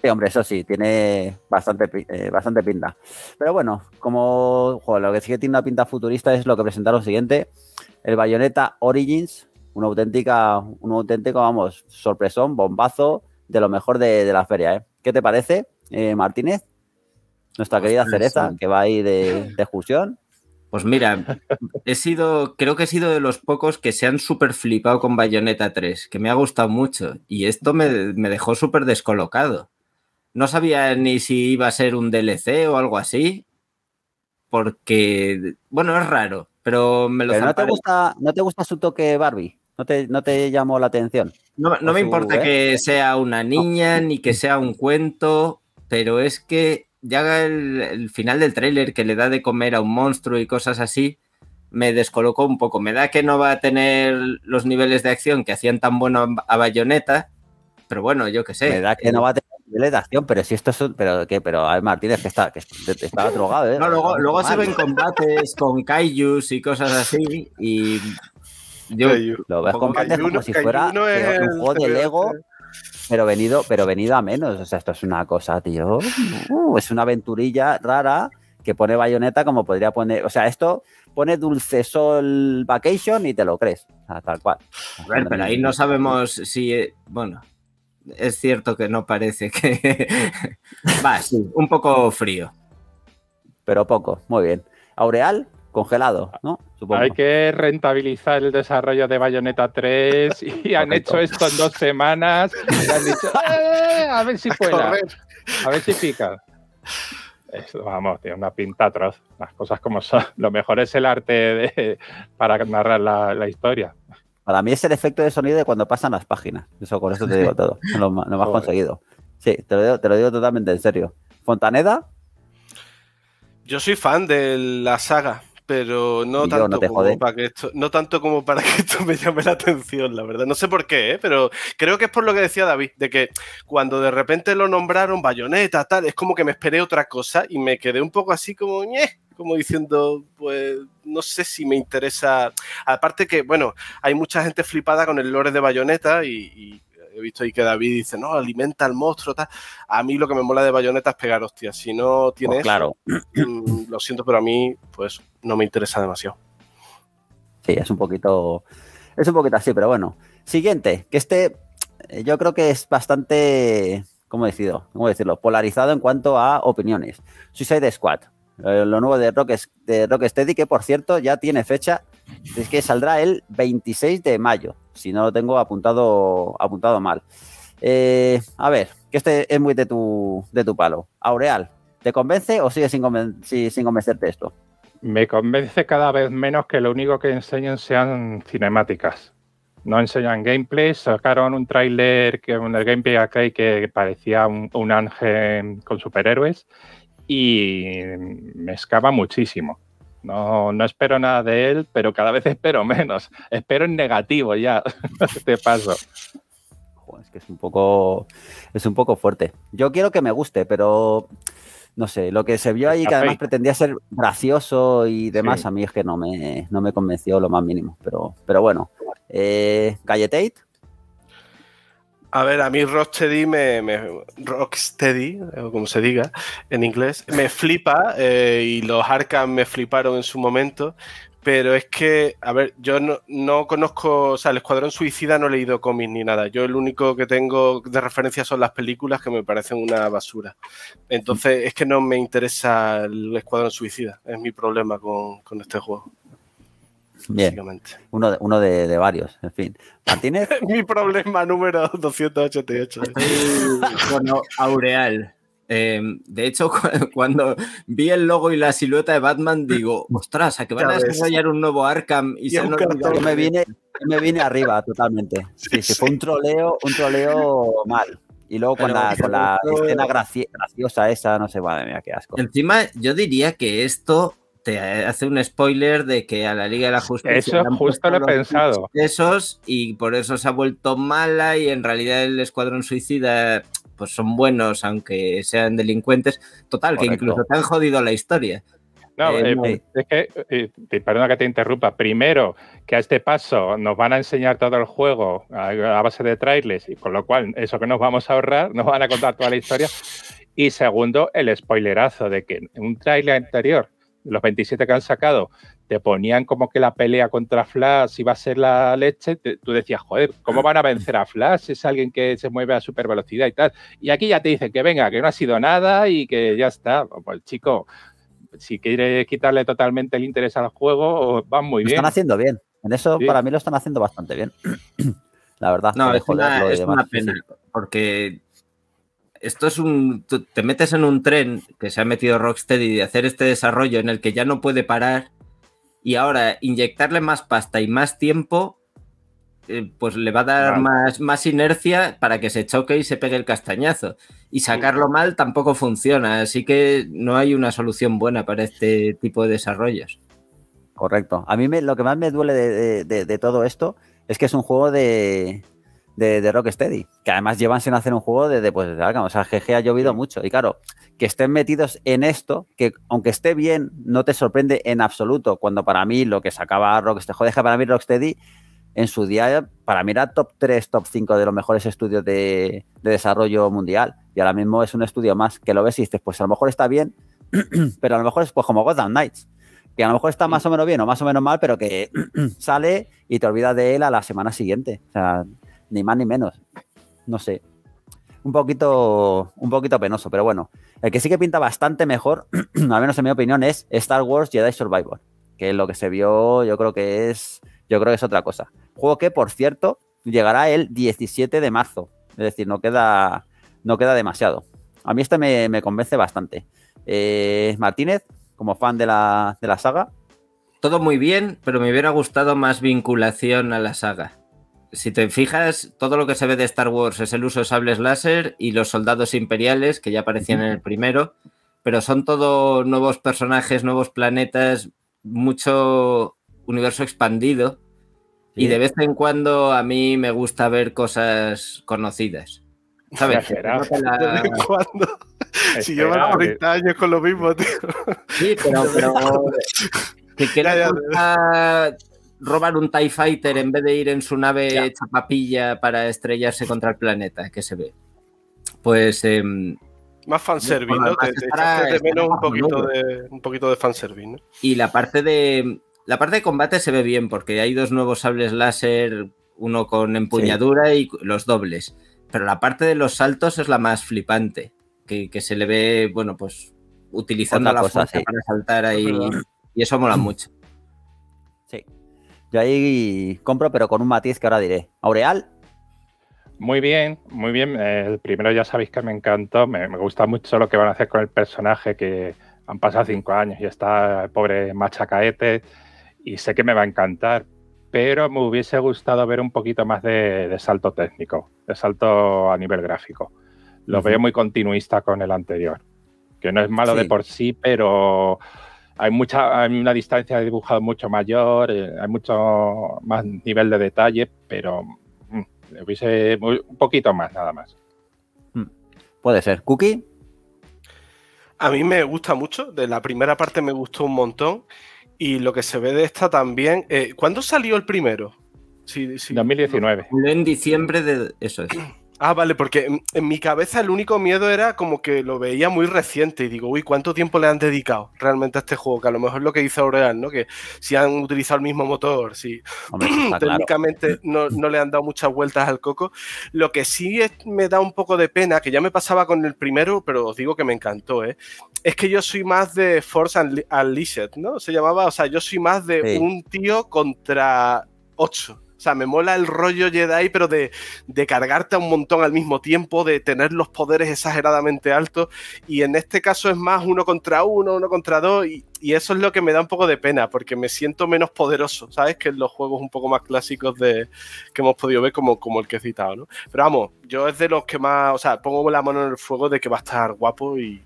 Sí, hombre, eso sí, tiene bastante, eh, bastante pinta. Pero bueno, como lo que sí que tiene una pinta futurista es lo que presenta lo siguiente, el Bayonetta Origins, una auténtica, un auténtico, vamos, sorpresón, bombazo de lo mejor de, la feria. ¿eh? ¿Qué te parece, eh, Martínez? Nuestra querida Cereza, que va ahí de, de excursión. Pues mira, he sido, creo que he sido de los pocos que se han súper flipado con Bayonetta 3, que me ha gustado mucho. Y esto me, me dejó súper descolocado. No sabía ni si iba a ser un DLC o algo así. Porque, bueno, es raro, pero me lo no, te gusta, su toque Barbie? ¿No te, no te llamó la atención? No, me importa que sea una niña ni que sea un cuento, pero es que ya el, final del tráiler que le da de comer a un monstruo y cosas así, me descolocó un poco. Me da que no va a tener los niveles de acción que hacían tan bueno a Bayonetta, pero bueno, yo qué sé. Me da que no va a tener de acción, pero si esto es. Pero, ¿qué? pero a Martínez, que, está, que drogado, ¿eh? luego, luego se ven combates con kaijus y cosas así. Y. Yo, lo ves combates como, si fuera un juego de Lego pero venido, pero venido a menos. O sea, esto es una cosa, tío. Uh, es una aventurilla rara que pone bayoneta como podría poner. O sea, esto pone Dulce Sol Vacation y te lo crees. tal cual. A ver, pero ahí no sabemos si. Eh, bueno, es cierto que no parece que... Va, sí, un poco frío. Pero poco, muy bien. Aureal, congelado, ah, ¿no? Supongo. Hay que rentabilizar el desarrollo de Bayonetta 3 y han hecho esto en dos semanas. Y han dicho, eh, a ver si fuera. A ver si pica. vamos, tiene una pinta atroz. Las cosas como son. Lo mejor es el arte para narrar la historia. Para mí es el efecto de sonido de cuando pasan las páginas. Eso con eso te digo todo. Lo, más conseguido. Sí, te lo, digo, totalmente en serio. ¿Fontaneda? Yo soy fan de la saga, pero no tanto, como para que esto, tanto como para que esto me llame la atención, la verdad. No sé por qué, ¿eh? pero creo que es por lo que decía David, de que cuando de repente lo nombraron bayoneta, tal, es como que me esperé otra cosa y me quedé un poco así como, como diciendo, pues no sé si me interesa. Aparte que, bueno, hay mucha gente flipada con el lore de bayoneta y, he visto ahí que David dice, no, alimenta al monstruo, tal. A mí lo que me mola de Bayonetta es pegar hostias. Si no tienes. Pues claro. Mm, lo siento, pero a mí, pues, no me interesa demasiado. Sí, es un poquito. Es un poquito así, pero bueno. Siguiente, que este eh, yo creo que es bastante. ¿Cómo decirlo? ¿Cómo decirlo? Polarizado en cuanto a opiniones. Suicide Squad. Eh, lo nuevo de Rock, de Rocksteady, que por cierto ya tiene fecha, es que saldrá el 26 de mayo, si no lo tengo apuntado, apuntado mal. Eh, a ver, que este es muy de tu, de tu palo. Aureal, ¿te convence o sigues sin, convencerte esto? Me convence cada vez menos que lo único que enseñan sean cinemáticas. No enseñan gameplay, sacaron un tráiler que en el gameplay que parecía un, un ángel con superhéroes y me escapa muchísimo. No, espero nada de él, pero cada vez espero menos. Espero en negativo ya, este paso. Es que es un poco. Es un poco fuerte. Yo quiero que me guste, pero no sé, lo que se vio ahí, que además pretendía ser gracioso y demás, a mí es que no me, me convenció lo más mínimo. Pero, pero bueno, eh, Galletate, a ver, a mí Rocksteady, me, Rocksteady, como se diga en inglés, me flipa eh, y los Arkham me fliparon en su momento, pero es que, a ver, yo no, conozco, o sea, el Escuadrón Suicida no he leído cómics ni nada. Yo el único que tengo de referencia son las películas que me parecen una basura. Entonces, es que no me interesa el Escuadrón Suicida, es mi problema con este juego básicamente. Uno, de, uno de, varios, en fin. Mi problema número 288. bueno, Aureal. Em, de hecho, cuando vi el logo y la silueta de Batman, digo, ostras, ¿a que van a desarrollar un nuevo Arkham? Y, se no me viene, me viene arriba totalmente. Sí, fue un troleo, un troleo mal. Y luego con la, con la escena graciosa esa, no sé, madre mía, qué asco. Encima, yo diría que esto te hace un spoiler de que a la Liga de la Justicia. Eso justo lo he pensado. Esos, y por eso se ha vuelto mala, y en realidad el Escuadrón Suicida, pues son buenos, aunque sean delincuentes. Total, que incluso te han jodido la historia. No, eh, eh, es que, eh, perdona que te interrumpa. Primero, que a este paso nos van a enseñar todo el juego a, base de trailers, y con lo cual, eso que nos vamos a ahorrar, nos van a contar toda la historia. Y segundo, el spoilerazo de que en un trailer anterior los 27 que han sacado, te ponían como que la pelea contra Flash iba a ser la leche, tú decías, joder, ¿cómo van a vencer a Flash? Es alguien que se mueve a super velocidad y tal. Y aquí ya te dicen que venga, que no ha sido nada y que ya está. Pues chico, si quieres quitarle totalmente el interés al juego, van muy bien. Lo están haciendo bien. En eso para mí lo están haciendo bastante bien. la verdad. No, es una pena, porque esto es un. Te metes en un tren que se ha metido Rocksteady de hacer este desarrollo en el que ya no puede parar y ahora inyectarle más pasta y más tiempo, eh, pues le va a dar más, más inercia para que se choque y se pegue el castañazo. Y sacarlo mal tampoco funciona, así que no hay una solución buena para este tipo de desarrollos. Correcto. A mí me, lo que más me duele de todo esto es que es un juego de, de, Rocksteady, que además llevan sin hacer un juego desde, pues, O sea, GG ha llovido mucho. Y claro, que estén metidos en esto, que aunque esté bien, no te sorprende en absoluto. Cuando para mí lo que sacaba Rocksteady, joder, para mí Rocksteady en su día, para mí era top 3, top 5 de los mejores estudios de, desarrollo mundial. Y ahora mismo es un estudio más que lo ves y dices, pues a lo mejor está bien, pero a lo mejor es pues como Gotham Knights que a lo mejor está más o menos bien o más o menos mal, pero que sale y te olvidas de él a la semana siguiente. O sea, ni más ni menos. No sé. Un poquito, un poquito penoso, pero bueno. El que sí que pinta bastante mejor, al menos en mi opinión, es Star Wars Jedi Survivor. Que lo que se vio, yo creo que es. Yo creo que es otra cosa. Juego que, por cierto, llegará el 17 de marzo. Es decir, no queda. No queda demasiado. A mí este me, convence bastante. Eh, Martínez, como fan de la, de la saga. Todo muy bien, pero me hubiera gustado más vinculación a la saga si te fijas, todo lo que se ve de Star Wars es el uso de sables láser y los soldados imperiales que ya aparecían en el primero, pero son todos nuevos personajes, nuevos planetas, mucho universo expandido. Y de vez en cuando a mí me gusta ver cosas conocidas. ¿Sabes? La... cuando. Si llevas 30 años con lo mismo, tío. Sí, pero, Si que, robar un TIE Fighter en vez de ir en su nave chapapilla para estrellarse contra el planeta que se ve. Pues. Em, más fanservice, ¿no? de menos un poquito de, un poquito Y la parte de. La parte de combate se ve bien, porque hay dos nuevos sables láser, uno con empuñadura y los dobles. Pero la parte de los saltos es la más flipante. Que, se le ve, bueno, pues utilizando la cosa, para saltar ahí. Y eso mola mucho. Yo ahí compro, pero con un matiz que ahora diré. Aureal. Muy bien, muy bien. El primero ya sabéis que me encantó. Me, gusta mucho lo que van a hacer con el personaje, que han pasado cinco años y está el pobre machacaete. Y sé que me va a encantar, pero me hubiese gustado ver un poquito más de, salto técnico, de salto a nivel gráfico. Lo veo muy continuista con el anterior, que no es malo de por sí, pero hay mucha, hay una distancia de dibujado mucho mayor, eh, hay mucho más nivel de detalle, pero mm, un poquito más, nada más. Mm. Puede ser. ¿Cookie? A mí me gusta mucho. De la primera parte me gustó un montón. Y lo que se ve de esta también. Eh, ¿Cuándo salió el primero? Sí, sí. 2019. En diciembre de. Eso es. Ah, vale, porque en mi cabeza el único miedo era como que lo veía muy reciente y digo, uy, ¿cuánto tiempo le han dedicado realmente a este juego? Que a lo mejor es lo que dice Aureal, ¿no? Que si han utilizado el mismo motor, si técnicamente no, le han dado muchas vueltas al coco. Lo que sí me da un poco de pena, que ya me pasaba con el primero, pero os digo que me encantó, ¿eh? Es que yo soy más de Force Unleashed, ¿no? Se llamaba, o sea, yo soy más de un tío contra ocho. O sea, me mola el rollo Jedi, pero de, de cargarte a un montón al mismo tiempo, de tener los poderes exageradamente altos. Y en este caso es más uno contra uno, uno contra dos. Y, eso es lo que me da un poco de pena, porque me siento menos poderoso, ¿sabes? Que en los juegos un poco más clásicos de, que hemos podido ver, como, como el que he citado, ¿no? Pero vamos, yo es de los que más, o sea, pongo la mano en el fuego de que va a estar guapo y,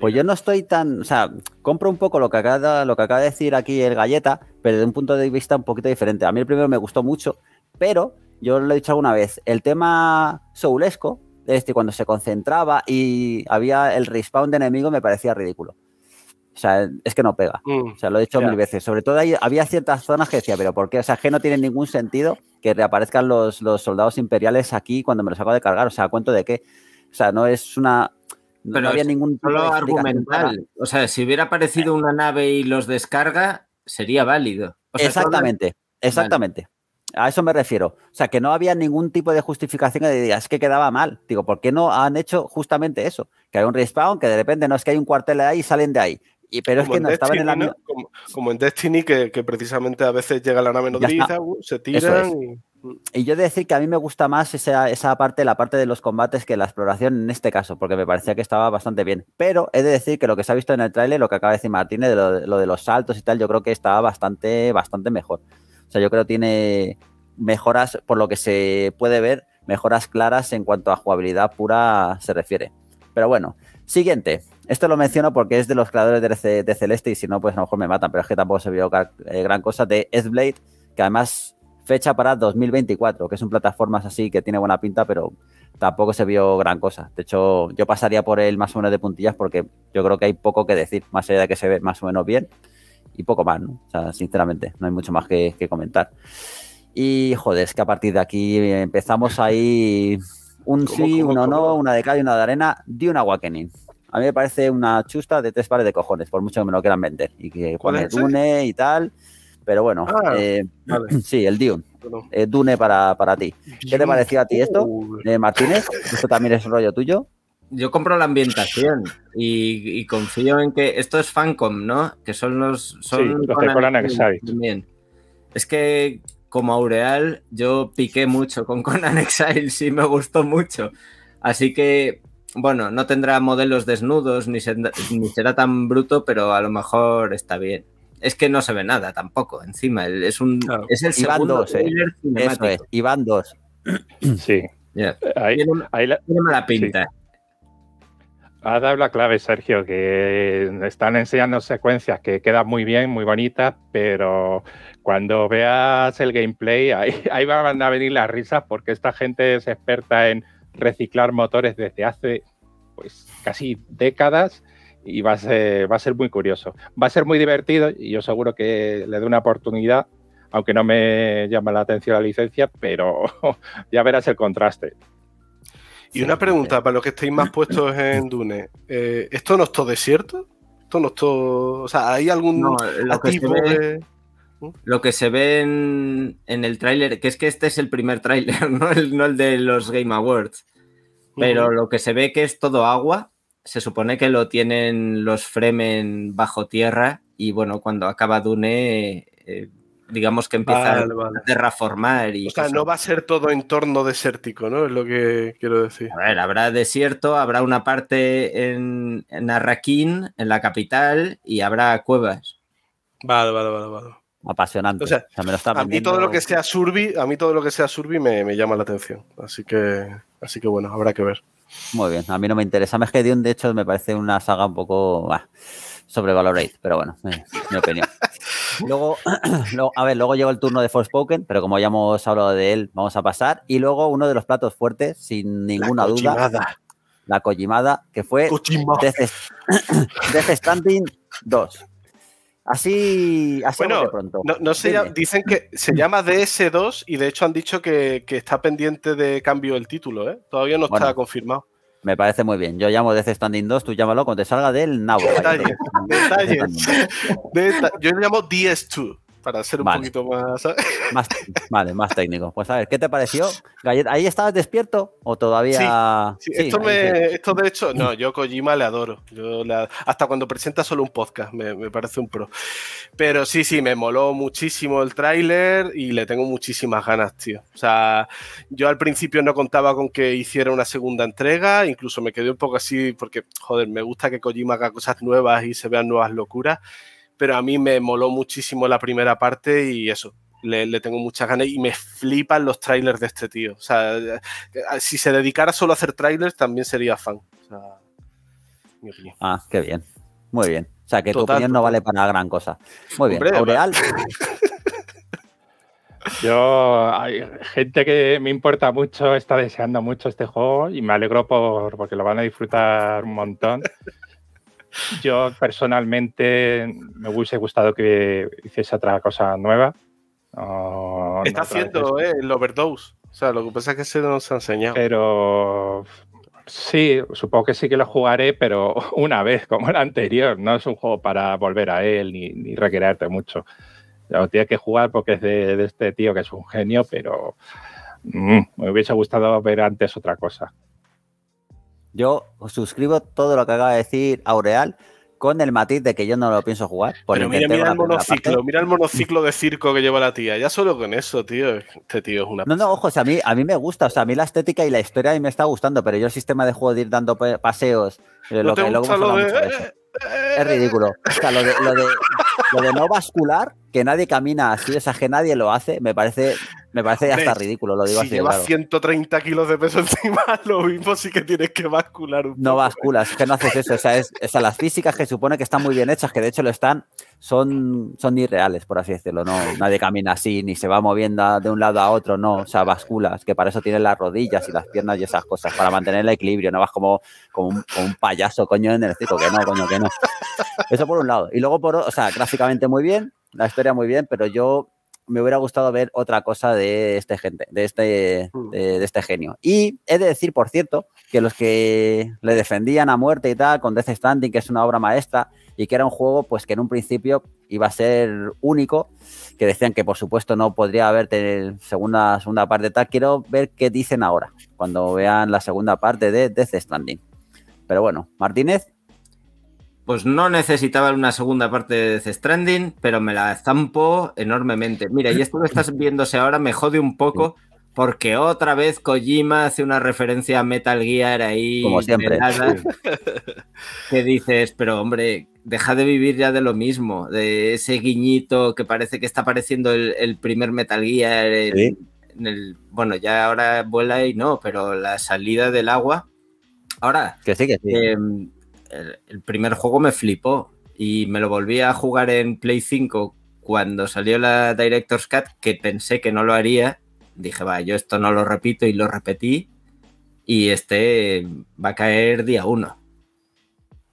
pues yo no estoy tan, o sea, compro un poco lo que acaba, lo que acaba de decir aquí el galleta, pero desde un punto de vista un poquito diferente. A mí el primero me gustó mucho, pero yo lo he dicho alguna vez, el tema soulesco, este, cuando se concentraba y había el respawn de enemigo, me parecía ridículo. O sea, es que no pega. Mm, o sea, lo he dicho mil veces. Sobre todo ahí había ciertas zonas que decía, pero ¿por qué? O sea, que no tiene ningún sentido que reaparezcan los, los soldados imperiales aquí cuando me los acabo de cargar. O sea, ¿cuento de qué? O sea, no es una. Pero no había ningún tipo argumental. O sea, si hubiera aparecido una nave y los descarga, sería válido. exactamente, exactamente. A eso me refiero. O sea, que no había ningún tipo de justificación que días que quedaba mal. Digo, ¿por qué no han hecho justamente eso? Que hay un respawn, que de repente no es que hay un cuartel ahí y salen de ahí. Y, pero es que no estaban en la como, en Destiny, que, precisamente a veces llega la nave nodriza, uh, se tiran y yo he de decir que a mí me gusta más esa, esa, parte, la parte de los combates que la exploración en este caso, porque me parecía que estaba bastante bien. Pero he de decir que lo que se ha visto en el tráiler, lo que acaba de decir Martínez, de lo, de los saltos y tal, yo creo que estaba bastante, bastante mejor. O sea, yo creo que tiene mejoras, por lo que se puede ver, mejoras claras en cuanto a jugabilidad pura se refiere. Pero bueno, siguiente. Esto lo menciono porque es de los creadores de, Celeste y si no, pues a lo mejor me matan, pero es que tampoco se vio eh, gran cosa de Blade que además fecha para 2024, que son plataformas así que tiene buena pinta, pero tampoco se vio gran cosa. De hecho, yo pasaría por él más o menos de puntillas porque yo creo que hay poco que decir, más allá de que se ve más o menos bien y poco más, ¿no? O sea, sinceramente, no hay mucho más que, comentar. Y joder, es que a partir de aquí empezamos ahí un sí, uno no, una de calle, y una de arena, de un Awakening. A mí me parece una chusta de tres pares de cojones, por mucho que me lo quieran vender. Y que pone Dune y tal. Pero bueno, ah, eh, sí, el Dune. Eh, Dune para, ti. ¿Qué te pareció a ti esto, uh. eh, Martínez? ¿Esto también es rollo tuyo? Yo compro la ambientación y, confío en que esto es Fancom, ¿no? Que son los. Son Conan También. Es que como Aureal, yo piqué mucho con Conan Exile, sí me gustó mucho. Así que, bueno, no tendrá modelos desnudos ni, ni será tan bruto, pero a lo mejor está bien es que no se ve nada tampoco. Encima, es, un, es el segundo eh. Eso es, y van dos. Sí. Ahí, tiene, la... pinta. Sí. dado la clave, Sergio, que están enseñando secuencias que quedan muy bien, muy bonitas, pero cuando veas el gameplay, ahí, ahí van a venir las risas porque esta gente es experta en reciclar motores desde hace pues casi décadas y va a, ser, muy curioso. Va a ser muy divertido y yo seguro que le doy una oportunidad, aunque no me llama la atención la licencia, pero ya verás el contraste. Y una pregunta para los que estéis más puestos en Dune. Eh, ¿Esto no es todo desierto? ¿Esto no es todo...? O sea, ¿hay algún ¿Mm? lo que se ve, Lo que se ve en, el tráiler, que es que este es el primer tráiler, ¿no? El, de los Game Awards. Pero lo que se ve que es todo agua, se supone que lo tienen los Fremen bajo tierra y bueno, cuando acaba Dune, eh, eh, digamos que empieza a terraformar. Y o sea, no va a ser todo entorno desértico, ¿no? Es lo que quiero decir. A ver, habrá desierto, habrá una parte en, en en la capital, y habrá cuevas. Vale, vale, vale, vale. Apasionante. a mí todo lo que sea Surbi, a mí todo lo que sea survi me, me llama la atención. Así que, así que bueno, habrá que ver. Muy bien, a mí no me interesa. Más que Dune, de hecho, me parece una saga un poco sobre sobrevalorada, pero bueno, eh, mi opinión. luego, luego, a ver, luego llegó el turno de Forspoken, pero como ya hemos hablado de él, vamos a pasar. Y luego uno de los platos fuertes, sin ninguna duda, la Kojimada, que fue Death, Death Standing 2. Así, así de pronto. No, dicen que se mm. llama DS2 y de hecho han dicho que, está pendiente de cambio el título, ¿eh? Todavía no está confirmado. Me parece muy bien. Yo llamo ds Standing 2, tú llámalo cuando te salga del nabo. Detalles, detalles. Yo llamo DS2 para ser un poquito más, Vale, más técnico. Pues a ver, ¿qué te pareció? ¿Ahí estabas despierto o todavía...? esto, de hecho... No, yo Kojima le adoro. hasta cuando presenta solo un podcast me, me, parece un pro. Pero sí, sí, me moló muchísimo el tráiler y le tengo muchísimas ganas, tío. O sea, yo al principio no contaba con que hiciera una segunda entrega, incluso me quedé un poco así porque, joder, me gusta que Kojima haga cosas nuevas y se vean nuevas locuras pero a mí me moló muchísimo la primera parte y eso. Le, tengo muchas ganas y me flipan los trailers de este tío. O sea, eh, si se dedicara solo a hacer trailers, también sería fan. O sea, Ah, qué bien. Muy bien. O sea, que tu opinión no vale para nada gran cosa. Muy bien. Yo, hay gente que me importa mucho, está deseando mucho este juego y me alegro por, porque lo van a disfrutar un montón. Yo personalmente me hubiese gustado que hiciese otra cosa nueva. Está haciendo eh, el overdose. O sea, lo que pasa es que se nos ha enseñado. Pero sí, supongo que sí que lo jugaré, pero una vez, como el anterior. No es un juego para volver a él ni, ni mucho. Lo tienes que jugar porque es de, este tío que es un genio, pero mm, me hubiese gustado ver antes otra cosa. Yo suscribo todo lo que acaba de decir Aureal con el matiz de que yo no lo pienso jugar. Pero mira, el monociclo, mira el monociclo de circo que lleva la tía. Ya solo con eso, tío. Este tío es una. No, no, ojo, a, mí, a mí me gusta. O sea, a mí la estética y la historia a mí me está gustando, pero yo el sistema de juego de ir dando paseos. Eh, lo que, lo eh, eh, es ridículo. O sea, lo de, no vascular, que nadie camina así, o sea, que nadie lo hace, me parece me parece hasta ridículo, lo digo así. Si llevas 130 kilos de peso encima, lo mismo sí que tienes que bascular un no poco. No ¿eh? basculas, es que no haces eso. O sea, es, las físicas que supone que están muy bien hechas, que de hecho lo están, son, son irreales, por así decirlo. No, nadie camina así, ni se va moviendo de un lado a otro, no. O sea, basculas, que para eso tienes las rodillas y las piernas y esas cosas, para mantener el equilibrio. No vas como, un, payaso, coño, en el circo, que no, coño, que no. Eso por un lado. Y luego, por, o sea, gráficamente muy bien, la historia muy bien, pero yo me hubiera gustado ver otra cosa de este gente, de este, mm. de, este genio. Y he de decir, por cierto, que los que le defendían a muerte y tal, con Death Stranding, que es una obra maestra, y que era un juego, pues que en un principio iba a ser único, que decían que por supuesto no podría haber segunda, segunda parte tal. Quiero ver qué dicen ahora, cuando vean la segunda parte de Death Stranding. Pero bueno, Martínez, pues no necesitaba una segunda parte de Death Stranding, pero me la zampo enormemente. Mira, y esto lo estás viéndose ahora me jode un poco, porque otra vez Kojima hace una referencia a Metal Gear ahí. Como siempre. que dices, pero hombre, deja de vivir ya de lo mismo, de ese guiñito que parece que está apareciendo el, primer Metal Gear. En, el, bueno, ya ahora vuela y no, pero la salida del agua. Ahora, que sí, que sí. Em, el, primer juego me flipó y me lo volví a jugar en Play 5 cuando salió la Director's Cut, que pensé que no lo haría. Dije, va, yo esto no lo repito y lo repetí. Y este va a caer día uno.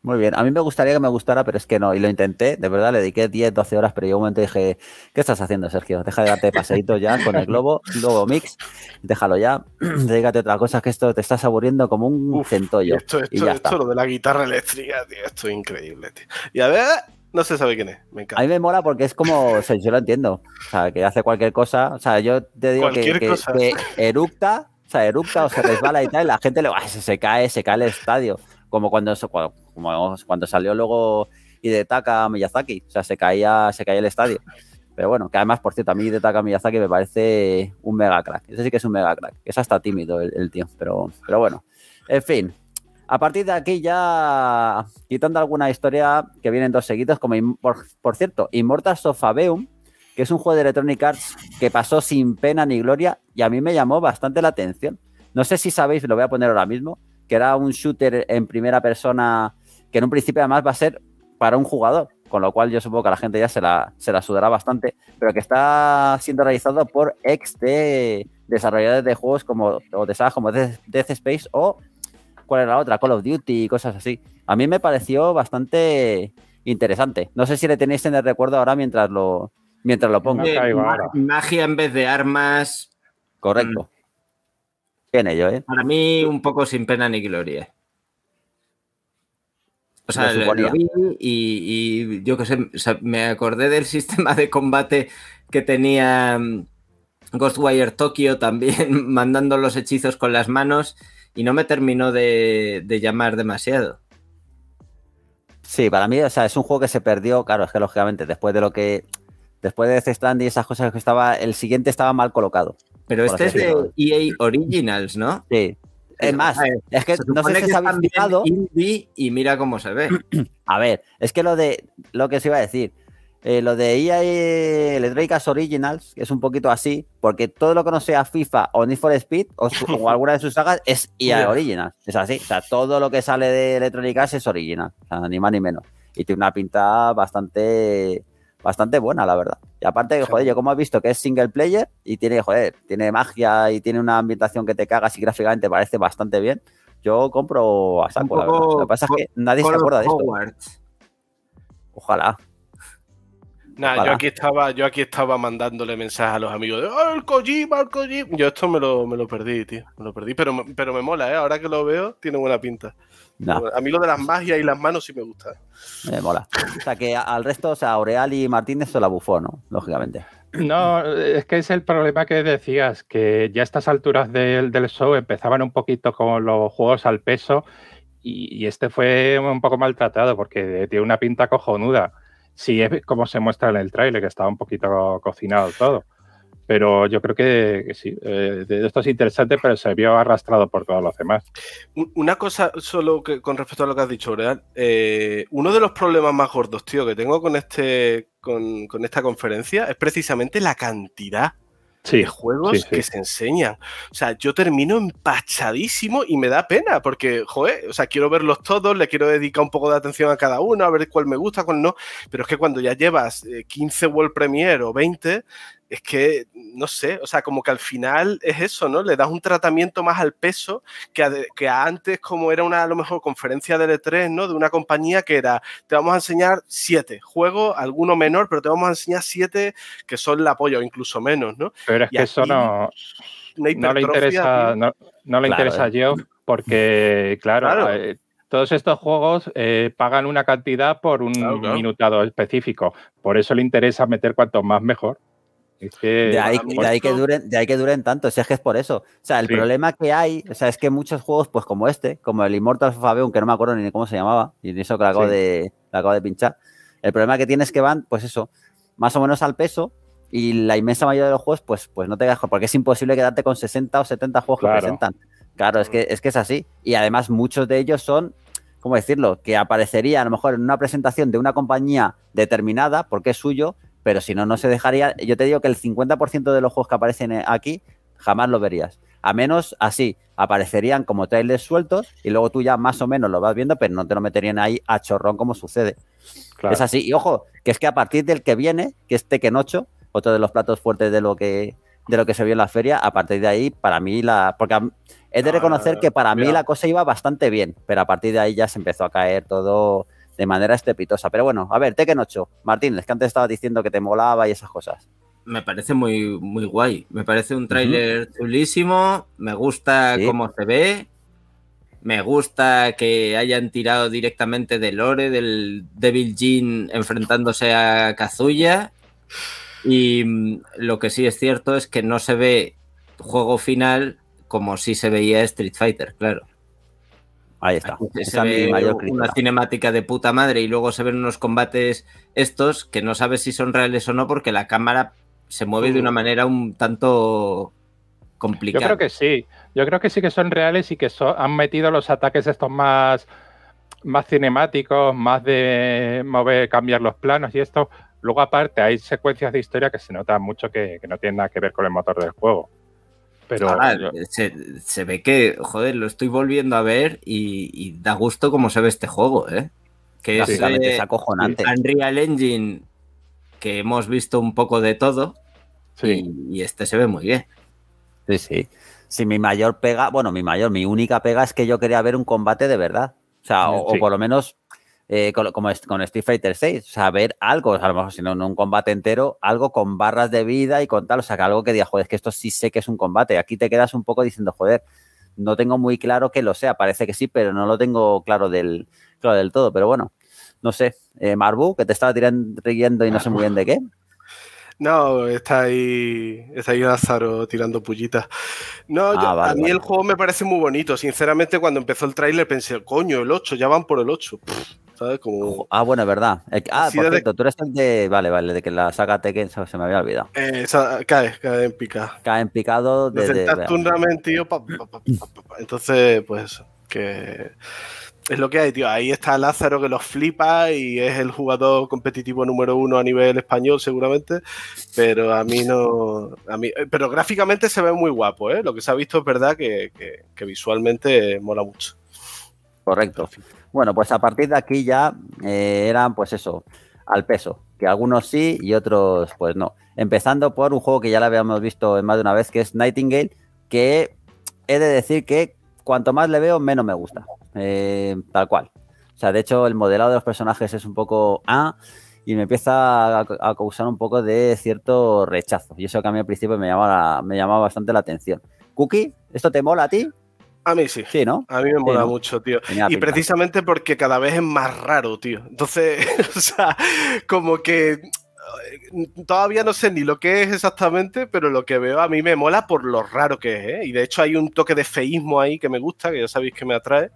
Muy bien, a mí me gustaría que me gustara, pero es que no, y lo intenté, de verdad, le dediqué 10, 12 horas, pero yo un momento dije, ¿qué estás haciendo, Sergio? Deja de darte paseito ya con el globo, globo mix, déjalo ya, dedícate a otra cosa, que esto te estás aburriendo como un centollo. Esto, esto, y esto, lo de la guitarra eléctrica, tío, esto es increíble, tío. Y a ver, no se sabe quién es, me encanta. A mí me mola porque es como, yo lo entiendo, o sea, que hace cualquier cosa, o sea, yo te digo que, que, eructa, o sea, eructa o se resbala y tal, y la gente le, va, ah, se cae, se cae el estadio como cuando, cuando, como cuando salió luego y Hidetaka Miyazaki, o sea, se caía, se caía el estadio. Pero bueno, que además, por cierto, a mí Hidetaka Miyazaki me parece un mega crack. Ese sí que es un mega crack. Es hasta tímido el, tío, pero, pero bueno. En fin, a partir de aquí ya quitando alguna historia que vienen dos seguidos, como por, por, cierto, Immortal Sofabeum, que es un juego de Electronic Arts que pasó sin pena ni gloria y a mí me llamó bastante la atención. No sé si sabéis, lo voy a poner ahora mismo, que era un shooter en primera persona que en un principio además va a ser para un jugador, con lo cual yo supongo que a la gente ya se la, se la sudará bastante, pero que está siendo realizado por ex desarrolladores de juegos como, o de como Death, Space o cuál era la otra, Call of Duty y cosas así. A mí me pareció bastante interesante. No sé si le tenéis en el recuerdo ahora mientras lo, mientras lo pongo. magia en vez de armas. Correcto. Mm. en ello, ¿eh? Para mí un poco sin pena ni gloria y, yo que sé, me acordé del sistema de combate que tenía mm, Ghostwire Tokyo también, mandando los hechizos con las manos y no me terminó de, llamar demasiado. Sí, para mí, o sea, es un juego que se perdió, claro, es que lógicamente después de lo que después de Death y esas cosas que estaba, el siguiente estaba mal colocado. Pero este es de EA e Originals, ¿no? Sí, es más, es que no sé si se ha fijado. y mira cómo se ve. A ver, es que lo de lo que se iba a decir, eh, lo de EA Electronic Originals que es un poquito así, porque todo lo que no sea FIFA o Need for Speed o, alguna de sus sagas es EA Originals. Es así, o sea, todo lo que sale de Electronic es original, ni más ni menos. Y tiene una pinta bastante bastante buena, la verdad. Y aparte, joder, yo como has visto que es single player y tiene, joder, tiene magia y tiene una ambientación que te cagas y gráficamente parece bastante bien, yo compro a saco, la verdad. Lo que pasa es que nadie se acuerda de esto. Ojalá. Nada, yo aquí estaba, yo aquí estaba mandándole mensajes a los amigos de ¡Oh, el Kojima, el Kojima! Yo esto me lo, me lo perdí, tío. Me lo perdí, pero, pero me mola, ¿eh? Ahora que lo veo, tiene buena pinta. A mí lo de las magias y las manos sí me gusta. Me mola. O sea, que al resto, o sea, Oreal y Martínez se la bufó, ¿no? Lógicamente. No, es que es el problema que decías, que ya a estas alturas del, show empezaban un poquito con los juegos al peso y, este fue un poco maltratado porque tiene una pinta cojonuda. Sí, es como se muestra en el tráiler, que estaba un poquito cocinado todo pero yo creo que, sí, eh, esto es interesante, pero se vio arrastrado por todos los demás. Una cosa solo que, con respecto a lo que has dicho, ¿verdad? Eh, uno de los problemas más gordos, tío, que tengo con, este, con, esta conferencia es precisamente la cantidad de juegos que se enseñan. O sea, yo termino empachadísimo y me da pena porque, joder, o sea, quiero verlos todos, le quiero dedicar un poco de atención a cada uno, a ver cuál me gusta, cuál no, pero es que cuando ya llevas 15 eh, World Premier o 20, es que, no sé, o sea, como que al final es eso, ¿no? Le das un tratamiento más al peso que, antes como era una, a lo mejor, conferencia de d e 3 ¿no? De una compañía que era, te vamos a enseñar siete juegos, alguno menor, pero te vamos a enseñar siete que son el apoyo, incluso menos, ¿no? Pero es que eso no, no le interesa, no, le interesa a eh. Geoff porque, claro, eh, todos estos juegos eh, pagan una cantidad por un minutado específico. Por eso le interesa meter cuanto más mejor de, ahí, que duren, de que duren tanto, si es que es por eso. O sea, el problema que hay, o sea, es que muchos juegos, pues como este, como el Immortal of que no me acuerdo ni cómo se llamaba, y eso que lo acabo, de, de pinchar, el problema que tienes es que van, pues eso, más o menos al peso, y la inmensa mayoría de los juegos, pues, pues no te quedas, porque es imposible quedarte con 60 o 70 juegos que presentan. Claro, es que, mm. es que es así. Y además muchos de ellos son ¿cómo decirlo? Que aparecería a lo mejor en una presentación de una compañía determinada, porque es suyo, pero si no, no se dejaría. Yo te digo que el 50% de los juegos que aparecen aquí jamás los verías. A menos así, aparecerían como trailers sueltos y luego tú ya más o menos lo vas viendo, pero no te lo meterían ahí a chorrón como sucede. Es así. Y ojo, que es que a partir del que viene, que es Tekken otro de los platos fuertes de lo que de lo que se vio en la feria, a partir de ahí, para mí, la porque he de reconocer que para mí la cosa iba bastante bien, pero a partir de ahí ya se empezó a caer todo de manera estrepitosa. Pero bueno, a ver, Tekken 8, es que antes estaba diciendo que te molaba y esas cosas. Me parece muy, muy guay. Me parece un tráiler chulísimo. Me gusta cómo se ve. Me gusta que hayan tirado directamente de Lore, del Devil Jean enfrentándose a Kazuya. Y mm, lo que sí es cierto es que no se ve juego final como si se veía Street Fighter, claro. Ahí está. es Una cinemática de puta madre y luego se ven unos combates estos que no sabes si son reales o no porque la cámara se mueve de mm. una manera un tanto complicada. Yo creo que sí. Yo creo que sí que son reales y que han metido los ataques estos más, más cinemáticos, más de mover, cambiar los planos y esto. Luego aparte hay secuencias de historia que se notan mucho que no tienen nada que ver con el motor del juego. Pero se, ve que, joder, lo estoy volviendo a ver y, da gusto cómo se ve este juego, ¿eh? Que es, eh, acojonante. Unreal Engine, que hemos visto un poco de todo. Y, este se ve muy bien. Sí, sí. Sí, mi mayor pega, bueno, mi mayor, mi única pega es que yo quería ver un combate de verdad. O sea, o, por lo menos eh, como con Street Fighter 6, saber algo, ver algo, a lo mejor si no en un combate entero, algo con barras de vida y con tal, o sea, que algo que diga, joder, es que esto sí sé que es un combate. Aquí te quedas un poco diciendo, joder, no tengo muy claro que lo sea, parece que sí, pero no lo tengo claro del, del todo, pero bueno, no sé. Eh, Marbu, que te estaba tirando, riendo y no sé muy bien de qué. No, está ahí, está ahí Lázaro tirando pullitas. No, ah, a mí el juego me parece muy bonito. Sinceramente, cuando empezó el tráiler pensé, coño, el 8, ya van por el 8. Ah, bueno, es verdad. Ah, perfecto. tú eres el de. Vale, vale, de que la saga Tekken se me había olvidado. Eh, cae, cae en picado. Cae en picado desde. De... tío. Entonces, pues, que. Es lo que hay, tío. Ahí está Lázaro que los flipa y es el jugador competitivo número uno a nivel español, seguramente. Pero a mí no. A mí, pero gráficamente se ve muy guapo, ¿eh? Lo que se ha visto es verdad que visualmente mola mucho. Correcto. Bueno, pues a partir de aquí ya eh, eran, pues eso, al peso, que algunos sí y otros pues no. Empezando por un juego que ya lo habíamos visto más de una vez, que es Nightingale, que he de decir que cuanto más le veo, menos me gusta. Eh, tal cual. O sea, de hecho, el modelado de los personajes es un poco ah, y me empieza a, causar un poco de cierto rechazo. Y eso que a mí al principio me llamaba, me llamaba bastante la atención. Cookie, ¿esto te mola a ti? A mí sí. ¿no? A mí me mola mucho, tío. y precisamente porque cada vez es más raro, tío. Entonces, o sea, como que eh, todavía no sé ni lo que es exactamente, pero lo que veo a mí me mola por lo raro que es. ¿eh? Y de hecho hay un toque de feísmo ahí que me gusta, que ya sabéis que me atrae.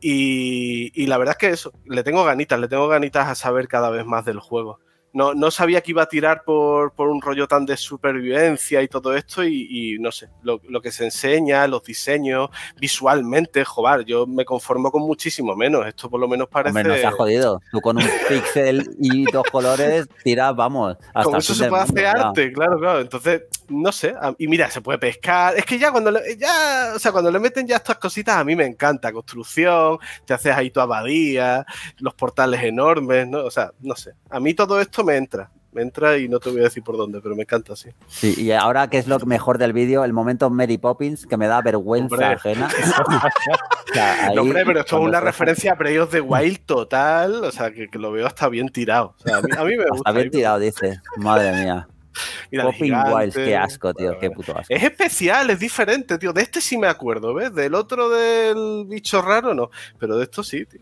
y la verdad es que eso, le tengo ganitas, le tengo ganitas a saber cada vez más del juego no, no sabía que iba a tirar por, un rollo tan de supervivencia y todo esto, y, no sé, lo, que se enseña, los diseños, visualmente, joder, yo me conformo con muchísimo menos, esto por lo menos parece... Hombre, ha jodido, tú con un pixel y dos colores tiras, vamos, hasta eso se puede hacer arte, claro, claro, entonces no sé, y mira, se puede pescar. Es que ya cuando le, ya, sea, cuando le meten ya estas cositas, a mí me encanta. Construcción, te haces ahí tu abadía, los portales enormes, ¿no? O sea, no sé. A mí todo esto me entra. Me entra y no te voy a decir por dónde, pero me encanta así. Sí, y ahora, ¿qué es lo mejor del vídeo? El momento Mary Poppins, que me da vergüenza ajena. hombre, pero esto es una referencia a Breath de Wild total. O sea, que, lo veo hasta bien tirado. a, mí, me gusta. Está bien tirado, dice. Madre mía. Popping qué asco, tío, qué puto asco. Es especial, es diferente, tío. De este sí me acuerdo, ¿ves? Del otro del bicho raro no, pero de esto sí, tío.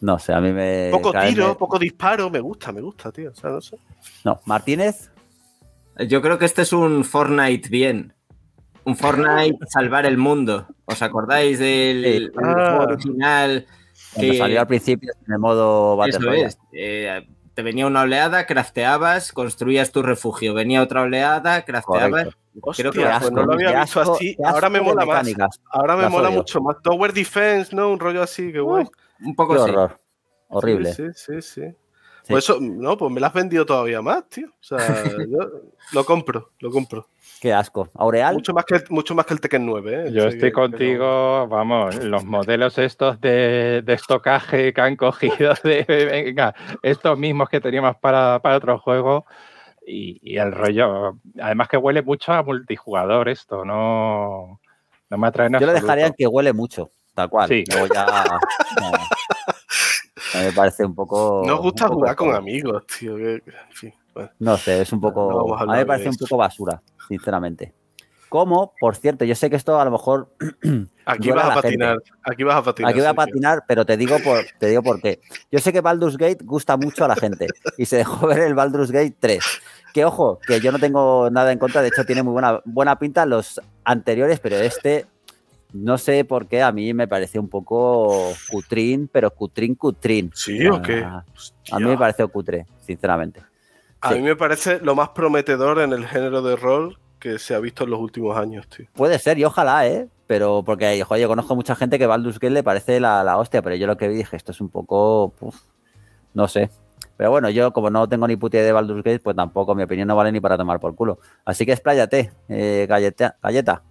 No sé, a mí me. Poco tiro, poco disparo, me gusta, me gusta, tío. O sea, no sé. No, Martínez. Yo creo que este es un Fortnite bien. Un Fortnite ah. salvar el mundo. ¿Os acordáis del el, juego ah. original? Que... salió al principio en el modo Battle Royale. Eh, te venía una oleada, crafteabas, construías tu refugio. Venía otra oleada, crafteabas. Creo que Ahora me mola más. Ahora me mola mucho más. Tower Defense, ¿no? Un rollo así, que guay. un poco así. Horrible. Sí, sí, sí. Pues eso, no, pues me la has vendido todavía más, tío. O sea, yo lo compro, lo compro. Qué asco. ¿Aureal? Mucho más que, mucho más que el Tekken 9. ¿eh? Yo estoy contigo, vamos, los modelos estos de, estocaje que han cogido, de, estos mismos que teníamos para, para otro juego y, el rollo. Además que huele mucho a multijugador esto, no, me atrae nada. Yo lo dejaría en que huele mucho, tal cual. Sí. Eh, me parece un poco... Nos gusta jugar con amigos, tío. No sé, es un poco... a mí me parece un poco basura sinceramente. Como, por cierto, yo sé que esto a lo mejor. Aquí vas a, patinar. Aquí vas a patinar. Aquí voy a patinar, pero te digo, por, te digo por qué. Yo sé que Baldur's Gate gusta mucho a la gente y se dejó ver el Baldur's Gate 3. Que ojo, que yo no tengo nada en contra, de hecho tiene muy buena, buena pinta los anteriores, pero este no sé por qué, a mí me parece un poco cutrín, pero cutrín, cutrín. ¿Sí o A mí me parece cutre, sinceramente. A mí me parece lo más prometedor en el género de rol que se ha visto en los últimos años, tío. Puede ser, y ojalá, ¿eh? Pero porque, oye, yo conozco mucha gente que Baldur's Gate le parece la, hostia, pero yo lo que vi dije, esto es un poco. no sé. Pero bueno, yo como no tengo ni puta de Baldur's Gate, pues tampoco mi opinión no vale ni para tomar por culo. Así que expláyate, eh, galleta, galleta.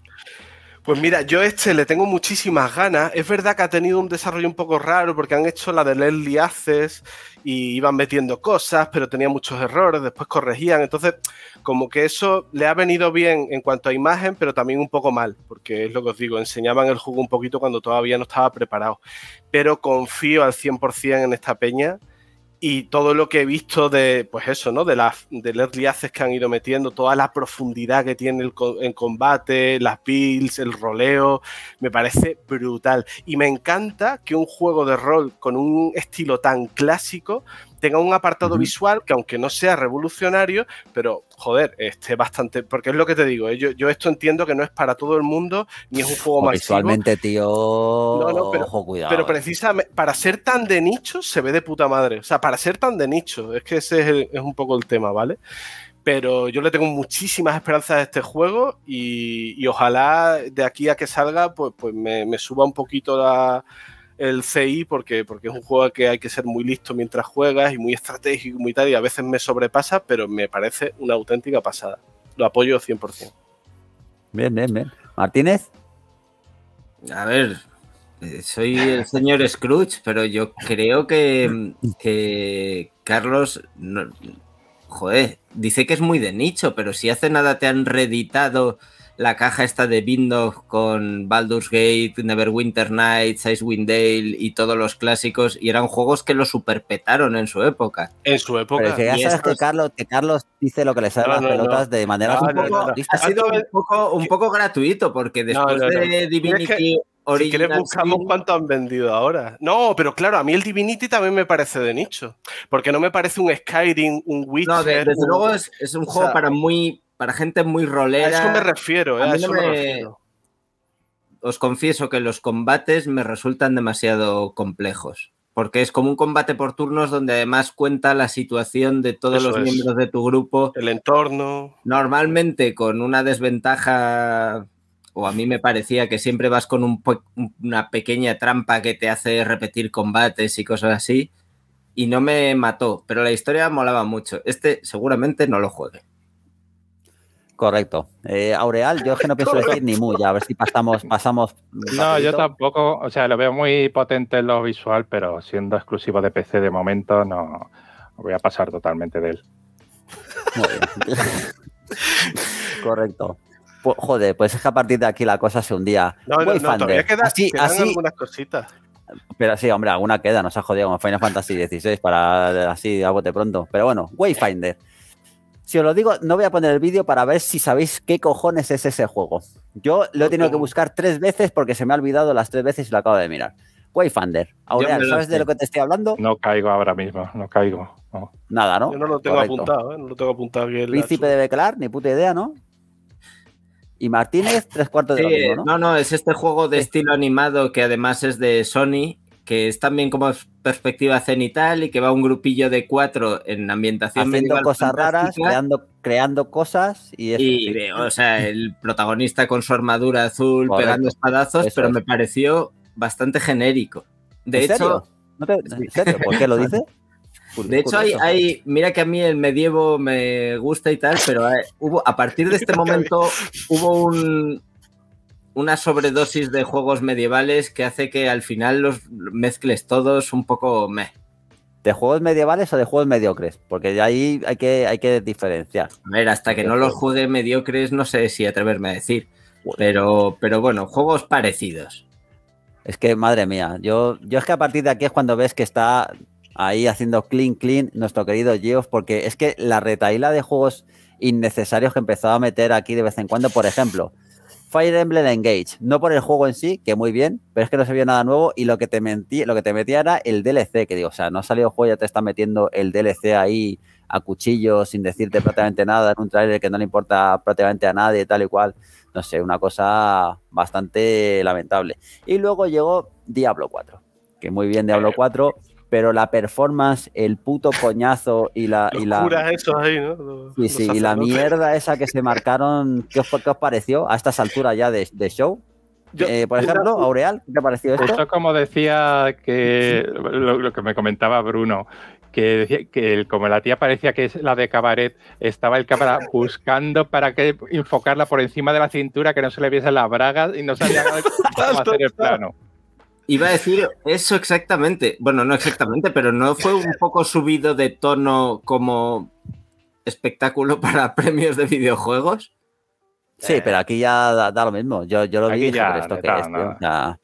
Pues mira, yo este le tengo muchísimas ganas. Es verdad que ha tenido un desarrollo un poco raro porque han hecho la de Leslie Access y iban metiendo cosas, pero tenía muchos errores, después corregían. Entonces, como que eso le ha venido bien en cuanto a imagen, pero también un poco mal, porque es lo que os digo, enseñaban el juego un poquito cuando todavía no estaba preparado. Pero confío al 100% en esta peña y todo lo que he visto de, pues eso, ¿no? De las De early access que han ido metiendo, toda la profundidad que tiene el en combate, las pills... el roleo, me parece brutal. Y me encanta que un juego de rol con un estilo tan clásico tenga un apartado visual que aunque no sea revolucionario, pero joder, esté bastante, porque es lo que te digo, eh, yo, yo, esto entiendo que no es para todo el mundo, ni es un juego más. Visualmente, tío, pero, Pero eh. precisamente, para ser tan de nicho, se ve de puta madre, o sea, para ser tan de nicho, es que ese es, un poco el tema, ¿vale? pero yo le tengo muchísimas esperanzas a este juego y, ojalá de aquí a que salga pues, pues me suba un poquito la, el CI porque, porque es un juego que hay que ser muy listo mientras juegas y muy estratégico y muy tal, y a veces me sobrepasa, pero me parece una auténtica pasada. Lo apoyo 100%. Bien, bien, bien. ¿Martínez? A ver, eh, soy el señor Scrooge, pero yo creo que, Carlos, no, joder, dice que es muy de nicho, pero si hace nada te han reeditado la caja esta de Windows con Baldur's Gate, Neverwinter Nights, Icewind Dale y todos los clásicos, y eran juegos que lo superpetaron en su época. En su época. que ya sabes que, Carlos, dice lo que le sale a las pelotas de manera un poco, Ha sido un poco, gratuito, porque después de Divinity... que... le buscamos cuánto han vendido ahora. No, pero claro, a mí el Divinity también me parece de nicho. Porque no me parece un Skyrim, un Witcher. No, desde, luego es, un juego para muy para gente muy rolera. A eso eh, me refiero, Os confieso que los combates me resultan demasiado complejos, porque es como un combate por turnos donde además cuenta la situación de todos los miembros de tu grupo. El entorno. Normalmente con una desventaja o a mí me parecía que siempre vas con una pequeña trampa que te hace repetir combates y cosas así. Y no me mató, pero la historia molaba mucho. Este seguramente no lo juegue. Correcto. Eh, Aureal, yo es que no pienso decir ni ya. a ver si pasamos, pasamos. No, yo tampoco, o sea, lo veo muy potente en lo visual, pero siendo exclusivo de PC de momento, no voy a pasar totalmente de él. Muy bien. Correcto. Pues, joder, pues es que a partir de aquí la cosa se hundía. No, no, todavía así, algunas cositas. Pero sí, hombre, alguna queda, nos ha jodido como Final Fantasy XVI para así a de pronto. Pero bueno, Wayfinder. Si os lo digo, no voy a poner el vídeo para ver si sabéis qué cojones es ese juego. Yo lo he tenido que buscar tres veces porque se me ha olvidado las tres veces y lo acabo de mirar. Wayfinder. Aureal, ¿sabes de lo que te estoy hablando? No caigo ahora mismo, no caigo. Nada, ¿no? Yo no lo tengo apuntado, ¿eh? No lo tengo apuntado bien. Príncipe de Beclar, ni puta idea, ¿no? Y Martínez, tres cuartos de lo mismo, ¿no? No, no, es este juego de estilo animado que además es de Sony que es también como perspectiva cenital y que va un grupillo de cuatro en ambientación haciendo cosas raras, creando, cosas y, o sea, el protagonista con su armadura azul pegando espadazos, pero me pareció bastante genérico. De hecho, ¿por qué lo dices? De hecho, hay, mira que a mí el medievo me gusta y tal, pero eh, hubo, a partir de este momento hubo un, una sobredosis de juegos medievales que hace que al final los mezcles todos un poco meh. ¿De juegos medievales o de juegos mediocres? Porque ahí hay que, hay que diferenciar. A ver, hasta que no los jude mediocres, no sé si atreverme a decir. Pero, pero bueno, juegos parecidos. Es que, madre mía, yo, yo es que a partir de aquí es cuando ves que está ahí haciendo clean, clean nuestro querido Geoff, porque es que la retaíla de juegos innecesarios que empezaba a meter aquí de vez en cuando, por ejemplo, Fire Emblem Engage, no por el juego en sí, que muy bien, pero es que no se vio nada nuevo y lo que te mentí, lo que te metía era el DLC, que digo, o sea, no ha salido el juego, ya te está metiendo el DLC ahí a cuchillo sin decirte prácticamente nada, en un trailer que no le importa prácticamente a nadie, tal y cual. No sé, una cosa bastante lamentable. Y luego llegó Diablo 4, que muy bien Diablo 4, pero la performance, el puto coñazo y la. y la la mierda esa que se marcaron, ¿qué os, os, pareció a estas alturas ya de, show? Eh, por ejemplo, Aureal, ¿qué te pareció esto? Eso como decía que lo, que me comentaba Bruno, que, decía que como la tía parecía que es la de cabaret, estaba el cámara buscando para que enfocarla por encima de la cintura, que no se le viese las bragas y no sabía cómo hacer el plano. Iba a decir eso exactamente. Bueno, no exactamente, pero ¿no fue un poco subido de tono como espectáculo para premios de videojuegos? Sí, pero aquí ya da, lo mismo. Yo, lo vi y esto que es, A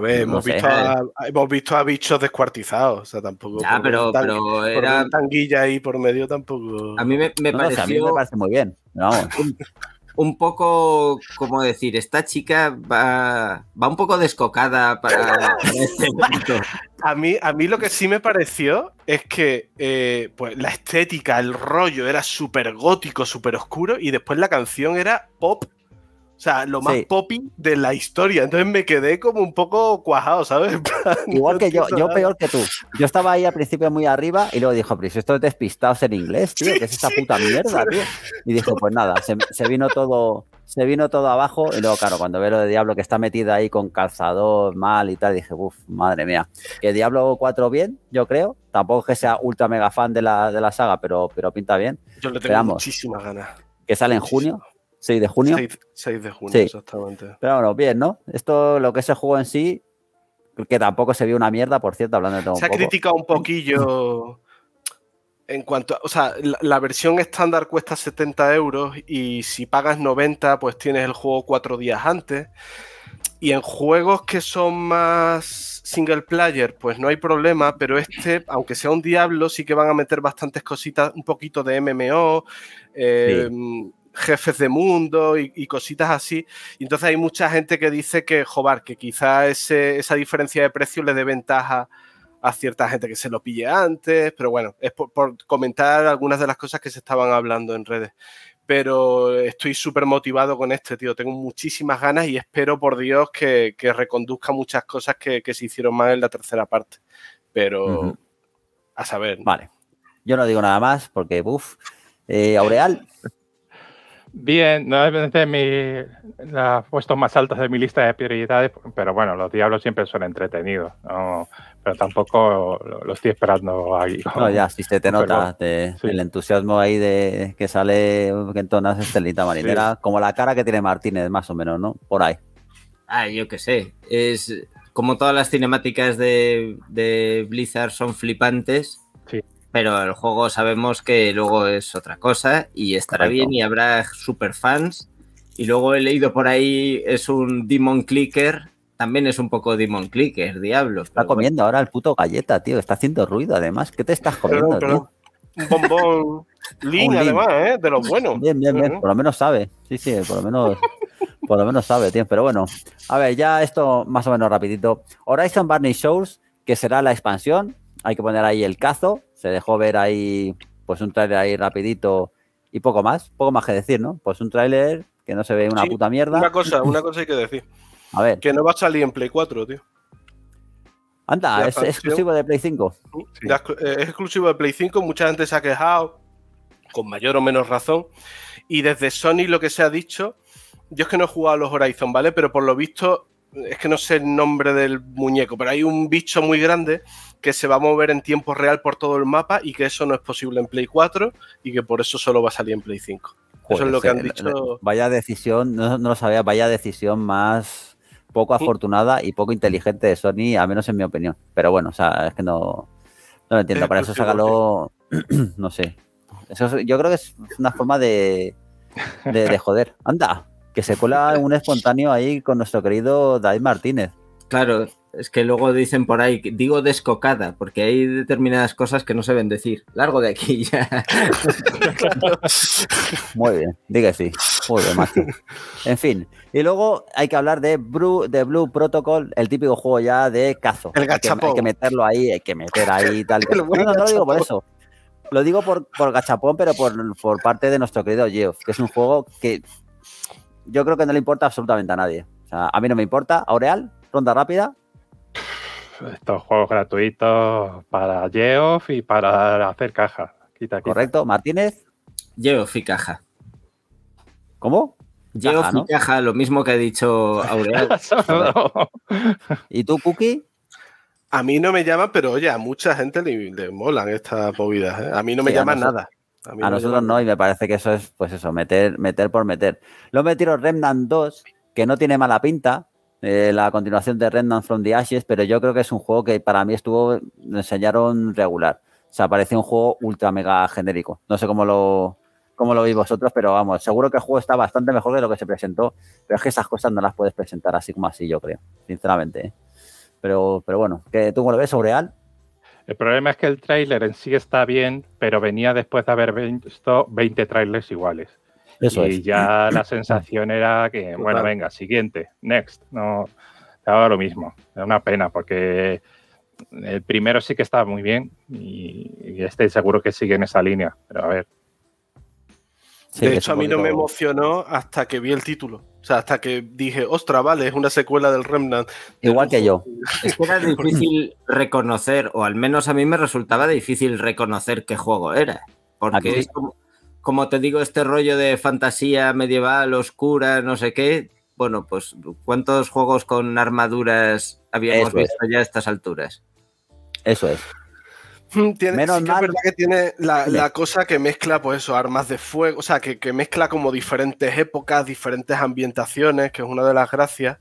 ver, hemos, visto a, hemos, visto bichos descuartizados, o sea, tampoco. Ya, pero, era. tanguilla ahí por medio tampoco. A mí me, parece muy bien. vamos un poco, como decir, esta chica va, va un poco descocada para, este punto. A mí, a mí lo que sí me pareció es que eh, pues, la estética, el rollo era súper gótico, súper oscuro y después la canción era pop o sea, lo más popping de la historia. Entonces me quedé como un poco cuajado, ¿sabes? Igual que yo, yo peor que tú. Yo estaba ahí al principio muy arriba y luego dijo, Pris, esto es despistados en inglés, tío, que es esta puta mierda, tío? Y dijo, pues nada, se, vino todo, se vino todo abajo y luego, claro, cuando veo lo de Diablo que está metida ahí con calzador mal y tal, dije, uff, madre mía. Que Diablo 4 bien, yo creo. Tampoco que sea ultra mega fan de la, de la saga, pero, pero pinta bien. Yo le tengo muchísimas ganas. Que sale en junio, 6 de junio. 6, de junio, exactamente. Pero bueno, bien, ¿no? Esto, lo que es el juego en sí, que tampoco se vio una mierda, por cierto, hablando de todo. Se ha criticado un poquillo en cuanto a, o sea, la, versión estándar cuesta 70 euros y si pagas 90, pues tienes el juego cuatro días antes. Y en juegos que son más single player, pues no hay problema, pero este, aunque sea un diablo, sí que van a meter bastantes cositas, un poquito de MMO. Eh, em, jefes de mundo y, cositas así. Y entonces hay mucha gente que dice que, jobar que quizá ese, esa diferencia de precio le dé ventaja a cierta gente que se lo pille antes, pero bueno, es por, comentar algunas de las cosas que se estaban hablando en redes pero estoy súper motivado con este, tío. Tengo muchísimas ganas y espero, por Dios, que, reconduzca muchas cosas que, se hicieron mal en la tercera parte. Pero a saber. Vale. Yo no digo nada más porque, uff. Eh, Aureal. Bien, no de mi, las puestos más altas de mi lista de prioridades, pero bueno, los diablos siempre son entretenidos, ¿no? pero tampoco lo, estoy esperando ahí. ¿no? ya, si se te nota el entusiasmo ahí de que sale que entonas Estelita Marinera, como la cara que tiene Martínez, más o menos, ¿no? Por ahí. Ah, yo qué sé, es como todas las cinemáticas de Blizzard son flipantes. Sí pero el juego sabemos que luego es otra cosa y estará bien y habrá super fans Y luego he leído por ahí, es un Demon Clicker, también es un poco Demon Clicker, diablo. Está comiendo ahora el puto galleta, tío, está haciendo ruido además. ¿Qué te estás comiendo, tío? Un bombón lean, además, ¿eh? De los buenos. Bien, bien, bien, por lo menos sabe. Sí, sí, por lo menos... por lo menos sabe, tío. Pero bueno, a ver, ya esto más o menos rapidito. Horizon Barney Shores, que será la expansión. Hay que poner ahí el cazo se dejó ver ahí, pues un trailer ahí rapidito y poco más, poco más que decir, ¿no? Pues un trailer que no se ve una puta mierda. Una cosa, una cosa hay que decir. A ver. Que no va a salir en Play 4, tío. Anda, eh, es, exclusivo de Play 5. Es exclusivo de Play 5, mucha gente se ha quejado, con mayor o menos razón. Y desde Sony lo que se ha dicho, yo es que no he jugado a los Horizon, ¿vale? Pero por lo visto es que no sé el nombre del muñeco, pero hay un bicho muy grande que se va a mover en tiempo real por todo el mapa y que eso no es posible en Play 4 y que por eso solo va a salir en Play 5. eso es lo que han dicho. Vaya decisión, no, lo sabía, vaya decisión más poco afortunada y poco inteligente de Sony, al menos en mi opinión. Pero bueno, o sea, es que no, no lo entiendo. Para eso sácalo, no sé. yo creo que es una forma de, de, de joder. Anda, que se cola un espontáneo ahí con nuestro querido David Martínez. Claro, es que luego dicen por ahí, digo descocada, porque hay determinadas cosas que no se ven decir. Largo de aquí ya. Muy bien, diga sí. Muy bien, En fin, y luego hay que hablar de Blue, Protocol, el típico juego ya de cazo. El gachapón. hay que, meterlo ahí, hay que meter ahí y tal. no, lo digo por eso. Lo digo por, por gachapón, pero por, por parte de nuestro querido Geoff, que es un juego que yo creo que no le importa absolutamente a nadie. a mí no me importa. Aureal, ronda rápida. Estos juegos gratuitos para Geoff y para hacer caja. Correcto. Martínez. Geoff y caja. ¿Cómo? Geoff y caja, lo mismo que ha dicho Aureal. ¿Y tú, Cookie? A mí no me llaman, pero oye, a mucha gente le, molan estas movidas. ¿eh? A mí no me llaman llama nada. A, nosotros no, y me parece que eso es, pues eso, meter, meter por meter. Luego me tiro Remnant 2, que no tiene mala pinta, eh, la continuación de Remnant from the Ashes, pero yo creo que es un juego que para mí estuvo, me enseñaron regular. O sea, parece un juego ultra mega genérico. No sé cómo lo, cómo lo veis vosotros, pero vamos, seguro que el juego está bastante mejor de lo que se presentó, pero es que esas cosas no las puedes presentar así como así, yo creo, sinceramente. ¿eh? Pero, pero bueno, ¿tú cómo lo ves, Sobreal? El problema es que el tráiler en sí está bien, pero venía después de haber visto 20 tráilers iguales. Eso y ya la sensación era que, bueno, venga, siguiente, next. No, estaba lo mismo. Es una pena porque el primero sí que estaba muy bien y, estoy seguro que sigue en esa línea, pero a ver. de hecho, a mí no me emocionó hasta que vi el título. O sea, hasta que dije, ostra, vale, es una secuela del Remnant. Igual que yo. era difícil reconocer, o al menos a mí me resultaba difícil reconocer qué juego era. Porque es como, te digo, este rollo de fantasía medieval, oscura, no sé qué. Bueno, pues, ¿cuántos juegos con armaduras habíamos visto ya a estas alturas? Eso es. Tiene, Menos que mal. es verdad que tiene la, cosa que mezcla, pues eso, armas de fuego, o sea, que, mezcla como diferentes épocas, diferentes ambientaciones, que es una de las gracias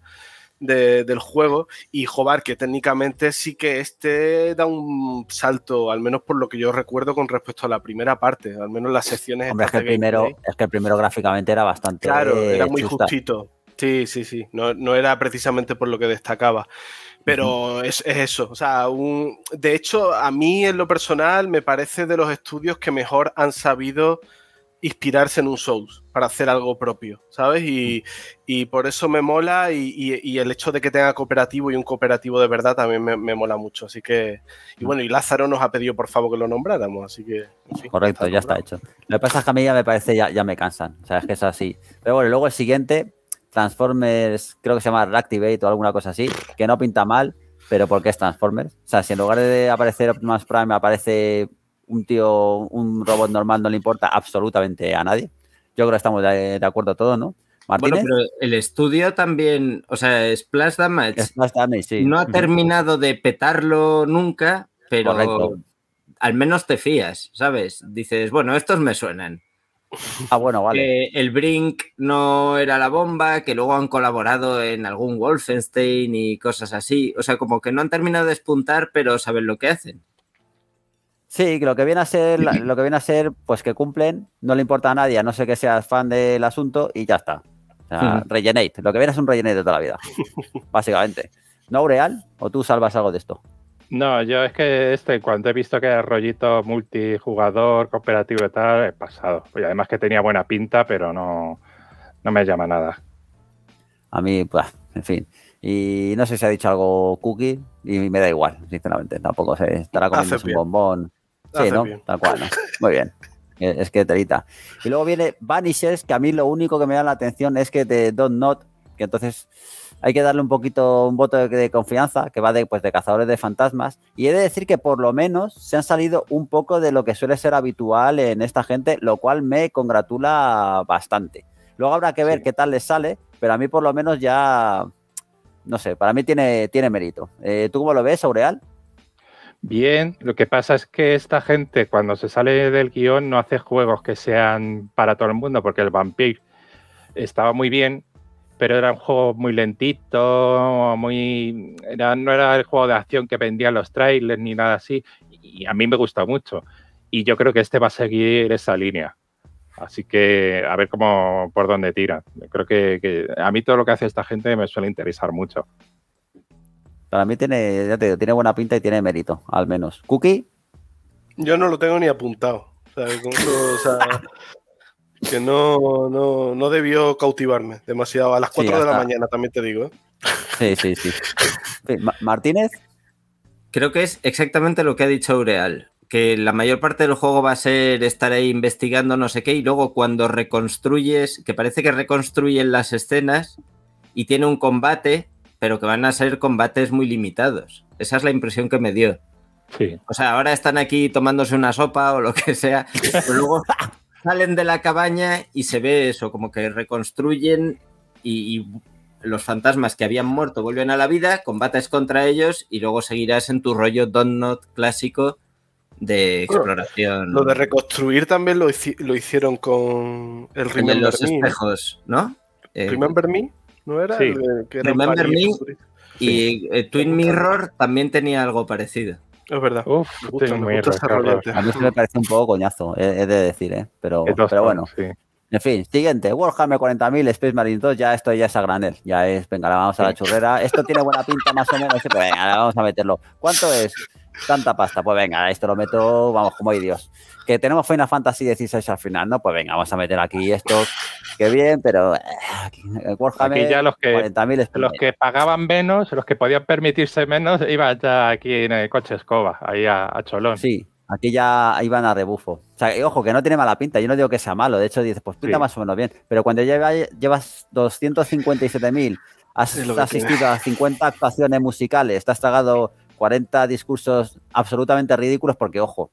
del juego. Y Jobar, que técnicamente sí que este da un salto, al menos por lo que yo recuerdo con respecto a la primera parte, al menos las secciones. Hombre, es que, el primero, es que el primero gráficamente era bastante. Claro, era muy justito. Sí, sí, sí. No, no era precisamente por lo que destacaba. Pero es, eso, o sea, de hecho, a mí en lo personal me parece de los estudios que mejor han sabido inspirarse en un Souls para hacer algo propio, ¿sabes? Y, por eso me mola y, el hecho de que tenga cooperativo y un cooperativo de verdad también me, mola mucho. Así que, y bueno, y Lázaro nos ha pedido por favor que lo nombráramos, así que... Correcto, ya está hecho. Lo que pasa es que a mí ya me parece, ya, ya me cansan, o sea, es que es así. Pero bueno, luego el siguiente, Transformers, creo que se llama Reactivate o alguna cosa así, que no pinta mal, pero porque es Transformers. O sea, si en lugar de aparecer Optimus Prime aparece un tío, un robot normal, no le importa absolutamente a nadie. Yo creo que estamos de, acuerdo todos, ¿no? Bueno, pero el estudio también, o sea, Splash Damage, no ha terminado de petarlo nunca, pero al menos te fías, ¿sabes? Dices, bueno, estos me suenan. Ah, bueno, vale. el Brink no era la bomba, que luego han colaborado en algún Wolfenstein y cosas así. O sea, como que no han terminado de despuntar, pero saben lo que hacen. Sí, lo que viene a ser, lo que viene a ser, pues que cumplen, no le importa a nadie, no sé que seas fan del asunto y ya está. O sea, Lo que viene es un rellenate de toda la vida. básicamente. No real, o tú salvas algo de esto. No, yo es que este, cuando he visto que era rollito multijugador, cooperativo y tal, he pasado. Y además que tenía buena pinta, pero no, no me llama nada. A mí, pues, en fin. Y no sé si ha dicho algo Cookie, y me da igual, sinceramente. Tampoco sé, estará comiendo un bombón. Sí, ¿no? Tal cual, Muy bien. Eh, es que terita. Y luego viene Vanishes, que a mí lo único que me da la atención es que de Don't Not, que entonces hay que darle un poquito un voto de, confianza que va de, pues, de cazadores de fantasmas. Y he de decir que por lo menos se han salido un poco de lo que suele ser habitual en esta gente, lo cual me congratula bastante. Luego habrá que ver qué tal les sale, pero a mí por lo menos ya, no sé, para mí tiene, tiene mérito. Eh, ¿Tú cómo lo ves, Aureal? Bien, lo que pasa es que esta gente cuando se sale del guión no hace juegos que sean para todo el mundo, porque el Vampire estaba muy bien, pero era un juego muy lentito, muy no era el juego de acción que vendían los trailers ni nada así, y a mí me gusta mucho. Y yo creo que este va a seguir esa línea. Así que a ver cómo por dónde tira. creo que, a mí todo lo que hace esta gente me suele interesar mucho. Para mí tiene, tiene buena pinta y tiene mérito, al menos. ¿Cookie? Yo no lo tengo ni apuntado. O o sea, que no, no, debió cautivarme demasiado. A las 4 de la mañana, también te digo. ¿eh? Sí, sí, sí. Martínez. Creo que es exactamente lo que ha dicho Aureal, que la mayor parte del juego va a ser estar ahí investigando no sé qué y luego cuando reconstruyes, que parece que reconstruyen las escenas y tiene un combate, pero que van a ser combates muy limitados. Esa es la impresión que me dio. Sí. O sea, ahora están aquí tomándose una sopa o lo que sea, pero luego salen de la cabaña y se ve eso, como que reconstruyen y, los fantasmas que habían muerto vuelven a la vida, combates contra ellos y luego seguirás en tu rollo Donut clásico de exploración. lo de reconstruir también lo, hicieron con el Remember me. espejos, ¿no? Eh, Remember Me, ¿no era? Me y Twin Mirror también tenía algo parecido. Es verdad. a mí se me parece un poco coñazo, he, de decir, ¿eh? Pero, bueno. En fin, siguiente, Warhammer 40.000, Space Marine 2, ya esto ya es a granel, ya es, venga, la vamos a la churrera, esto tiene buena pinta más o menos, ¿eh? pues venga, vamos a meterlo. ¿Cuánto es? Tanta pasta, pues venga, esto lo meto, vamos, como hay Dios que tenemos Final Fantasy XVI al final, ¿no? Pues venga, vamos a meter aquí esto. Qué bien, pero eh, eh, aquí, ya los que, los que pagaban menos, los que podían permitirse menos, iban ya aquí en el coche escoba, ahí a, Cholón. Sí, aquí ya iban a rebufo. O sea, ojo, que no tiene mala pinta, yo no digo que sea malo, de hecho dices, pues pinta más o menos bien, pero cuando llevas 257.000, has asistido a 50 actuaciones musicales, te has tragado 40 discursos absolutamente ridículos, porque ojo,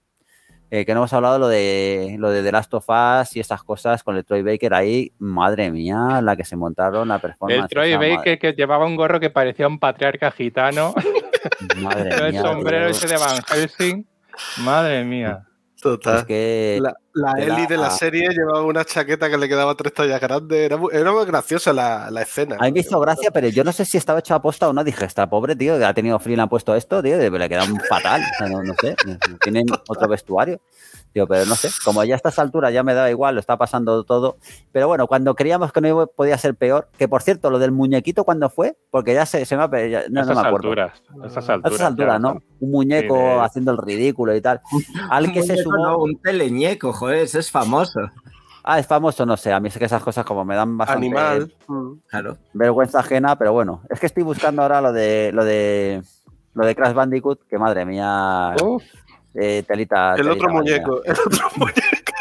eh, que no hemos hablado lo de lo de The Last of Us y esas cosas con el Troy Baker ahí, madre mía, la que se montaron la performance. El Troy Baker que llevaba un gorro que parecía un patriarca gitano. Madre el sombrero ese de Van Helsing. Madre mía. Total. la, Eli de la serie llevaba una chaqueta que le quedaba tres tallas grandes. Era muy, graciosa la, escena. A mí me hizo gracia, pero yo no sé si estaba hecho a posta o no. Dije, está pobre, tío, que ha tenido frío y le ha puesto esto, tío, le queda un fatal. no, sé. Tienen otro vestuario pero no sé, como ya a estas alturas ya me da igual, lo está pasando todo. Pero bueno, cuando creíamos que no podía ser peor, que por cierto, lo del muñequito, cuando fue? Porque ya se, se me ha. no, no, me acuerdo. esas alturas. A esas alturas, ¿no? Un muñeco haciendo el ridículo y tal. Al que se sumó. un teleñeco, joder, es famoso. Ah, es famoso, no sé. A mí es que esas cosas como me dan bastante Animal. Claro. vergüenza ajena, pero bueno. Es que estoy buscando ahora lo de lo de lo de Crash Bandicoot, que madre mía. Eh, el, otro muñeco, el otro muñeco,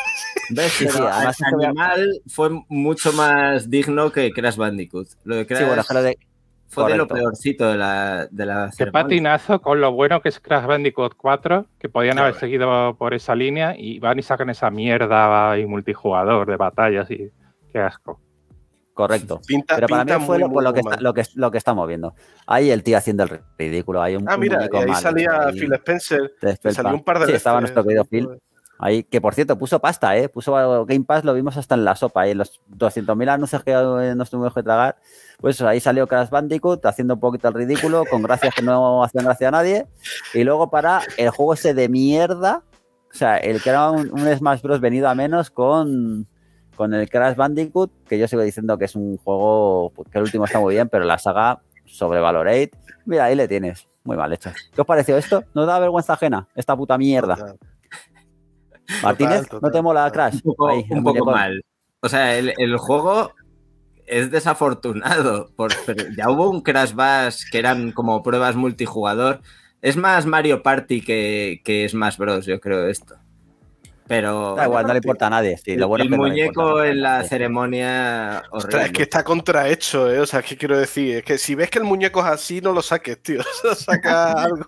¿Ves? Sí, este animal fue mucho más digno que Crash Bandicoot. Lo de Crash fue de lo peorcito de la, de la patinazo con lo bueno que es Crash Bandicoot 4, que podían haber seguido por esa línea y van y sacan esa mierda y multijugador de batallas y qué asco. Correcto. Pero para mí fue lo, que está, lo, que, lo que estamos viendo. Ahí el tío haciendo el ridículo. ah, mira, ahí salía Phil Spencer. Salió un par de sí, estaba nuestro querido Phil. Ahí, que por cierto, puso pasta, ¿eh? Puso Game Pass, lo vimos hasta en la sopa. y ¿eh? los 200.000 anuncios que eh, nos tuvimos que tragar. Pues ahí salió Crash Bandicoot haciendo un poquito el ridículo, con gracias que no hacían gracia a nadie. Y luego para el juego ese de mierda. O sea, el que era un Smash Bros. venido a menos con con el Crash Bandicoot, que yo sigo diciendo que es un juego pues, que el último está muy bien, pero la saga sobrevalorate. Mira, ahí le tienes. Muy mal hecho. ¿Qué os pareció esto? ¿No da vergüenza ajena? Esta puta mierda. Martínez, ¿no te mola Crash? Un poco, mal. O sea, el, juego es desafortunado. ya hubo un Crash Bash que eran como pruebas multijugador. Es más Mario Party que, que más Bros, yo creo, esto. Pero. Da igual, no le importa a nadie. el muñeco en la ceremonia. Ostras, es que está contrahecho, ¿eh? O sea, ¿qué quiero decir? Es que si ves que el muñeco es así, no lo saques, tío. O sea, saca algo.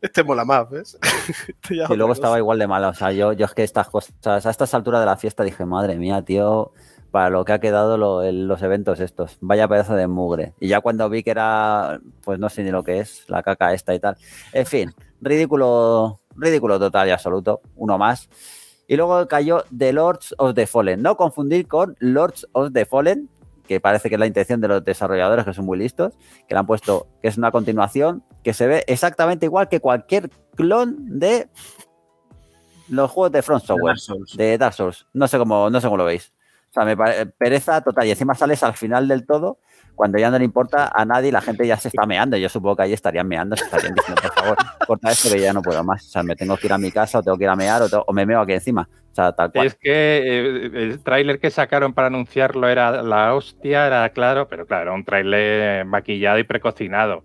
Este mola más, ¿ves? Este y luego estaba igual de malo. O sea, yo, yo es que estas cosas. A estas alturas de la fiesta dije, madre mía, tío para lo que ha quedado los eventos estos. Vaya pedazo de mugre. Y ya cuando vi que era, pues no sé ni lo que es, la caca esta y tal. En fin, ridículo Ridículo total y absoluto, uno más. Y luego cayó The Lords of the Fallen. No confundir con Lords of the Fallen, que parece que es la intención de los desarrolladores que son muy listos, que le han puesto que es una continuación que se ve exactamente igual que cualquier clon de los juegos de Front Software, de, Dark Souls. No sé cómo, no sé cómo lo veis. O sea, me pereza total. Y encima sales al final del todo cuando ya no le importa a nadie, la gente ya se está meando. Yo supongo que ahí estarían meando, se estarían diciendo, por favor, corta esto que ya no puedo más. O sea, me tengo que ir a mi casa, o tengo que ir a mear, o, me meo aquí encima. O sea, tal cual. Es que eh, el tráiler que sacaron para anunciarlo era la hostia, era claro, pero claro, un tráiler maquillado y precocinado.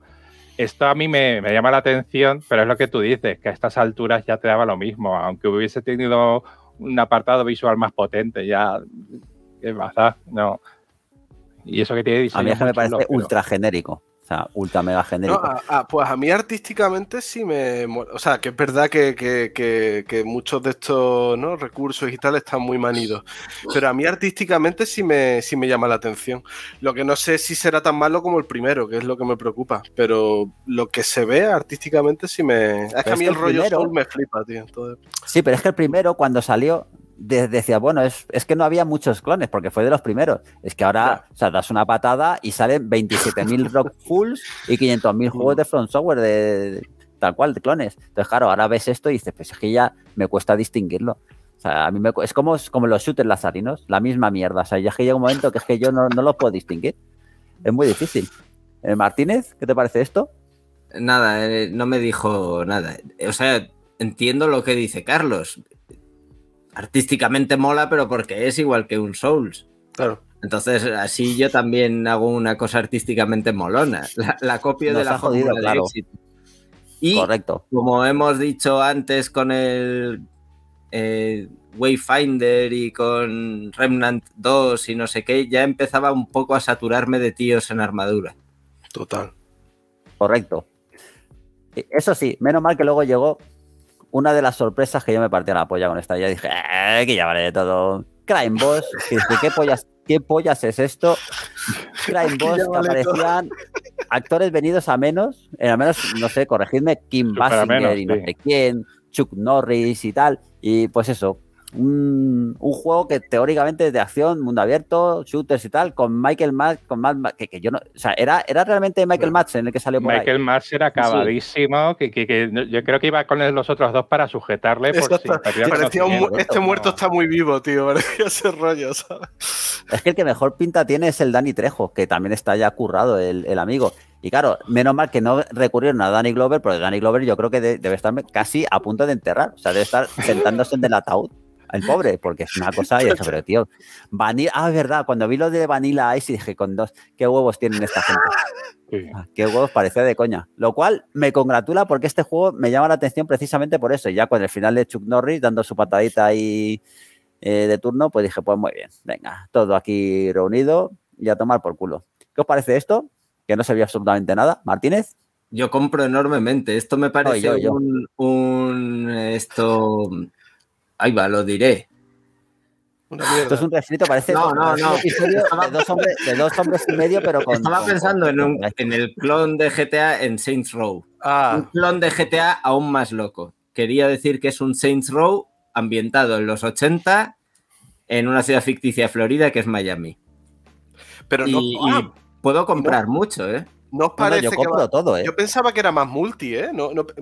Esto a mí me, me llama la atención, pero es lo que tú dices, que a estas alturas ya te daba lo mismo, aunque hubiese tenido un apartado visual más potente, ya ¿qué pasa? No. Y eso que tiene A mí me parece ultra genérico. O sea, ultra mega genérico. pues a mí artísticamente sí me. O sea, que es verdad que, muchos de estos recursos y tal están muy manidos. Pero a mí artísticamente sí me, sí me llama la atención. Lo que no sé si será tan malo como el primero, que es lo que me preocupa. Pero lo que se ve artísticamente sí me. Es que a mí el, rollo me flipa, tío. Sí, pero es que el primero, cuando salió, decía, bueno, es, que no había muchos clones porque fue de los primeros. Es que ahora, o sea, das una patada y salen 27.000 Rock Fools y 500.000 juegos de Front Software de, tal cual, de clones. Entonces, claro, ahora ves esto y dices, pues es que ya me cuesta distinguirlo. O sea, a mí me, es como, como los shooters lazarinos, la misma mierda. O sea, ya que llega un momento que es que yo no, no los puedo distinguir. Es muy difícil. Eh, Martínez, ¿qué te parece esto? Nada, eh, no me dijo nada. O sea, entiendo lo que dice Carlos artísticamente mola, pero porque es igual que un Souls. Claro. Entonces, así yo también hago una cosa artísticamente molona. La, copia de la jodida éxito. Y Correcto. como hemos dicho antes con el eh, Wayfinder y con Remnant 2 y no sé qué, ya empezaba un poco a saturarme de tíos en armadura. Total. Correcto. E, eso sí, menos mal que luego llegó una de las sorpresas que yo me partí a la polla con esta. Ya dije, eh, que ya vale de todo. Crime Boss, ¿qué pollas, ¿qué pollas es esto? Crime Boss, que aparecían actores venidos a menos, a eh, al menos, no sé, corregidme, Kim Basinger y no sé quién, Chuck Norris y tal. Y pues eso, un, juego que teóricamente es de acción, mundo abierto, shooters y tal, con Michael Max, con que, yo no, o sea, era, era realmente Michael Max en el que salió por Michael Max era acabadísimo, que, yo creo que iba con los otros dos para sujetarle. este muerto está muy vivo, tío, parecía ese rollo, Es que el que mejor pinta tiene es el Danny Trejo, que también está ya currado el, amigo. Y claro, menos mal que no recurrieron a Danny Glover, porque Danny Glover yo creo que debe estar casi a punto de enterrar, o sea, debe estar sentándose en el ataúd el pobre, porque es una cosa, y eso, pero tío, Vanilla, ah, es verdad, cuando vi lo de Vanilla Ice dije, con dos, qué huevos tienen esta gente. Ah, qué huevos parecía de coña. Lo cual me congratula porque este juego me llama la atención precisamente por eso. Y ya con el final de Chuck Norris dando su patadita ahí eh, de turno, pues dije, pues muy bien, venga, todo aquí reunido y a tomar por culo. ¿Qué os parece esto? Que no se vio absolutamente nada. Martínez. Yo compro enormemente. Esto me parece Un, un, esto Ahí va, lo diré. Esto es un refrito, parece no, no, no. De, dos hombres, de, dos hombres, y medio, pero con. Estaba pensando en, el clon de GTA en Saints Row. Ah. Un clon de GTA aún más loco. Quería decir que es un Saints Row ambientado en los 80 en una ciudad ficticia de Florida que es Miami. Pero no. Y, ah, puedo comprar mucho, ¿eh? No os parece yo compro todo, ¿eh? Yo pensaba que era más multi, ¿eh?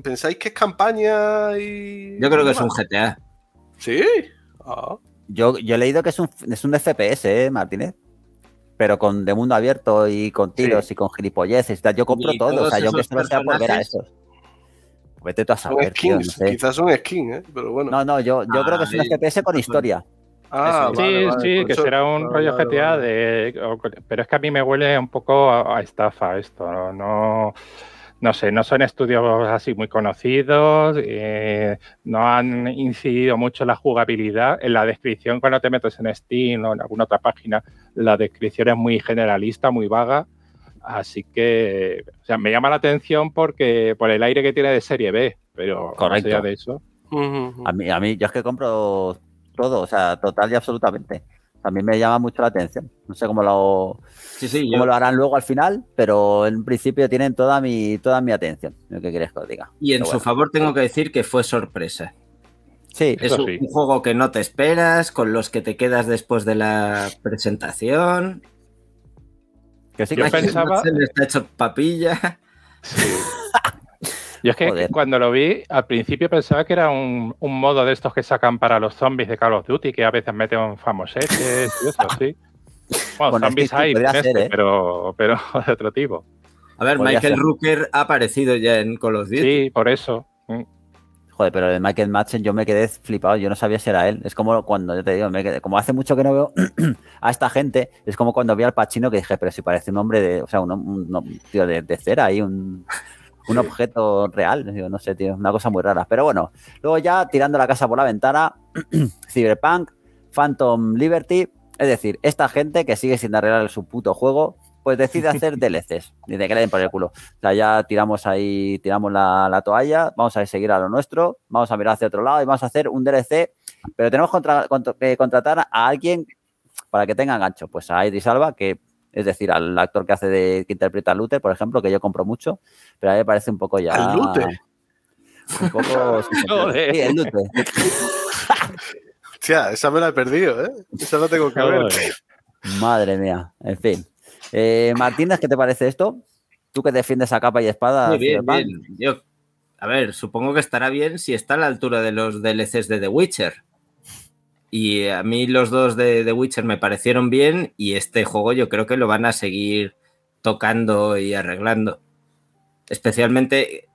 ¿Pensáis que es campaña y.? Yo creo que es un GTA. Sí. Ah. Yo, yo he leído que es un, es un FPS, ¿eh, Martínez? Pero con de mundo abierto y con tiros sí. y con gilipolleces. Yo compro todo. O sea, yo que se sea volver a esos. Vete tú a saber. Tío, no sé. Quizás son skin, ¿eh? Pero bueno. No, no, yo, yo creo que es un FPS con historia. Ah, sí, sí, que será un ah, rollo GTA de... Pero es que a mí me huele un poco a, a estafa esto, ¿no? no no sé, no son estudios así muy conocidos, eh, no han incidido mucho en la jugabilidad. En la descripción, cuando te metes en Steam o en alguna otra página, la descripción es muy generalista, muy vaga. Así que, o sea, me llama la atención porque por el aire que tiene de serie B, pero Correcto. más allá de eso. a, mí, a mí, yo es que compro todo, o sea, total y absolutamente también me llama mucho la atención. No sé cómo lo, lo harán luego al final, pero en principio tienen toda mi, toda mi atención. Lo que quieres diga. Y en su favor tengo que decir que fue sorpresa. Sí, es pues un, juego que no te esperas, con los que te quedas después de la presentación. Que sí, que pensaba... se le está hecho papilla. Yo es que cuando lo vi, al principio pensaba que era un, modo de estos que sacan para los zombies de Call of Duty, que a veces meten famosetes y eso, sí. Bueno, hay, este, ¿eh? pero, de otro tipo. A ver, Michael Rooker ha aparecido ya en Call of Duty. Sí, por eso. Mm. Joder, pero de Michael Madsen yo me quedé flipado, yo no sabía si era él. Es como cuando, ya te digo, como hace mucho que no veo a esta gente, es como cuando vi al Pachino que dije, pero si parece un hombre de, o sea, un, tío de, de, cera ahí, un, un objeto real. Digo, no sé, tío, una cosa muy rara. Pero bueno, luego ya tirando la casa por la ventana, Cyberpunk, Phantom Liberty. Es decir, esta gente que sigue sin arreglar su puto juego, pues decide hacer DLCs. de que le den por el culo. O sea, ya tiramos ahí, tiramos la, toalla, vamos a seguir a lo nuestro, vamos a mirar hacia otro lado y vamos a hacer un DLC. Pero tenemos que contratar a alguien para que tenga gancho. Pues a Idris salva que es decir, al actor que hace de, que interpreta a Luther, por ejemplo, que yo compro mucho, pero a mí me parece un poco ya. ¿El Luther? Un poco. sí, el Luther. Hostia, esa me la he perdido, ¿eh? Esa no tengo que ver. Madre mía, en fin. Eh, Martínez, ¿qué te parece esto? Tú que defiendes a capa y espada. bien, bien. Yo, a ver, supongo que estará bien si está a la altura de los DLCs de The Witcher. Y a mí los dos de Witcher me parecieron bien y este juego yo creo que lo van a seguir tocando y arreglando. Especialmente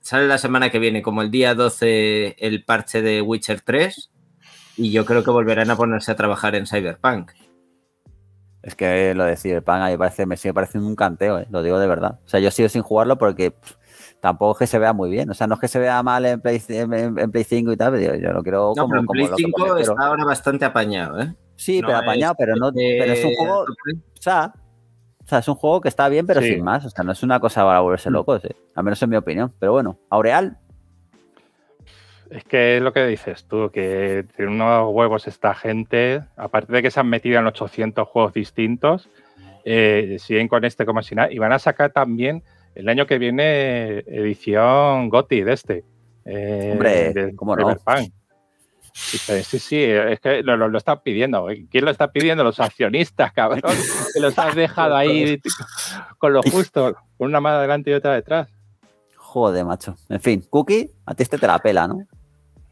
sale la semana que viene, como el día 12, el parche de Witcher 3 y yo creo que volverán a ponerse a trabajar en Cyberpunk. Es que lo de Cyberpunk a me parece, me sigue pareciendo un canteo, eh, lo digo de verdad. O sea, yo sigo sin jugarlo porque tampoco es que se vea muy bien. O sea, no es que se vea mal en Play, en, Play 5 y tal, pero yo lo quiero no, como, pero en Play 5 está ahora bastante apañado, ¿eh? Sí, pero apañado, pero no. pero es un juego. O sea, o sea, es un juego que está bien, pero sin más. O sea, no es una cosa para volverse mm. loco. Eh. al menos en mi opinión. Pero bueno, Aureal. Es que es lo que dices tú, que tiene unos huevos esta gente. Aparte de que se han metido en 800 juegos distintos, eh, siguen con este como si nada. Y van a sacar también el año que viene edición Gotti de este. Hombre, eh, ¿cómo no? Sí, sí, es que lo, lo, están pidiendo. ¿Eh? ¿Quién lo está pidiendo? Los accionistas, cabrón. Que los has dejado ahí con lo justo, una más adelante y otra detrás. Joder, macho. En fin, Cookie, a ti este te la pela, ¿no?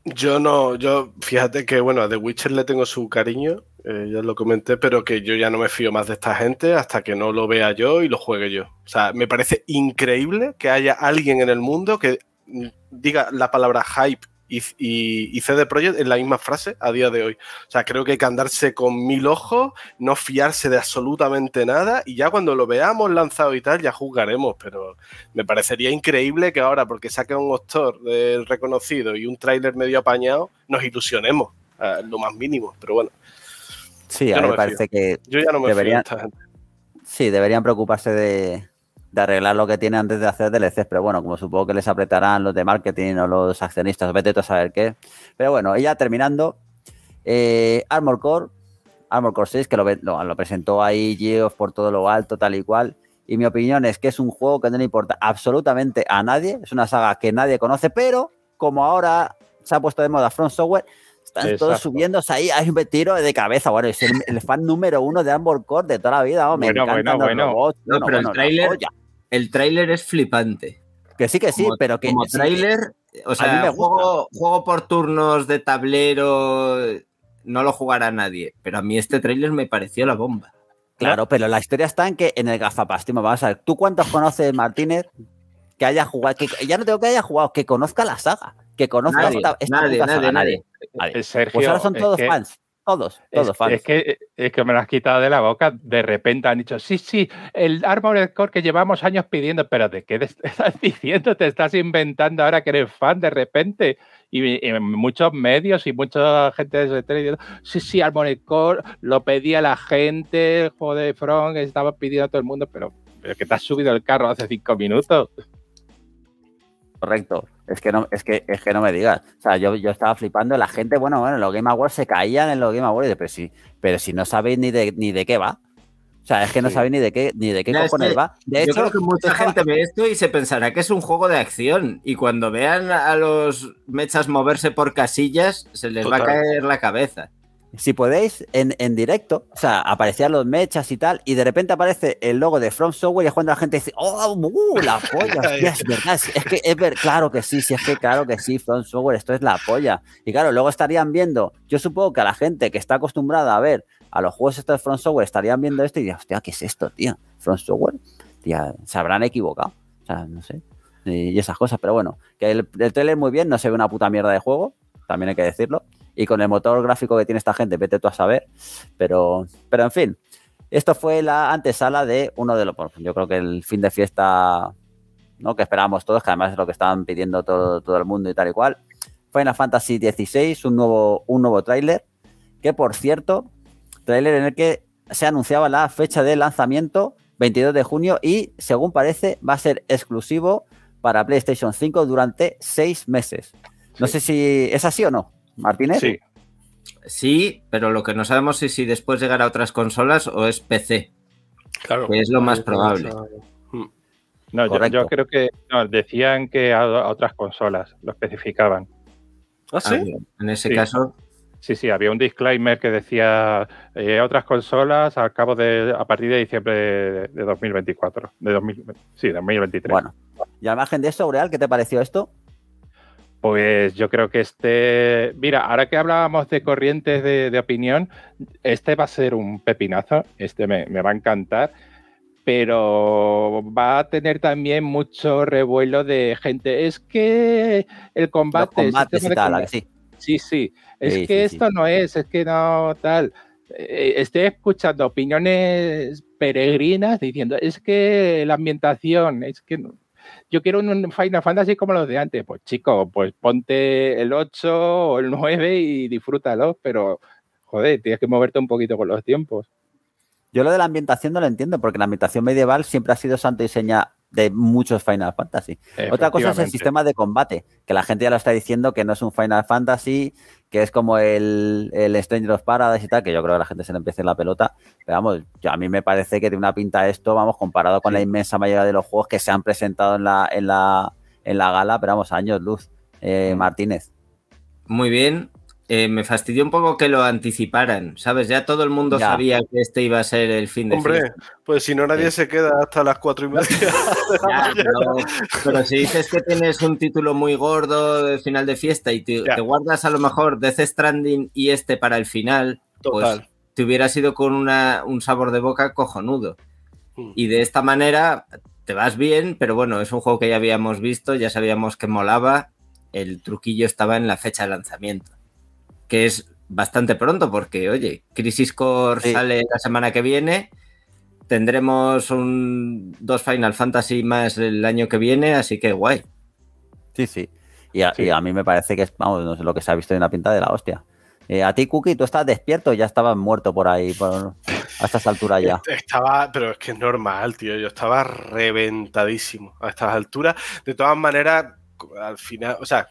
Yo no, yo fíjate que, bueno, a The Witcher le tengo su cariño, eh, ya lo comenté, pero que yo ya no me fío más de esta gente hasta que no lo vea yo y lo juegue yo. O sea, me parece increíble que haya alguien en el mundo que mm, diga la palabra hype y, y, y CD Projekt en la misma frase a día de hoy. O sea, creo que hay que andarse con mil ojos, no fiarse de absolutamente nada y ya cuando lo veamos lanzado y tal, ya juzgaremos. Pero me parecería increíble que ahora, porque saque un actor reconocido y un tráiler medio apañado, nos ilusionemos, eh, lo más mínimo. Pero bueno. Sí, a mí me parece que. deberían, Sí, deberían preocuparse de, arreglar lo que tienen antes de hacer DLCs, pero bueno, como supongo que les apretarán los de marketing o los accionistas, vete tú a saber qué. Pero bueno, y ya terminando, eh, Armor Core, Armor Core 6, que lo, lo, lo presentó ahí Geoff por todo lo alto, tal y cual. Y mi opinión es que es un juego que no le importa absolutamente a nadie, es una saga que nadie conoce, pero como ahora se ha puesto de moda Front Software, están todos subiéndose ahí, hay un tiro de cabeza. Bueno, es el, fan número uno de Amber Core de toda la vida. bueno, bueno, bueno. pero el tráiler es flipante. Que sí, que sí, pero que. Como tráiler, o sea, me juego, juego por turnos de tablero, no lo jugará nadie. Pero a mí este tráiler me pareció la bomba. Claro, pero la historia está en que en el gafapastimo, vamos a ver, ¿tú cuántos conoces, Martínez? Que haya jugado, que ya no tengo que haya jugado, que conozca la saga que conozca nadie, nadie, nadie, eh, pues ahora son todos fans. Todos, todos fans. Es que, me lo has quitado de la boca. De repente han dicho, sí, sí, el Armored Core que llevamos años pidiendo. Pero ¿de qué estás diciendo? Te estás inventando ahora que eres fan de repente. Y, muchos medios y mucha gente de ese diciendo, sí, sí, Armored Core lo pedía la gente, el juego de estaba pidiendo a todo el mundo, pero, pero que te has subido el carro hace cinco minutos. Correcto. Es que no, es que, es que no me digas. O sea, yo, yo estaba flipando. La gente, bueno, bueno, en los Game Awards se caían en los Game Awards. Pero sí, pero si no sabéis ni de ni de qué va. O sea, es que no sabéis ni de qué, ni de qué no, va. De yo hecho, creo que mucha gente ve esto y se pensará que es un juego de acción. Y cuando vean a los mechas moverse por casillas, se les va a caer la cabeza si podéis, en, directo, o sea, aparecían los mechas y tal, y de repente aparece el logo de From Software y es cuando la gente dice, ¡oh, uh, la polla! es verdad, es, que es ver, claro que sí, sí, es que claro que sí, From Software, esto es la polla. Y claro, luego estarían viendo, yo supongo que a la gente que está acostumbrada a ver a los juegos estos de From Software estarían viendo esto y dirían, hostia, ¿qué es esto, tío? From Software, tía, se habrán equivocado, o sea, no sé, y, esas cosas, pero bueno, que el, el trailer muy bien, no se ve una puta mierda de juego, también hay que decirlo y con el motor gráfico que tiene esta gente, vete tú a saber, pero, pero en fin, esto fue la antesala de uno de los, yo creo que el fin de fiesta ¿no? que esperábamos todos, que además es lo que estaban pidiendo todo, todo el mundo y tal y cual. Final Fantasy XVI, un nuevo, un nuevo tráiler, que por cierto, tráiler en el que se anunciaba la fecha de lanzamiento, 22 de junio, y según parece va a ser exclusivo para PlayStation 5 durante seis meses. No sé si es así o no. Martínez. Sí. Sí, pero lo que no sabemos es si después llegará a otras consolas o es PC. Claro. Que es lo más probable. Mm. No, yo, creo que decían que a, otras consolas lo especificaban. ¿Ah, sí? Ah, en ese caso. Sí, sí, había un disclaimer que decía eh, otras consolas a cabo de a partir de diciembre de, 2024, de sí, 2023. Bueno, y la imagen de eso, Aureal, ¿qué te pareció esto? Pues yo creo que este, mira, ahora que hablábamos de corrientes de, opinión, este va a ser un pepinazo, este me, va a encantar, pero va a tener también mucho revuelo de gente. Es que el combate... es. sí. sí, es que esto no es, es que no tal. Eh, estoy escuchando opiniones peregrinas diciendo, es que la ambientación, es que... No, yo quiero un Final Fantasy como los de antes. Pues chicos, pues ponte el 8 o el 9 y disfrútalo pero joder, tienes que moverte un poquito con los tiempos. Yo lo de la ambientación no lo entiendo, porque la ambientación medieval siempre ha sido santo y de muchos Final Fantasy. Otra cosa es el sistema de combate, que la gente ya lo está diciendo que no es un Final Fantasy, que es como el, el Stranger of Paradise y tal, que yo creo que la gente se le empiece en la pelota. Pero vamos, yo, a mí me parece que tiene una pinta esto, vamos, comparado con la inmensa mayoría de los juegos que se han presentado en la, en la, en la gala, pero vamos, años luz. Eh, mm. Martínez. Muy bien, eh, me fastidió un poco que lo anticiparan, ¿sabes? Ya todo el mundo sabía que este iba a ser el fin de Hombre, pues si no nadie se queda hasta las cuatro y media. pero, si dices que tienes un título muy gordo de final de fiesta y te, guardas a lo mejor Death Stranding y este para el final, pues te hubiera sido con un sabor de boca cojonudo. Mm. Y de esta manera te vas bien, pero bueno, es un juego que ya habíamos visto, ya sabíamos que molaba, el truquillo estaba en la fecha de lanzamiento que es bastante pronto porque, oye, Crisis Core sale la semana que viene, tendremos un, dos Final Fantasy más el año que viene, así que guay. Sí, sí. Y a, mí me parece que es, vamos, lo que se ha visto en la pinta de la hostia. Eh, a ti, Cookie, tú estás despierto, ya estabas muerto por ahí, por, a estas alturas ya. Estaba, pero es que es normal, tío. Yo estaba reventadísimo a estas alturas. De todas maneras, al final, o sea,